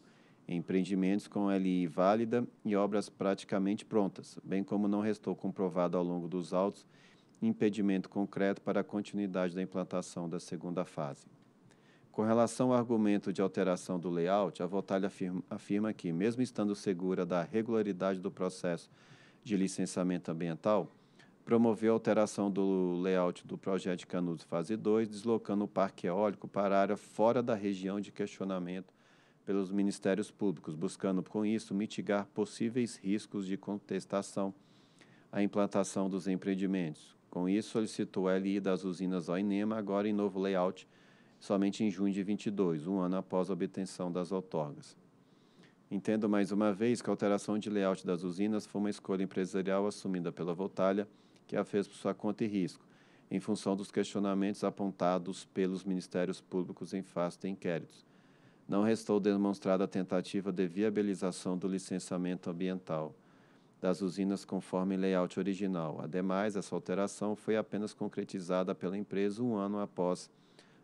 empreendimentos com LI válida e obras praticamente prontas, bem como não restou comprovado ao longo dos autos impedimento concreto para a continuidade da implantação da segunda fase. Com relação ao argumento de alteração do layout, a Votalha afirma, afirma que, mesmo estando segura da regularidade do processo de licenciamento ambiental, promoveu a alteração do layout do projeto de Canudos Fase 2, deslocando o parque eólico para a área fora da região de questionamento pelos ministérios públicos, buscando com isso mitigar possíveis riscos de contestação à implantação dos empreendimentos. Com isso, solicitou a LI das usinas Oinema, agora em novo layout, somente em junho de 22, um ano após a obtenção das outorgas. Entendo mais uma vez que a alteração de layout das usinas foi uma escolha empresarial assumida pela Voltalha, que a fez por sua conta e risco, em função dos questionamentos apontados pelos ministérios públicos em face de inquéritos. Não restou demonstrada a tentativa de viabilização do licenciamento ambiental das usinas conforme layout original. Ademais, essa alteração foi apenas concretizada pela empresa um ano após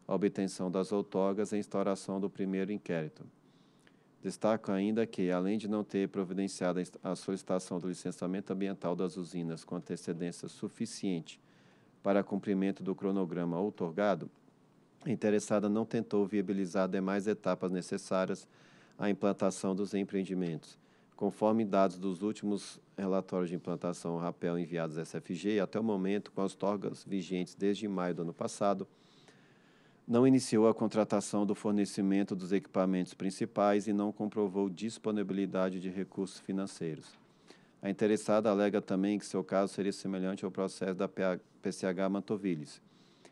a obtenção das outorgas e instauração do primeiro inquérito. Destaco ainda que, além de não ter providenciado a solicitação do licenciamento ambiental das usinas com antecedência suficiente para cumprimento do cronograma outorgado, a interessada não tentou viabilizar demais etapas necessárias à implantação dos empreendimentos. Conforme dados dos últimos relatórios de implantação RAPEL enviados à SFG, até o momento, com as torgas vigentes desde maio do ano passado, não iniciou a contratação do fornecimento dos equipamentos principais e não comprovou disponibilidade de recursos financeiros. A interessada alega também que seu caso seria semelhante ao processo da PCH Mantovilles,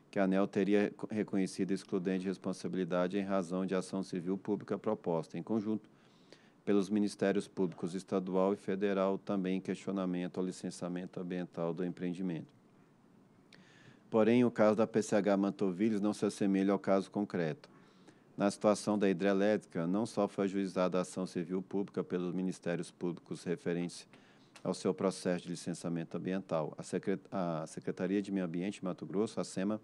que a ANEL teria reconhecido excludente responsabilidade em razão de ação civil pública proposta em conjunto pelos Ministérios Públicos Estadual e Federal, também em questionamento ao licenciamento ambiental do empreendimento. Porém, o caso da PCH Mantovilhos não se assemelha ao caso concreto. Na situação da hidrelétrica, não só foi ajuizada a ação civil pública pelos Ministérios Públicos referente ao seu processo de licenciamento ambiental. A, Secretaria de Meio Ambiente de Mato Grosso, a SEMA,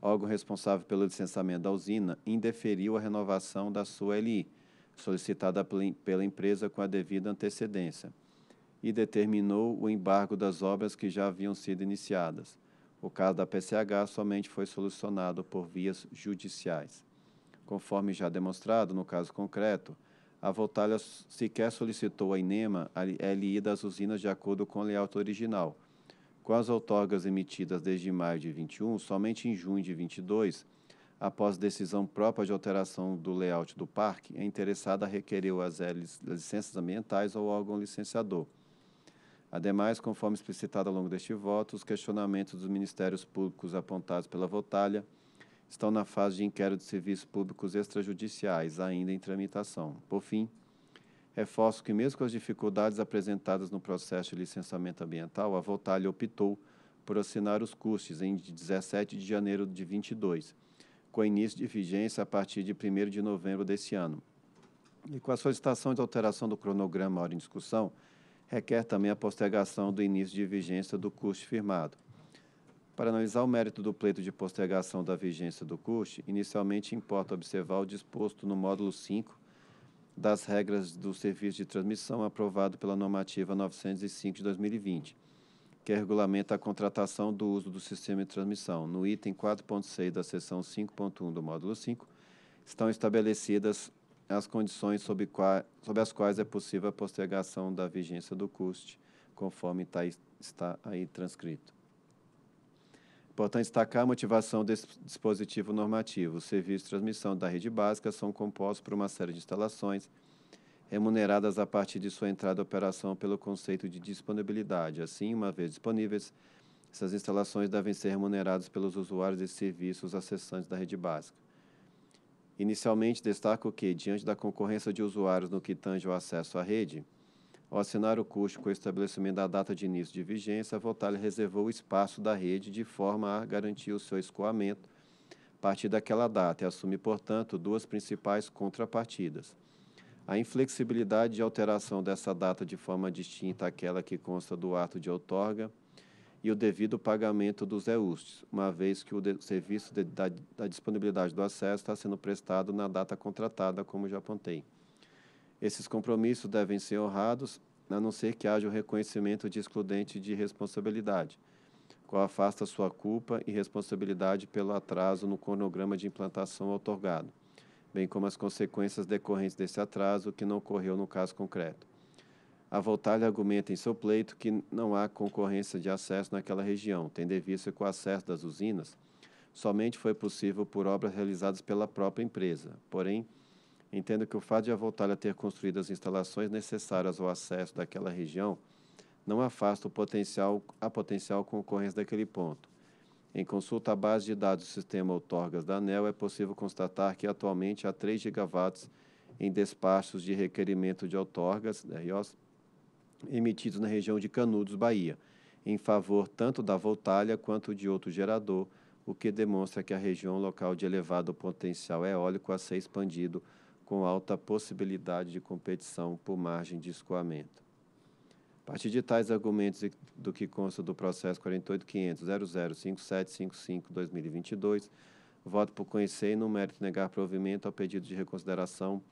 órgão responsável pelo licenciamento da usina, indeferiu a renovação da sua LI, solicitada pela empresa com a devida antecedência, e determinou o embargo das obras que já haviam sido iniciadas. O caso da PCH somente foi solucionado por vias judiciais. Conforme já demonstrado no caso concreto, a Voltalha sequer solicitou à INEMA a LI das usinas de acordo com o layout original. Com as outorgas emitidas desde maio de 21, somente em junho de 22, após decisão própria de alteração do layout do parque, é a interessada requereu as licenças ambientais ao órgão licenciador Ademais, conforme explicitado ao longo deste voto, os questionamentos dos ministérios públicos apontados pela votalha estão na fase de inquérito de serviços públicos extrajudiciais, ainda em tramitação. Por fim, reforço que, mesmo com as dificuldades apresentadas no processo de licenciamento ambiental, a votalha optou por assinar os custos em 17 de janeiro de 22, com início de vigência a partir de 1 de novembro deste ano. E com a solicitação de alteração do cronograma hora em discussão, requer também a postergação do início de vigência do CUST firmado. Para analisar o mérito do pleito de postergação da vigência do CUST, inicialmente importa observar o disposto no módulo 5 das regras do serviço de transmissão aprovado pela normativa 905 de 2020, que é regulamenta a contratação do uso do sistema de transmissão. No item 4.6 da seção 5.1 do módulo 5, estão estabelecidas as condições sob, as quais é possível a postergação da vigência do CUST, conforme tá, está aí transcrito. Importante destacar a motivação desse dispositivo normativo. Os serviços de transmissão da rede básica são compostos por uma série de instalações remuneradas a partir de sua entrada em operação pelo conceito de disponibilidade. Assim, uma vez disponíveis, essas instalações devem ser remuneradas pelos usuários de serviços acessantes da rede básica. Inicialmente, destaco que, diante da concorrência de usuários no que tange ao acesso à rede, ao assinar o custo com o estabelecimento da data de início de vigência, a Votalha reservou o espaço da rede de forma a garantir o seu escoamento a partir daquela data e assume, portanto, duas principais contrapartidas. A inflexibilidade de alteração dessa data de forma distinta àquela que consta do ato de outorga e o devido pagamento dos EUSTs, uma vez que o de, serviço de, da, da, disponibilidade do acesso está sendo prestado na data contratada, como já apontei. Esses compromissos devem ser honrados, a não ser que haja o reconhecimento de excludente de responsabilidade, qual afasta sua culpa e responsabilidade pelo atraso no cronograma de implantação otorgado, bem como as consequências decorrentes desse atraso que não ocorreu no caso concreto. A Voltalha argumenta em seu pleito que não há concorrência de acesso naquela região, tendo em vista que o acesso das usinas somente foi possível por obras realizadas pela própria empresa. Porém, entendo que o fato de a Voltalha ter construído as instalações necessárias ao acesso daquela região não afasta o potencial, a potencial concorrência daquele ponto. Em consulta à base de dados do sistema outorgas da ANEL, é possível constatar que atualmente há 3 gigawatts em despachos de requerimento de outorgas, RIOS, emitidos na região de Canudos, Bahia, em favor tanto da Voltalha quanto de outro gerador, o que demonstra que a região local de elevado potencial eólico a ser expandido com alta possibilidade de competição por margem de escoamento. A partir de tais argumentos e do que consta do processo 48.500.005755-2022, voto por conhecer e, no mérito, negar provimento ao pedido de reconsideração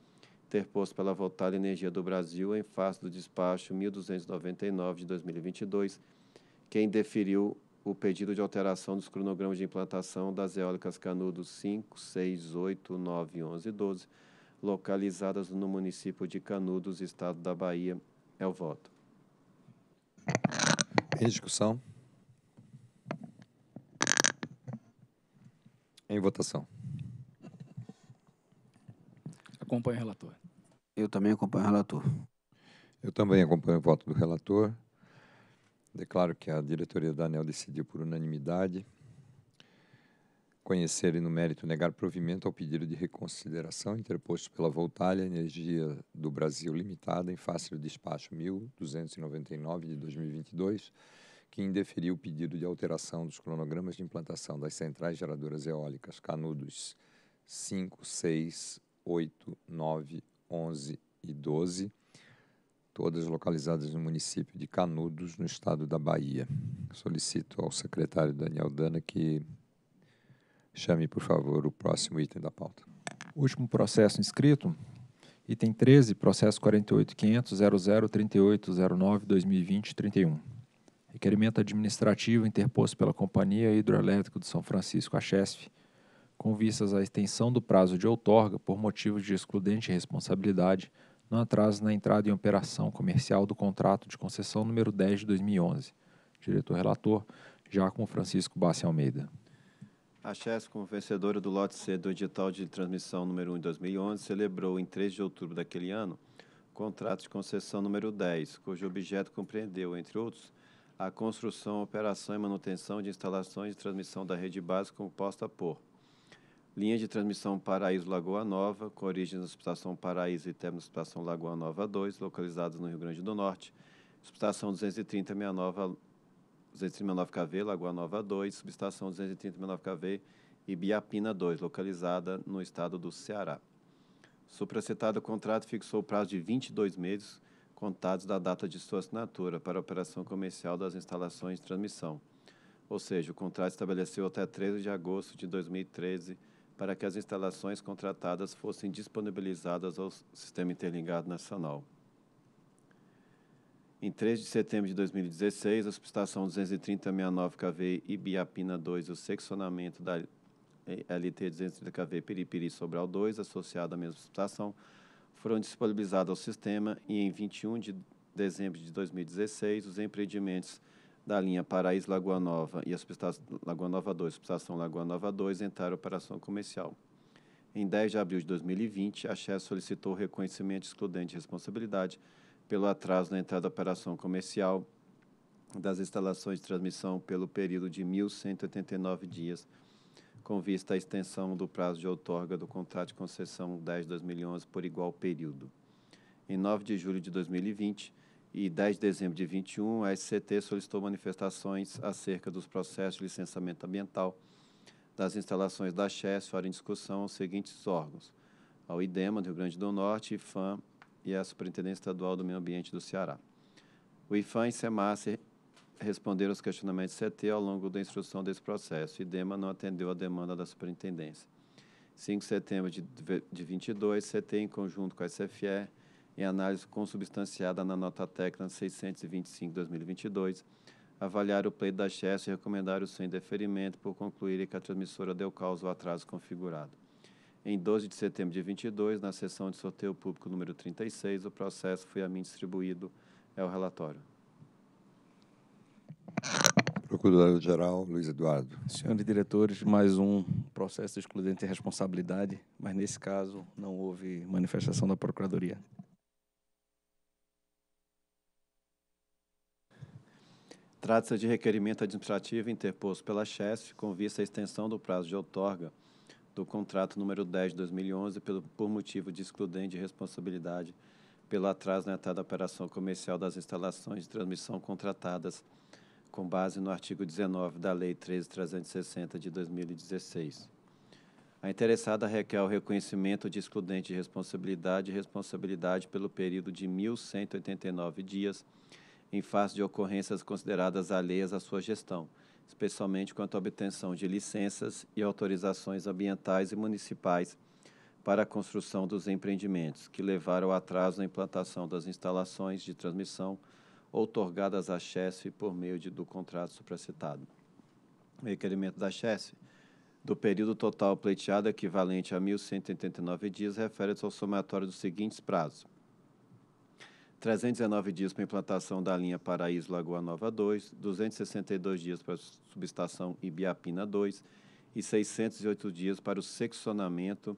ter posto pela Voltal Energia do Brasil em face do despacho 1299 de 2022, quem deferiu o pedido de alteração dos cronogramas de implantação das eólicas Canudos 5, 6, 8, 9, 11 e 12, localizadas no município de Canudos, estado da Bahia. É o voto. Em discussão. Em votação. Acompanho o relator. Eu também acompanho o relator. Eu também acompanho o voto do relator. Declaro que a diretoria da ANEL decidiu por unanimidade conhecer e no mérito negar provimento ao pedido de reconsideração interposto pela Voltalha Energia do Brasil Limitada em face do despacho 1299 de 2022, que indeferiu o pedido de alteração dos cronogramas de implantação das centrais geradoras eólicas Canudos 5, 6, 8, 9, 11 e 12, todas localizadas no município de Canudos, no estado da Bahia. Solicito ao secretário Daniel Dana que chame, por favor, o próximo item da pauta. Último processo inscrito, item 13, processo 48.500.0038.09.2020.31. Requerimento administrativo interposto pela Companhia Hidroelétrica do São Francisco, a CHESF, com vistas à extensão do prazo de outorga por motivos de excludente responsabilidade, no atraso na entrada em operação comercial do contrato de concessão número 10 de 2011. Diretor-relator, com Francisco Bassi Almeida. A Chescom, vencedora do lote C do edital de transmissão número 1 de 2011, celebrou em 3 de outubro daquele ano o contrato de concessão número 10, cujo objeto compreendeu, entre outros, a construção, operação e manutenção de instalações de transmissão da rede básica composta por linha de transmissão Paraíso-Lagoa Nova, com origem no Hospitação Paraíso e termo Hospitação Lagoa Nova 2, localizados no Rio Grande do Norte, Subestação 230 239 KV, Lagoa Nova 2, subestação 230 KV e Biapina 2, localizada no estado do Ceará. Supracitado contrato fixou o prazo de 22 meses, contados da data de sua assinatura, para a operação comercial das instalações de transmissão. Ou seja, o contrato estabeleceu até 13 de agosto de 2013 para que as instalações contratadas fossem disponibilizadas ao Sistema Interligado Nacional. Em 3 de setembro de 2016, a subestação 23069 KV Ibiapina 2 e o seccionamento da LT 230 KV Piripiri Sobral 2, associado à mesma subestação, foram disponibilizados ao sistema e em 21 de dezembro de 2016, os empreendimentos da linha Paraís Lagoa Nova e a subestação Lagoa Nova 2, subestação Lagoa Nova 2 entraram para ação comercial. Em 10 de abril de 2020, a Chess solicitou reconhecimento excludente de responsabilidade pelo atraso na entrada da operação comercial das instalações de transmissão pelo período de 1.189 dias, com vista à extensão do prazo de outorga do contrato de concessão 10-2011 por igual período. Em 9 de julho de 2020, e 10 de dezembro de 21, a SCT solicitou manifestações acerca dos processos de licenciamento ambiental das instalações da Chess, fora em discussão os seguintes órgãos: ao IDEMA do Rio Grande do Norte, IFAM e a Superintendência Estadual do Meio Ambiente do Ceará. O IFAM e SEMAS responderam aos questionamentos do CT ao longo da instrução desse processo. O IDEMA não atendeu a demanda da Superintendência. 5 de setembro de, de 22, CT, em conjunto com a SFE, em análise consubstanciada na nota técnica 625-2022, avaliar o pleito da Chess e recomendar o seu indeferimento por concluir que a transmissora deu causa ao atraso configurado. Em 12 de setembro de 22, na sessão de sorteio público número 36, o processo foi a mim distribuído. É o relatório. Procurador-Geral Luiz Eduardo. Senhores diretores, mais um processo excludente de responsabilidade, mas nesse caso não houve manifestação da Procuradoria. Trata-se de requerimento administrativo interposto pela Chesf com vista à extensão do prazo de outorga do contrato número 10 de 2011 pelo, por motivo de excludente de responsabilidade pelo atraso na etapa da operação comercial das instalações de transmissão contratadas com base no artigo 19 da Lei 13.360 de 2016. A interessada requer o reconhecimento de excludente de responsabilidade e responsabilidade pelo período de 1.189 dias em face de ocorrências consideradas alheias à sua gestão, especialmente quanto à obtenção de licenças e autorizações ambientais e municipais para a construção dos empreendimentos, que levaram ao atraso na implantação das instalações de transmissão outorgadas à Chesf por meio de, do contrato supracitado. Requerimento da Chesf. Do período total pleiteado equivalente a 1.189 dias, refere-se ao somatório dos seguintes prazos. 319 dias para implantação da linha Paraíso Lagoa Nova 2, 262 dias para subestação Ibiapina 2 e 608 dias para o seccionamento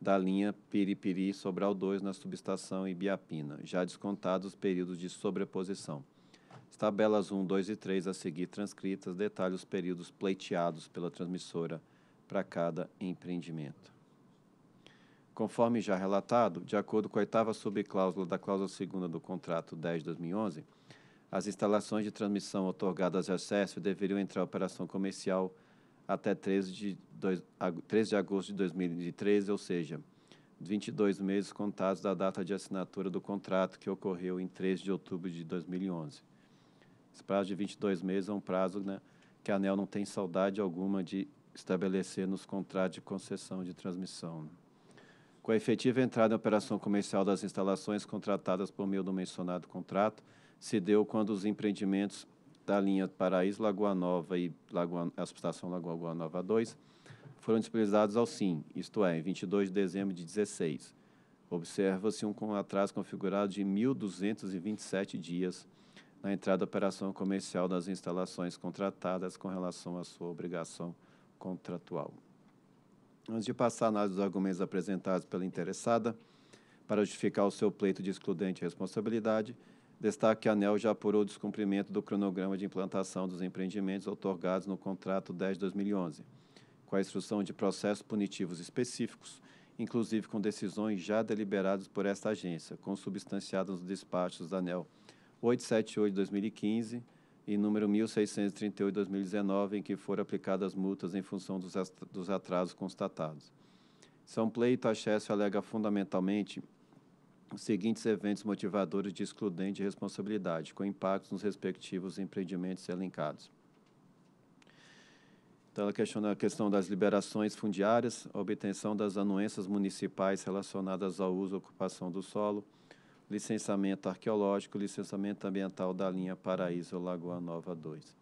da linha Piripiri Sobral 2 na subestação Ibiapina, já descontados os períodos de sobreposição. As tabelas 1, 2 e 3 a seguir transcritas detalham os períodos pleiteados pela transmissora para cada empreendimento. Conforme já relatado, de acordo com a oitava subcláusula da cláusula segunda do contrato 10-2011, as instalações de transmissão otorgadas a acesso deveriam entrar em operação comercial até 13 de, 2, 13 de agosto de 2013, ou seja, 22 meses contados da data de assinatura do contrato, que ocorreu em 13 de outubro de 2011. Esse prazo de 22 meses é um prazo né, que a ANEL não tem saudade alguma de estabelecer nos contratos de concessão de transmissão. Né com a efetiva entrada em operação comercial das instalações contratadas por meio do mencionado contrato, se deu quando os empreendimentos da linha Paraíso Lagoa Nova e Lagoa, a subestação Lagoa Nova 2 foram disponibilizados ao SIM, isto é, em 22 de dezembro de 16. Observa-se um atraso configurado de 1.227 dias na entrada em operação comercial das instalações contratadas com relação à sua obrigação contratual. Antes de passar a análise dos argumentos apresentados pela interessada para justificar o seu pleito de excludente responsabilidade, destaque que a ANEL já apurou o descumprimento do cronograma de implantação dos empreendimentos otorgados no contrato 10 2011, com a instrução de processos punitivos específicos, inclusive com decisões já deliberadas por esta agência, consubstanciadas nos despachos da ANEL 878 de 2015, e número 1638/2019, em que foram aplicadas multas em função dos atrasos constatados. São Pleito Axécio alega fundamentalmente os seguintes eventos motivadores de excludente responsabilidade, com impactos nos respectivos empreendimentos elencados. Então, ela questiona a questão das liberações fundiárias, a obtenção das anuências municipais relacionadas ao uso e ocupação do solo, licenciamento arqueológico, licenciamento ambiental da linha Paraíso Lagoa Nova 2.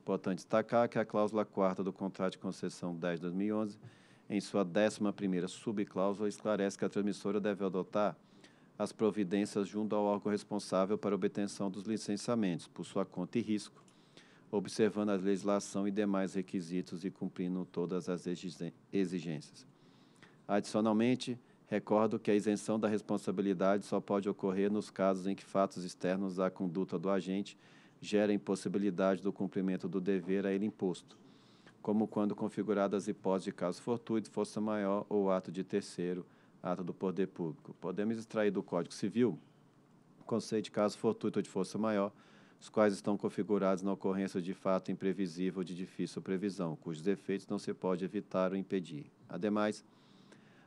Importante destacar que a cláusula 4 do contrato de concessão 10-2011, em sua 11ª subcláusula, esclarece que a transmissora deve adotar as providências junto ao órgão responsável para obtenção dos licenciamentos, por sua conta e risco, observando a legislação e demais requisitos e cumprindo todas as exigências. Adicionalmente, Recordo que a isenção da responsabilidade só pode ocorrer nos casos em que fatos externos à conduta do agente gerem possibilidade do cumprimento do dever a ele imposto, como quando configuradas hipóteses de caso fortuito, força maior ou ato de terceiro, ato do poder público. Podemos extrair do Código Civil o conceito de caso fortuito ou de força maior, os quais estão configurados na ocorrência de fato imprevisível ou de difícil previsão, cujos efeitos não se pode evitar ou impedir. Ademais,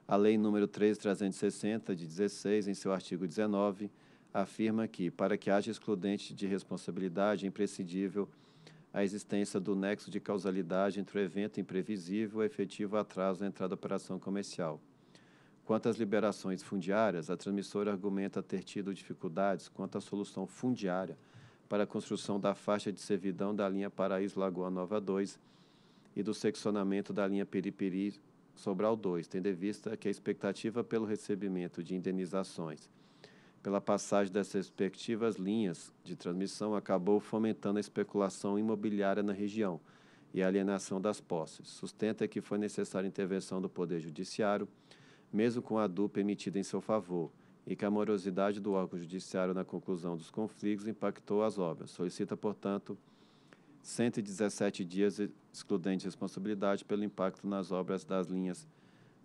a Lei nº 13.360, de 16, em seu artigo 19, afirma que, para que haja excludente de responsabilidade, é imprescindível a existência do nexo de causalidade entre o evento imprevisível e o efetivo atraso na entrada da operação comercial. Quanto às liberações fundiárias, a transmissora argumenta ter tido dificuldades quanto à solução fundiária para a construção da faixa de servidão da linha Paraíso Lagoa Nova 2 e do seccionamento da linha Periperi Sobral 2, tendo em vista que a expectativa pelo recebimento de indenizações pela passagem das respectivas linhas de transmissão acabou fomentando a especulação imobiliária na região e a alienação das posses. Sustenta que foi necessária intervenção do Poder Judiciário, mesmo com a dupla emitida em seu favor, e que a morosidade do órgão judiciário na conclusão dos conflitos impactou as obras. Solicita, portanto, 117 dias excludente de responsabilidade pelo impacto nas obras das linhas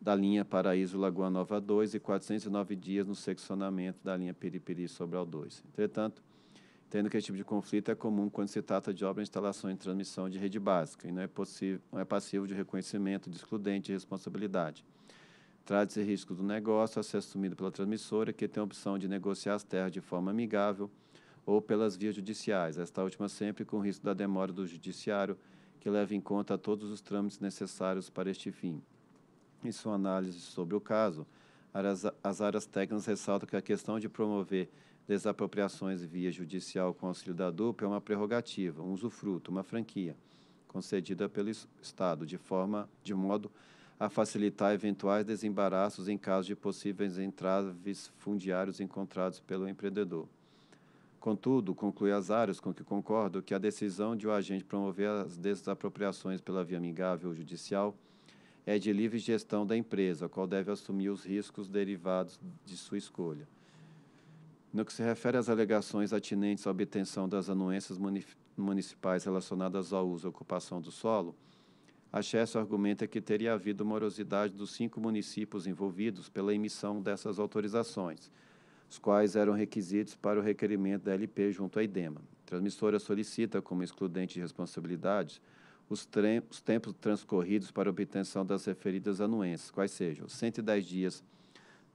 da linha Paraíso Lagoa Nova 2 e 409 dias no seccionamento da linha Piripiri Sobral 2. Entretanto, tendo que esse tipo de conflito é comum quando se trata de obra, instalação e transmissão de rede básica e não é possível, não é passivo de reconhecimento de excludente de responsabilidade. Trata-se risco do negócio a ser assumido pela transmissora, que tem a opção de negociar as terras de forma amigável ou pelas vias judiciais, esta última sempre com risco da demora do judiciário, que leva em conta todos os trâmites necessários para este fim. Em sua análise sobre o caso, as áreas técnicas ressaltam que a questão de promover desapropriações via judicial com auxílio da dupla é uma prerrogativa, um usufruto, uma franquia, concedida pelo Estado, de forma, de modo a facilitar eventuais desembaraços em caso de possíveis entraves fundiários encontrados pelo empreendedor. Contudo, conclui Azários, com que concordo, que a decisão de o agente promover as desapropriações pela via amigável judicial é de livre gestão da empresa, a qual deve assumir os riscos derivados de sua escolha. No que se refere às alegações atinentes à obtenção das anuências municipais relacionadas ao uso e ocupação do solo, a Chess argumenta é que teria havido morosidade dos cinco municípios envolvidos pela emissão dessas autorizações – os quais eram requisitos para o requerimento da LP junto à IDEMA. A transmissora solicita, como excludente de responsabilidade, os, os tempos transcorridos para obtenção das referidas anuências, quais sejam 110 dias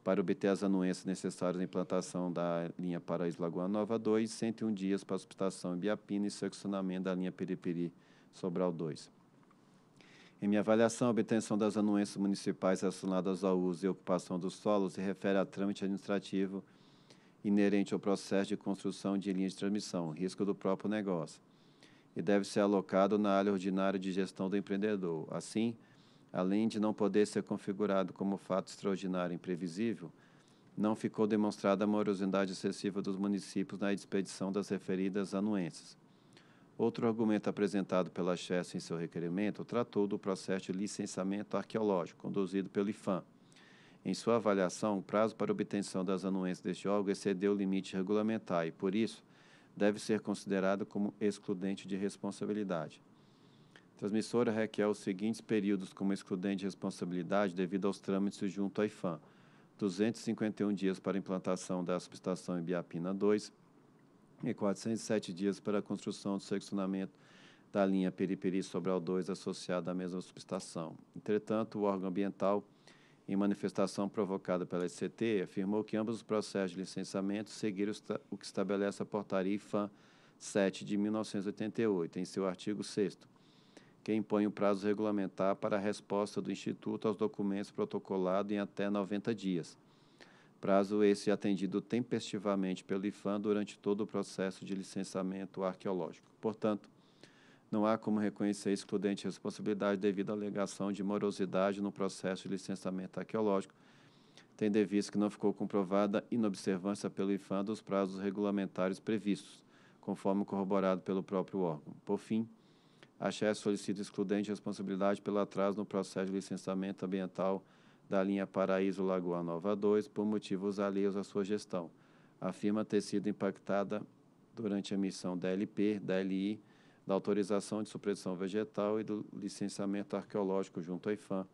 para obter as anuências necessárias à implantação da linha Paraíso Lagoa Nova 2, 101 dias para a hospitação em Biapina e seccionamento da linha Peripiri Sobral 2. Em minha avaliação, a obtenção das anuências municipais relacionadas ao uso e ocupação dos solos se refere a trâmite administrativo inerente ao processo de construção de linhas de transmissão, risco do próprio negócio, e deve ser alocado na área ordinária de gestão do empreendedor. Assim, além de não poder ser configurado como fato extraordinário e imprevisível, não ficou demonstrada a morosidade excessiva dos municípios na expedição das referidas anuências. Outro argumento apresentado pela Chess em seu requerimento tratou do processo de licenciamento arqueológico conduzido pelo IFAM em sua avaliação, o prazo para obtenção das anuências deste órgão excedeu o limite regulamentar e, por isso, deve ser considerado como excludente de responsabilidade. A transmissora requer os seguintes períodos como excludente de responsabilidade devido aos trâmites junto à IFAM. 251 dias para implantação da subestação em Biapina 2 e 407 dias para a construção do seccionamento da linha Periperi Sobral 2 associada à mesma subestação. Entretanto, o órgão ambiental em manifestação provocada pela SCT, afirmou que ambos os processos de licenciamento seguiram o que estabelece a portaria IFAM 7 de 1988, em seu artigo 6 que impõe o prazo regulamentar para a resposta do Instituto aos documentos protocolados em até 90 dias. Prazo esse atendido tempestivamente pelo IFAM durante todo o processo de licenciamento arqueológico. Portanto, não há como reconhecer excludente responsabilidade devido à alegação de morosidade no processo de licenciamento arqueológico, tendo em vista que não ficou comprovada inobservância pelo IFAM dos prazos regulamentares previstos, conforme corroborado pelo próprio órgão. Por fim, a chefe solicita excludente responsabilidade pelo atraso no processo de licenciamento ambiental da linha Paraíso Lagoa Nova 2 por motivos alheios à sua gestão. Afirma ter sido impactada durante a emissão da LP, da LI da autorização de supressão vegetal e do licenciamento arqueológico junto à IFAM,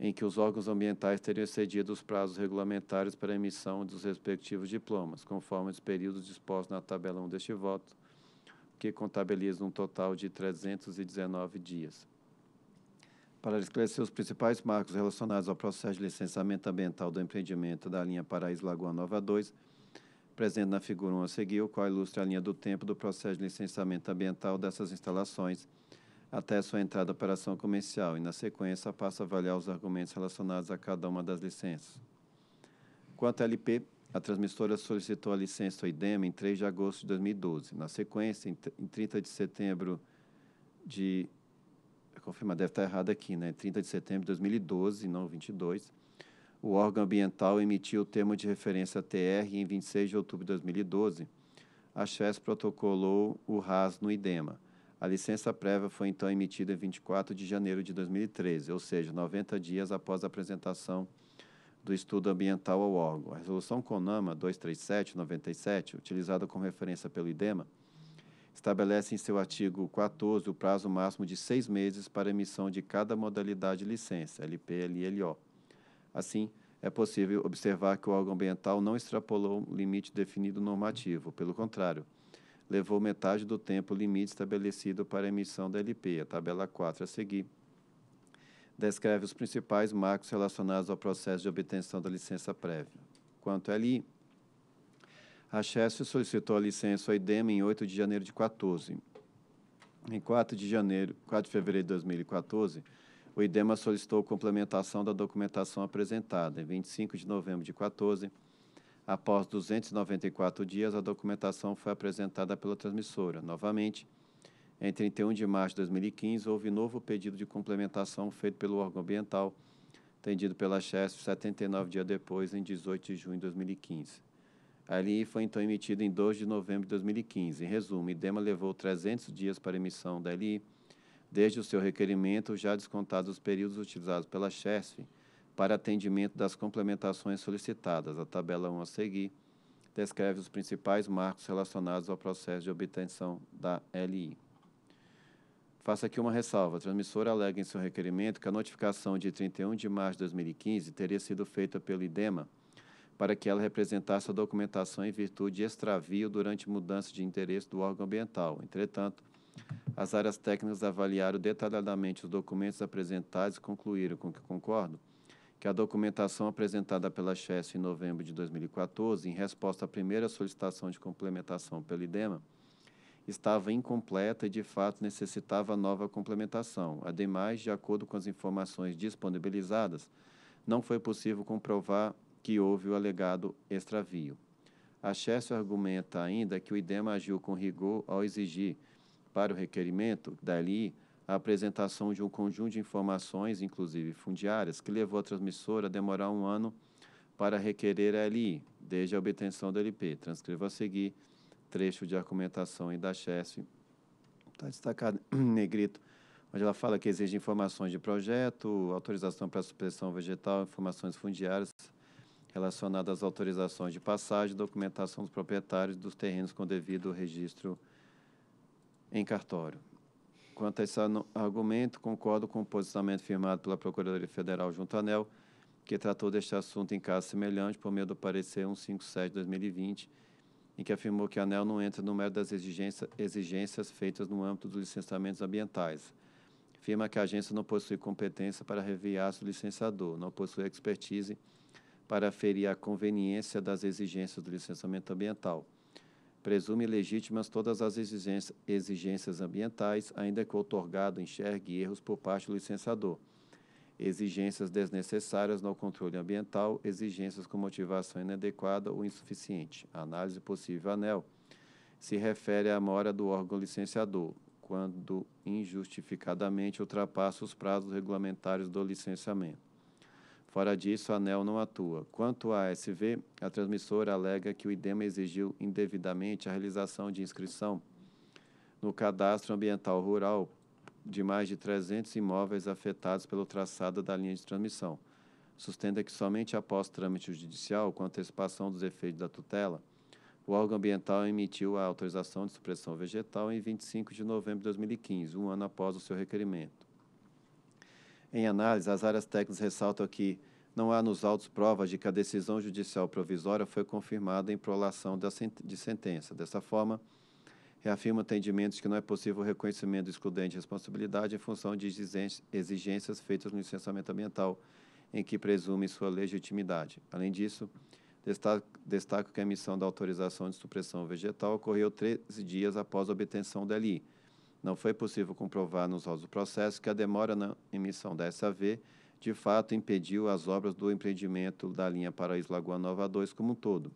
em que os órgãos ambientais teriam excedido os prazos regulamentares para a emissão dos respectivos diplomas, conforme os períodos dispostos na tabela 1 deste voto, que contabiliza um total de 319 dias. Para esclarecer os principais marcos relacionados ao processo de licenciamento ambiental do empreendimento da linha Paraíso Lagoa Nova 2, presente na figura 1 a seguir, o qual ilustra a linha do tempo do processo de licenciamento ambiental dessas instalações até sua entrada em operação comercial e, na sequência, passa a avaliar os argumentos relacionados a cada uma das licenças. Quanto à LP, a transmissora solicitou a licença ao IDEMA em 3 de agosto de 2012. Na sequência, em 30 de setembro de... Confirma, deve estar errado aqui, né? 30 de setembro de 2012, não 22 o órgão ambiental emitiu o termo de referência TR em 26 de outubro de 2012. A CHES protocolou o RAS no IDEMA. A licença prévia foi então emitida em 24 de janeiro de 2013, ou seja, 90 dias após a apresentação do estudo ambiental ao órgão. A resolução CONAMA 237/97, utilizada como referência pelo IDEMA, estabelece em seu artigo 14 o prazo máximo de seis meses para emissão de cada modalidade de licença, LP, Assim, é possível observar que o órgão ambiental não extrapolou o um limite definido normativo, pelo contrário, levou metade do tempo limite estabelecido para a emissão da LP, a tabela 4 a seguir. Descreve os principais marcos relacionados ao processo de obtenção da licença prévia. Quanto à LI, a Chesf solicitou a licença ao IDEMA em 8 de janeiro de 2014. Em 4 de janeiro, 4 de fevereiro de 2014, o IDEMA solicitou complementação da documentação apresentada. Em 25 de novembro de 14, após 294 dias, a documentação foi apresentada pela transmissora. Novamente, em 31 de março de 2015, houve novo pedido de complementação feito pelo órgão ambiental, atendido pela CHESF 79 dias depois, em 18 de junho de 2015. A LI foi então emitida em 2 de novembro de 2015. Em resumo, o IDEMA levou 300 dias para emissão da LI, desde o seu requerimento, já descontados os períodos utilizados pela CHESF para atendimento das complementações solicitadas. A tabela 1 a seguir descreve os principais marcos relacionados ao processo de obtenção da LI. Faço aqui uma ressalva. A transmissora alega em seu requerimento que a notificação de 31 de março de 2015 teria sido feita pelo IDEMA para que ela representasse a documentação em virtude de extravio durante mudança de interesse do órgão ambiental. Entretanto, as áreas técnicas avaliaram detalhadamente os documentos apresentados e concluíram com que concordo que a documentação apresentada pela Chess em novembro de 2014, em resposta à primeira solicitação de complementação pelo IDEMA, estava incompleta e, de fato, necessitava nova complementação. Ademais, de acordo com as informações disponibilizadas, não foi possível comprovar que houve o alegado extravio. A Chess argumenta ainda que o IDEMA agiu com rigor ao exigir para o requerimento, dali a apresentação de um conjunto de informações, inclusive fundiárias, que levou a transmissora a demorar um ano para requerer a LI, desde a obtenção do LP. Transcreva a seguir trecho de argumentação em da está destacado em negrito, onde ela fala que exige informações de projeto, autorização para supressão vegetal, informações fundiárias relacionadas às autorizações de passagem, documentação dos proprietários dos terrenos com devido registro em cartório. Quanto a esse argumento, concordo com o posicionamento firmado pela Procuradoria Federal junto à ANEL, que tratou deste assunto em casos semelhantes por meio do parecer 157 de 2020, em que afirmou que a ANEL não entra no mérito das exigência, exigências feitas no âmbito dos licenciamentos ambientais. Afirma que a agência não possui competência para reviar seu licenciador, não possui expertise para aferir a conveniência das exigências do licenciamento ambiental presume legítimas todas as exigências ambientais, ainda que otorgado enxergue erros por parte do licenciador. Exigências desnecessárias no controle ambiental, exigências com motivação inadequada ou insuficiente. análise possível ANEL se refere à mora do órgão licenciador, quando injustificadamente ultrapassa os prazos regulamentares do licenciamento. Fora disso, a ANEL não atua. Quanto à ASV, a transmissora alega que o IDEMA exigiu indevidamente a realização de inscrição no cadastro ambiental rural de mais de 300 imóveis afetados pelo traçado da linha de transmissão. Sustenta que somente após trâmite judicial, com antecipação dos efeitos da tutela, o órgão ambiental emitiu a autorização de supressão vegetal em 25 de novembro de 2015, um ano após o seu requerimento. Em análise, as áreas técnicas ressaltam que não há nos autos provas de que a decisão judicial provisória foi confirmada em prolação de sentença. Dessa forma, reafirma entendimentos que não é possível o reconhecimento do excludente de responsabilidade em função de exigências feitas no licenciamento ambiental, em que presume sua legitimidade. Além disso, destaco que a emissão da autorização de supressão vegetal ocorreu 13 dias após a obtenção da LI, não foi possível comprovar nos autos do processo que a demora na emissão da SAV de fato impediu as obras do empreendimento da linha Paraíso Lagoa Nova 2 como um todo.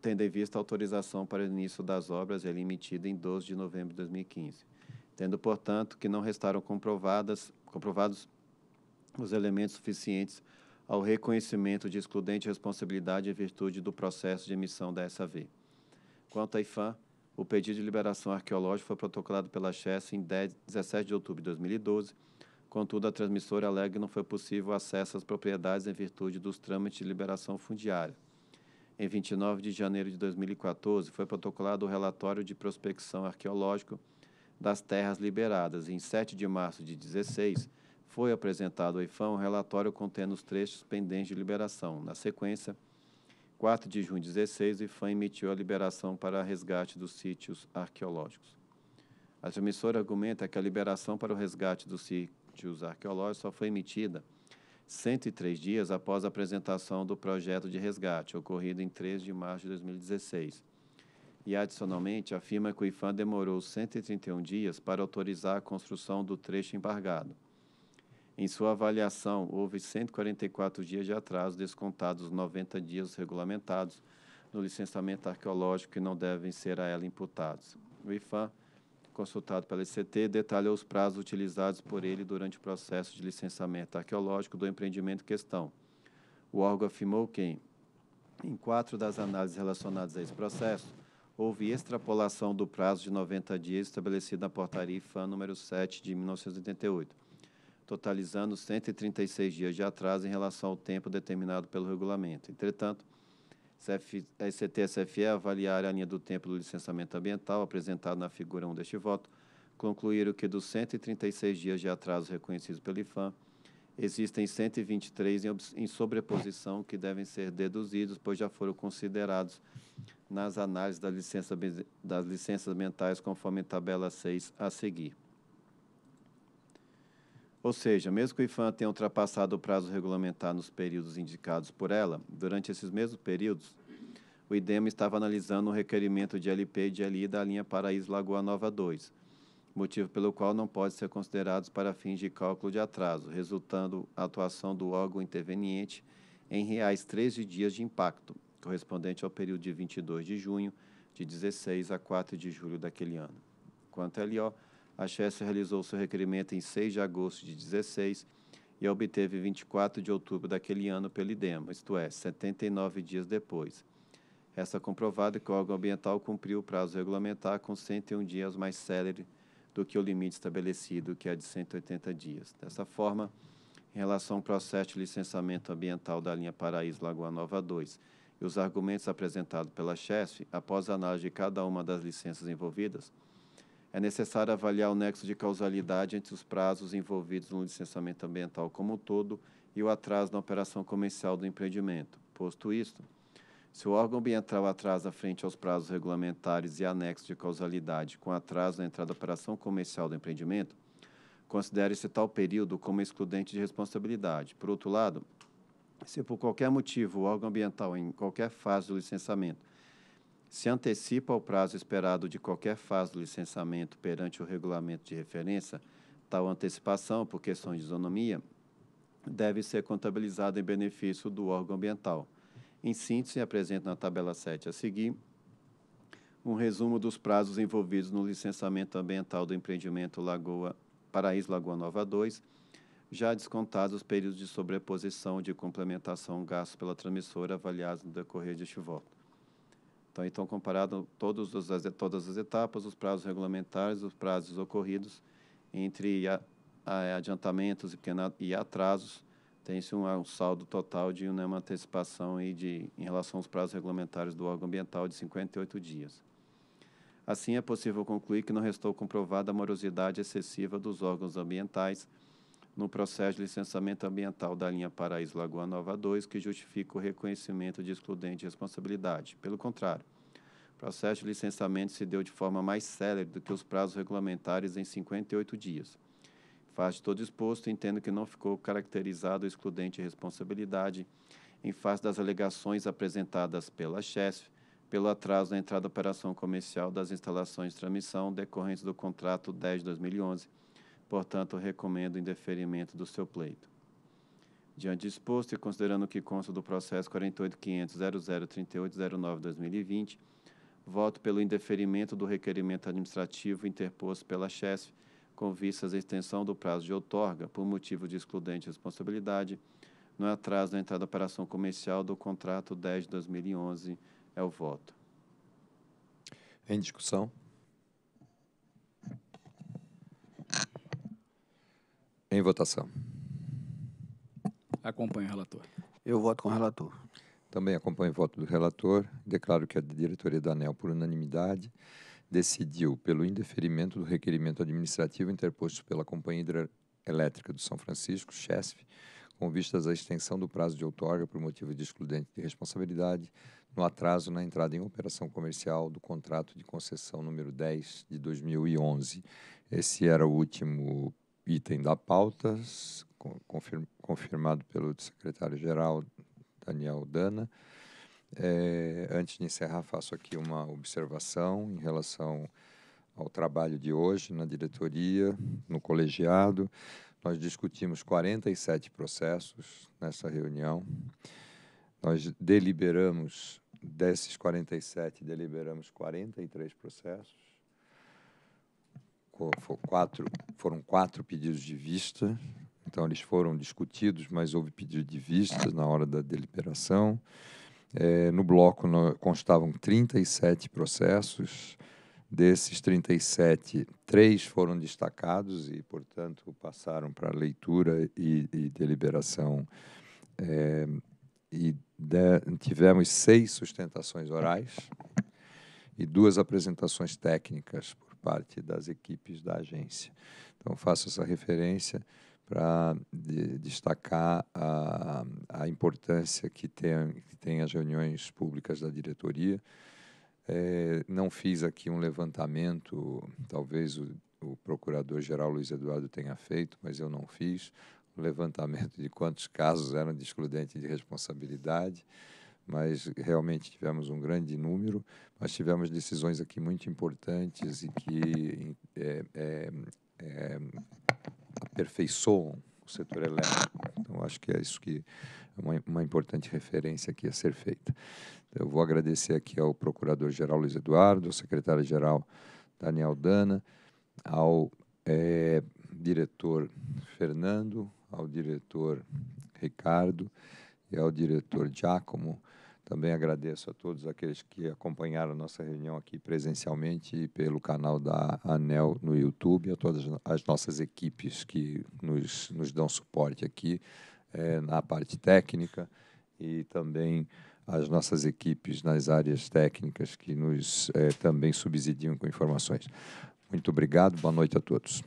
Tendo em vista a autorização para o início das obras é emitida em 12 de novembro de 2015, tendo, portanto, que não restaram comprovadas, comprovados os elementos suficientes ao reconhecimento de excludente responsabilidade em virtude do processo de emissão da SAV. Quanto à IFAM, o pedido de liberação arqueológica foi protocolado pela Chess em 10, 17 de outubro de 2012. Contudo, a transmissora alega que não foi possível acesso às propriedades em virtude dos trâmites de liberação fundiária. Em 29 de janeiro de 2014, foi protocolado o relatório de prospecção arqueológico das terras liberadas. Em 7 de março de 16, foi apresentado ao IFAM um relatório contendo os trechos pendentes de liberação. Na sequência, 4 de junho de 2016 o IFAM emitiu a liberação para resgate dos sítios arqueológicos. A emissora argumenta que a liberação para o resgate dos sítios arqueológicos só foi emitida 103 dias após a apresentação do projeto de resgate, ocorrido em 3 de março de 2016. E, adicionalmente, afirma que o IFAM demorou 131 dias para autorizar a construção do trecho embargado em sua avaliação, houve 144 dias de atraso, descontados os 90 dias regulamentados no licenciamento arqueológico que não devem ser a ela imputados. O IFAM, consultado pela ICT, detalhou os prazos utilizados por ele durante o processo de licenciamento arqueológico do empreendimento em questão. O órgão afirmou que, em quatro das análises relacionadas a esse processo, houve extrapolação do prazo de 90 dias estabelecido na portaria IFAM número 7 de 1988 totalizando 136 dias de atraso em relação ao tempo determinado pelo regulamento. Entretanto, é, a ICTSFE avaliar a linha do tempo do licenciamento ambiental apresentado na figura 1 deste voto, concluíram que dos 136 dias de atraso reconhecidos pelo IFAM, existem 123 em sobreposição que devem ser deduzidos, pois já foram considerados nas análises das, licença, das licenças ambientais conforme tabela 6 a seguir. Ou seja, mesmo que o IFAM tenha ultrapassado o prazo regulamentar nos períodos indicados por ela, durante esses mesmos períodos, o IDEMA estava analisando o um requerimento de LP e de LI da linha Paraíso Lagoa Nova 2, motivo pelo qual não pode ser considerados para fins de cálculo de atraso, resultando a atuação do órgão interveniente em reais 13 dias de impacto, correspondente ao período de 22 de junho, de 16 a 4 de julho daquele ano. Quanto a LO, a Chefe realizou seu requerimento em 6 de agosto de 16 e obteve 24 de outubro daquele ano pelo IDEMA, isto é, 79 dias depois. Resta comprovado que o órgão ambiental cumpriu o prazo regulamentar com 101 dias mais célere do que o limite estabelecido, que é de 180 dias. Dessa forma, em relação ao processo de licenciamento ambiental da linha Paraíso Lagoa Nova 2 e os argumentos apresentados pela chefe, após a análise de cada uma das licenças envolvidas, é necessário avaliar o nexo de causalidade entre os prazos envolvidos no licenciamento ambiental como um todo e o atraso na operação comercial do empreendimento. Posto isto, se o órgão ambiental atrasa frente aos prazos regulamentares e anexo de causalidade com atraso na entrada da operação comercial do empreendimento, considere-se tal período como excludente de responsabilidade. Por outro lado, se por qualquer motivo o órgão ambiental, em qualquer fase do licenciamento, se antecipa ao prazo esperado de qualquer fase do licenciamento perante o regulamento de referência, tal antecipação, por questões de isonomia, deve ser contabilizada em benefício do órgão ambiental. Em síntese, apresento na tabela 7 a seguir um resumo dos prazos envolvidos no licenciamento ambiental do empreendimento Lagoa Paraíso Lagoa Nova 2, já descontados os períodos de sobreposição de complementação gastos pela transmissora avaliados no decorrer deste voto. Então, então comparado todos os, as, todas as etapas, os prazos regulamentares, os prazos ocorridos entre a, a, adiantamentos e, pequena, e atrasos, tem-se um, um, saldo total de uma antecipação e de, em relação aos prazos regulamentares do órgão ambiental de 58 dias. Assim, é possível concluir que não restou comprovada a morosidade excessiva dos órgãos ambientais, no processo de licenciamento ambiental da linha Paraíso Lagoa Nova 2, que justifica o reconhecimento de excludente de responsabilidade. Pelo contrário, o processo de licenciamento se deu de forma mais célere do que os prazos regulamentares em 58 dias. Faz de todo exposto, entendo que não ficou caracterizado o excludente de responsabilidade em face das alegações apresentadas pela chefe pelo atraso na entrada da operação comercial das instalações de transmissão decorrentes do contrato 10 de 2011, Portanto, recomendo o indeferimento do seu pleito. Diante disposto e considerando que consta do processo 48.500.0038.09.2020, voto pelo indeferimento do requerimento administrativo interposto pela chefe com vistas à extensão do prazo de outorga por motivo de excludente responsabilidade no atraso da entrada da operação comercial do contrato 10 de 2011. É o voto. Em discussão. Em votação. Acompanho o relator. Eu voto com o relator. Também acompanho o voto do relator. Declaro que a diretoria da ANEL, por unanimidade, decidiu pelo indeferimento do requerimento administrativo interposto pela Companhia Hidrelétrica do São Francisco, CHESF, com vistas à extensão do prazo de outorga por motivo de excludente de responsabilidade no atraso na entrada em operação comercial do contrato de concessão número 10 de 2011. Esse era o último item da pauta, confirmado pelo secretário-geral Daniel Dana. É, antes de encerrar, faço aqui uma observação em relação ao trabalho de hoje na diretoria, no colegiado. Nós discutimos 47 processos nessa reunião. Nós deliberamos, desses 47, deliberamos 43 processos for, quatro, foram quatro pedidos de vista, então eles foram discutidos, mas houve pedido de vista na hora da deliberação. É, no bloco no, constavam 37 processos, desses 37, três foram destacados e, portanto, passaram para leitura e, e deliberação. É, e de, tivemos seis sustentações orais e duas apresentações técnicas, parte das equipes da agência. Então, faço essa referência para de, destacar a, a importância que tem, que tem as reuniões públicas da diretoria. É, não fiz aqui um levantamento, talvez o, o procurador-geral Luiz Eduardo tenha feito, mas eu não fiz, um levantamento de quantos casos eram de excludente de responsabilidade mas realmente tivemos um grande número. Mas tivemos decisões aqui muito importantes e que é, é, é, aperfeiçoam o setor elétrico. Então, acho que é isso que é uma, uma importante referência aqui a ser feita. Eu vou agradecer aqui ao Procurador-Geral Luiz Eduardo, ao Secretário-Geral Daniel Dana, ao é, diretor Fernando, ao diretor Ricardo e ao diretor Giacomo também agradeço a todos aqueles que acompanharam nossa reunião aqui presencialmente pelo canal da ANEL no YouTube, a todas as nossas equipes que nos, nos dão suporte aqui é, na parte técnica e também as nossas equipes nas áreas técnicas que nos é, também subsidiam com informações. Muito obrigado, boa noite a todos.